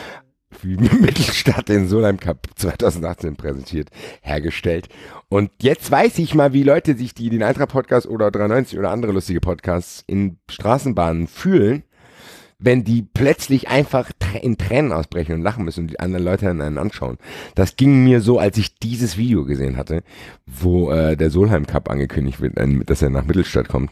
wie [LAUGHS] Mittelstadt in Solheim Cup 2018 präsentiert, hergestellt. Und jetzt weiß ich mal, wie Leute sich, die den Eintracht-Podcast oder 93 oder andere lustige Podcasts in Straßenbahnen fühlen, wenn die plötzlich einfach in Tränen ausbrechen und lachen müssen und die anderen Leute an einen anschauen. Das ging mir so, als ich dieses Video gesehen hatte, wo äh, der Solheim Cup angekündigt wird, dass er nach Mittelstadt kommt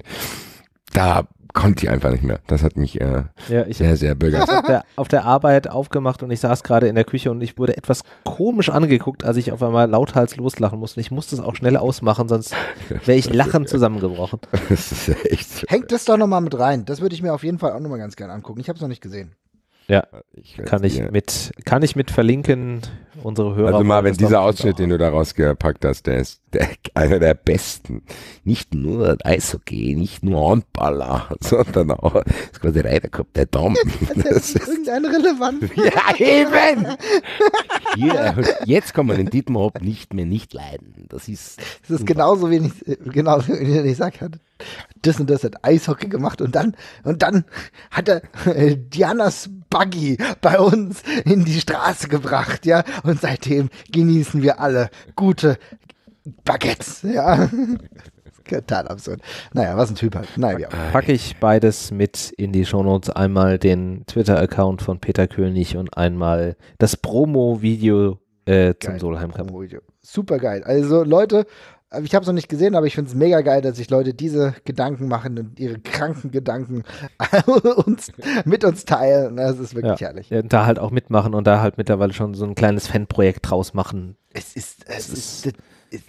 da konnte ich einfach nicht mehr. Das hat mich äh, ja, ich sehr, sehr begeistert. Auf der, auf der Arbeit aufgemacht und ich saß gerade in der Küche und ich wurde etwas komisch angeguckt, als ich auf einmal lauthals loslachen musste. Ich musste es auch schnell ausmachen, sonst [LAUGHS] wäre ich lachend zusammengebrochen. [LAUGHS] Das ist echt. so Hängt das doch nochmal mit rein. Das würde ich mir auf jeden Fall auch nochmal ganz gerne angucken. Ich habe es noch nicht gesehen. Ja, ich kann ich, mit, kann ich mit verlinken unsere Hörer. Also mal, wenn dieser Ausschnitt, den du da rausgepackt hast, der ist der, einer der besten. Nicht nur Eishockey, nicht nur Handballer, [LAUGHS] sondern auch ist quasi Reiterkopf der Dom. [LAUGHS] das ist irgendein relevant. [LAUGHS] Ja, eben! Hier, jetzt kann man den Dietmar Hopp nicht mehr nicht leiden. Das ist. Das ist unbar. genauso wenig, genauso wie ich gesagt hatte das und das hat Eishockey gemacht und dann und dann hat er äh, Dianas Buggy bei uns in die Straße gebracht, ja, und seitdem genießen wir alle gute Baguettes. Ja. [LAUGHS] Total absurd. Naja, was ein Typ halt. Naja, Packe ich beides mit in die Shownotes. Einmal den Twitter-Account von Peter König und einmal das Promo-Video äh, zum Solheim Cup. Super geil. Also Leute, äh, ich habe es noch nicht gesehen, aber ich finde es mega geil, dass sich Leute diese Gedanken machen und ihre kranken Gedanken [LAUGHS] uns, mit uns teilen. Das ist wirklich ja. herrlich. Und da halt auch mitmachen und da halt mittlerweile schon so ein kleines Fanprojekt draus machen. Es ist, es, es ist, ist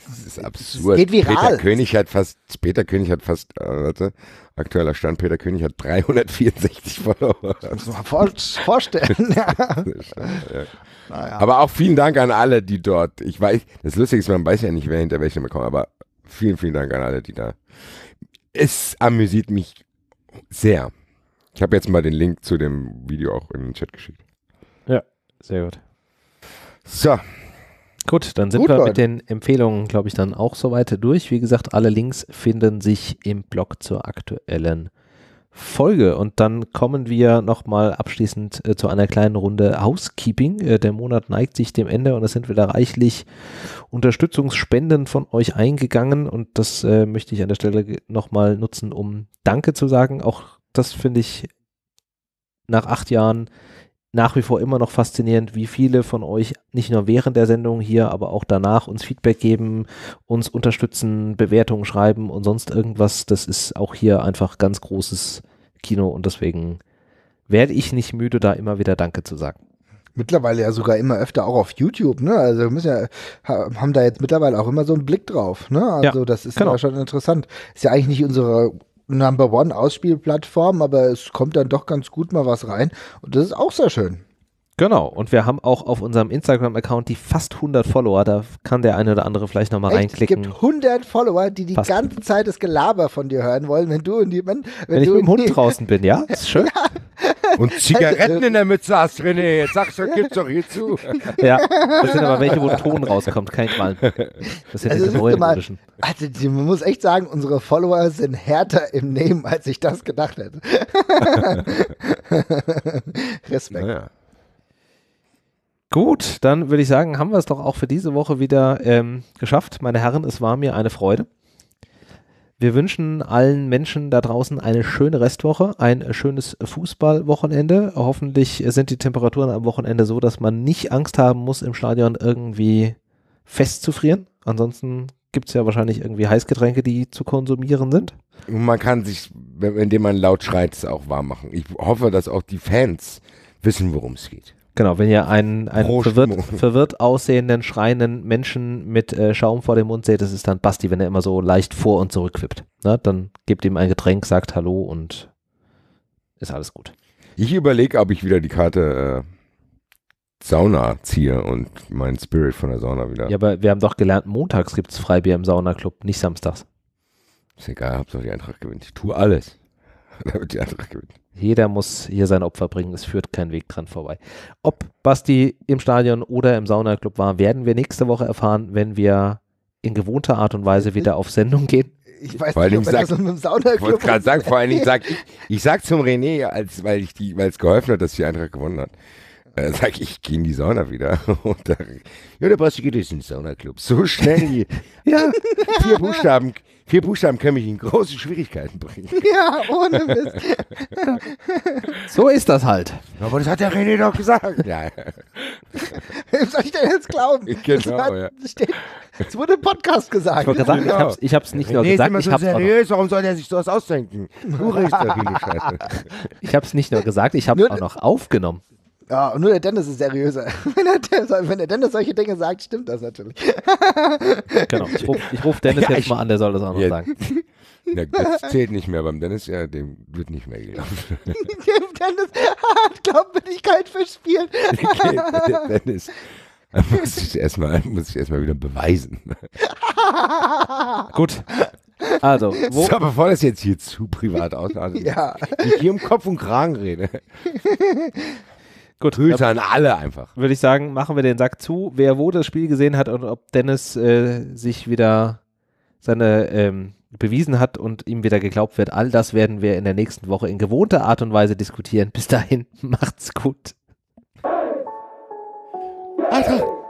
das ist absurd. Geht viral. Peter König hat fast, Peter König hat fast, äh, warte, aktueller Stand, Peter König hat 364 [LAUGHS] Follower. Das muss man vor, vorstellen. [LAUGHS] ja. Aber auch vielen Dank an alle, die dort, ich weiß, das Lustige ist, man weiß ja nicht, wer hinter welcher Nummer kommt, aber vielen, vielen Dank an alle, die da. Es amüsiert mich sehr. Ich habe jetzt mal den Link zu dem Video auch in den Chat geschickt. Ja, sehr gut. So, Gut, dann sind Gut, wir Leute. mit den Empfehlungen, glaube ich, dann auch soweit durch. Wie gesagt, alle Links finden sich im Blog zur aktuellen Folge. Und dann kommen wir nochmal abschließend äh, zu einer kleinen Runde Housekeeping. Äh, der Monat neigt sich dem Ende und es sind wieder reichlich Unterstützungsspenden von euch eingegangen. Und das äh, möchte ich an der Stelle nochmal nutzen, um Danke zu sagen. Auch das finde ich nach acht Jahren nach wie vor immer noch faszinierend, wie viele von euch nicht nur während der Sendung hier, aber auch danach uns Feedback geben, uns unterstützen, Bewertungen schreiben und sonst irgendwas. Das ist auch hier einfach ganz großes Kino und deswegen werde ich nicht müde, da immer wieder Danke zu sagen. Mittlerweile ja sogar immer öfter auch auf YouTube, ne? Also wir müssen ja, haben da jetzt mittlerweile auch immer so einen Blick drauf, ne? Also ja, das ist genau. ja schon interessant. Ist ja eigentlich nicht unsere Number One Ausspielplattform, aber es kommt dann doch ganz gut mal was rein. Und das ist auch sehr schön. Genau, und wir haben auch auf unserem Instagram-Account die fast 100 Follower, da kann der eine oder andere vielleicht nochmal reinklicken. Es gibt 100 Follower, die die fast. ganze Zeit das Gelaber von dir hören wollen, wenn du und jemand... Wenn, wenn ich mit dem Hund draußen bin, ja? Ist schön. [LAUGHS] Ja. Und Zigaretten also, in der Mütze hast, René, jetzt sagst du, gib's doch hier zu. Ja, das sind aber welche, wo Ton rauskommt, kein Qualm. Das sind also, neue mal, also man muss echt sagen, unsere Follower sind härter im Nehmen, als ich das gedacht hätte. [LAUGHS] Respekt. Naja. Gut, dann würde ich sagen, haben wir es doch auch für diese Woche wieder ähm, geschafft. Meine Herren, es war mir eine Freude. Wir wünschen allen Menschen da draußen eine schöne Restwoche, ein schönes Fußballwochenende. Hoffentlich sind die Temperaturen am Wochenende so, dass man nicht Angst haben muss, im Stadion irgendwie festzufrieren. Ansonsten gibt es ja wahrscheinlich irgendwie Heißgetränke, die zu konsumieren sind. Man kann sich, indem man laut schreit, es auch warm machen. Ich hoffe, dass auch die Fans wissen, worum es geht. Genau, wenn ihr einen, einen verwirrt, [LAUGHS] verwirrt, aussehenden, schreienden Menschen mit äh, Schaum vor dem Mund seht, das ist dann Basti, wenn er immer so leicht vor und zurückwippt. Na, ne? dann gebt ihm ein Getränk, sagt Hallo und ist alles gut. Ich überlege, ob ich wieder die Karte äh, Sauna ziehe und meinen Spirit von der Sauna wieder. Ja, aber wir haben doch gelernt, montags gibt es Freibier im Saunaclub, nicht samstags. Ist egal, Hauptsache die Eintracht gewinnt. Ich tue alles. [LAUGHS] damit die andere gewinnt. Jeder muss hier sein Opfer bringen, es führt kein Weg dran vorbei. Ob Basti im Stadion oder im Saunaclub war, werden wir nächste Woche erfahren, wenn wir in gewohnter Art und Weise wieder auf Sendung gehen. Ich weiß vor nicht, ob sagt, das mit dem Saunaclub Ich wollte gerade sagen, vor allem Dingen sag ich, ich sag zum René, als, weil es geholfen hat, dass die Eintracht gewonnen hat. Dann sage ich, ich gehe in die Sauna wieder. [LAUGHS] Und dann, ja, der Basti geht jetzt in den Saunaclub. So schnell die. [LAUGHS] ja, vier Buchstaben, vier Buchstaben können mich in große Schwierigkeiten bringen. [LAUGHS] Ja, ohne Mist. so ist das halt. Aber das hat der René doch gesagt. Ja. Wem soll ich denn jetzt glauben? Genau, hat, ja. steht, es wurde im Podcast gesagt. Ich wollte gerade sagen, genau. ich habe es nicht René nur gesagt. Ist immer so ich seriös, warum soll der sich sowas ausdenken? Du riechst Ich habe es nicht nur gesagt, ich habe es auch noch aufgenommen. Ja, und nur der Dennis ist seriöser. [LAUGHS] wenn, der Dennis solche Dinge sagt, stimmt das natürlich. [LAUGHS] genau, ich rufe ruf Dennis ja, jetzt ich, mal an, der soll das auch noch ja, sagen. [LAUGHS] Ja, das zählt nicht mehr beim Dennis, ja, dem wird nicht mehr geglaubt. dem Dennis hat Glaubwürdigkeit verspielt. Okay, Dennis. Muss ich erstmal erst wieder beweisen. Gut, also, wo so, bevor das jetzt hier zu privat ausartet, ja. ich hier um Kopf und Kragen rede. Gut, Grüße an alle einfach. Würde ich sagen, machen wir den Sack zu. Wer wo das Spiel gesehen hat und ob Dennis äh, sich wieder seine ähm, bewiesen hat und ihm wieder geglaubt wird, all das werden wir in der nächsten Woche in gewohnter Art und Weise diskutieren. Bis dahin, [LAUGHS] macht's gut. Alter.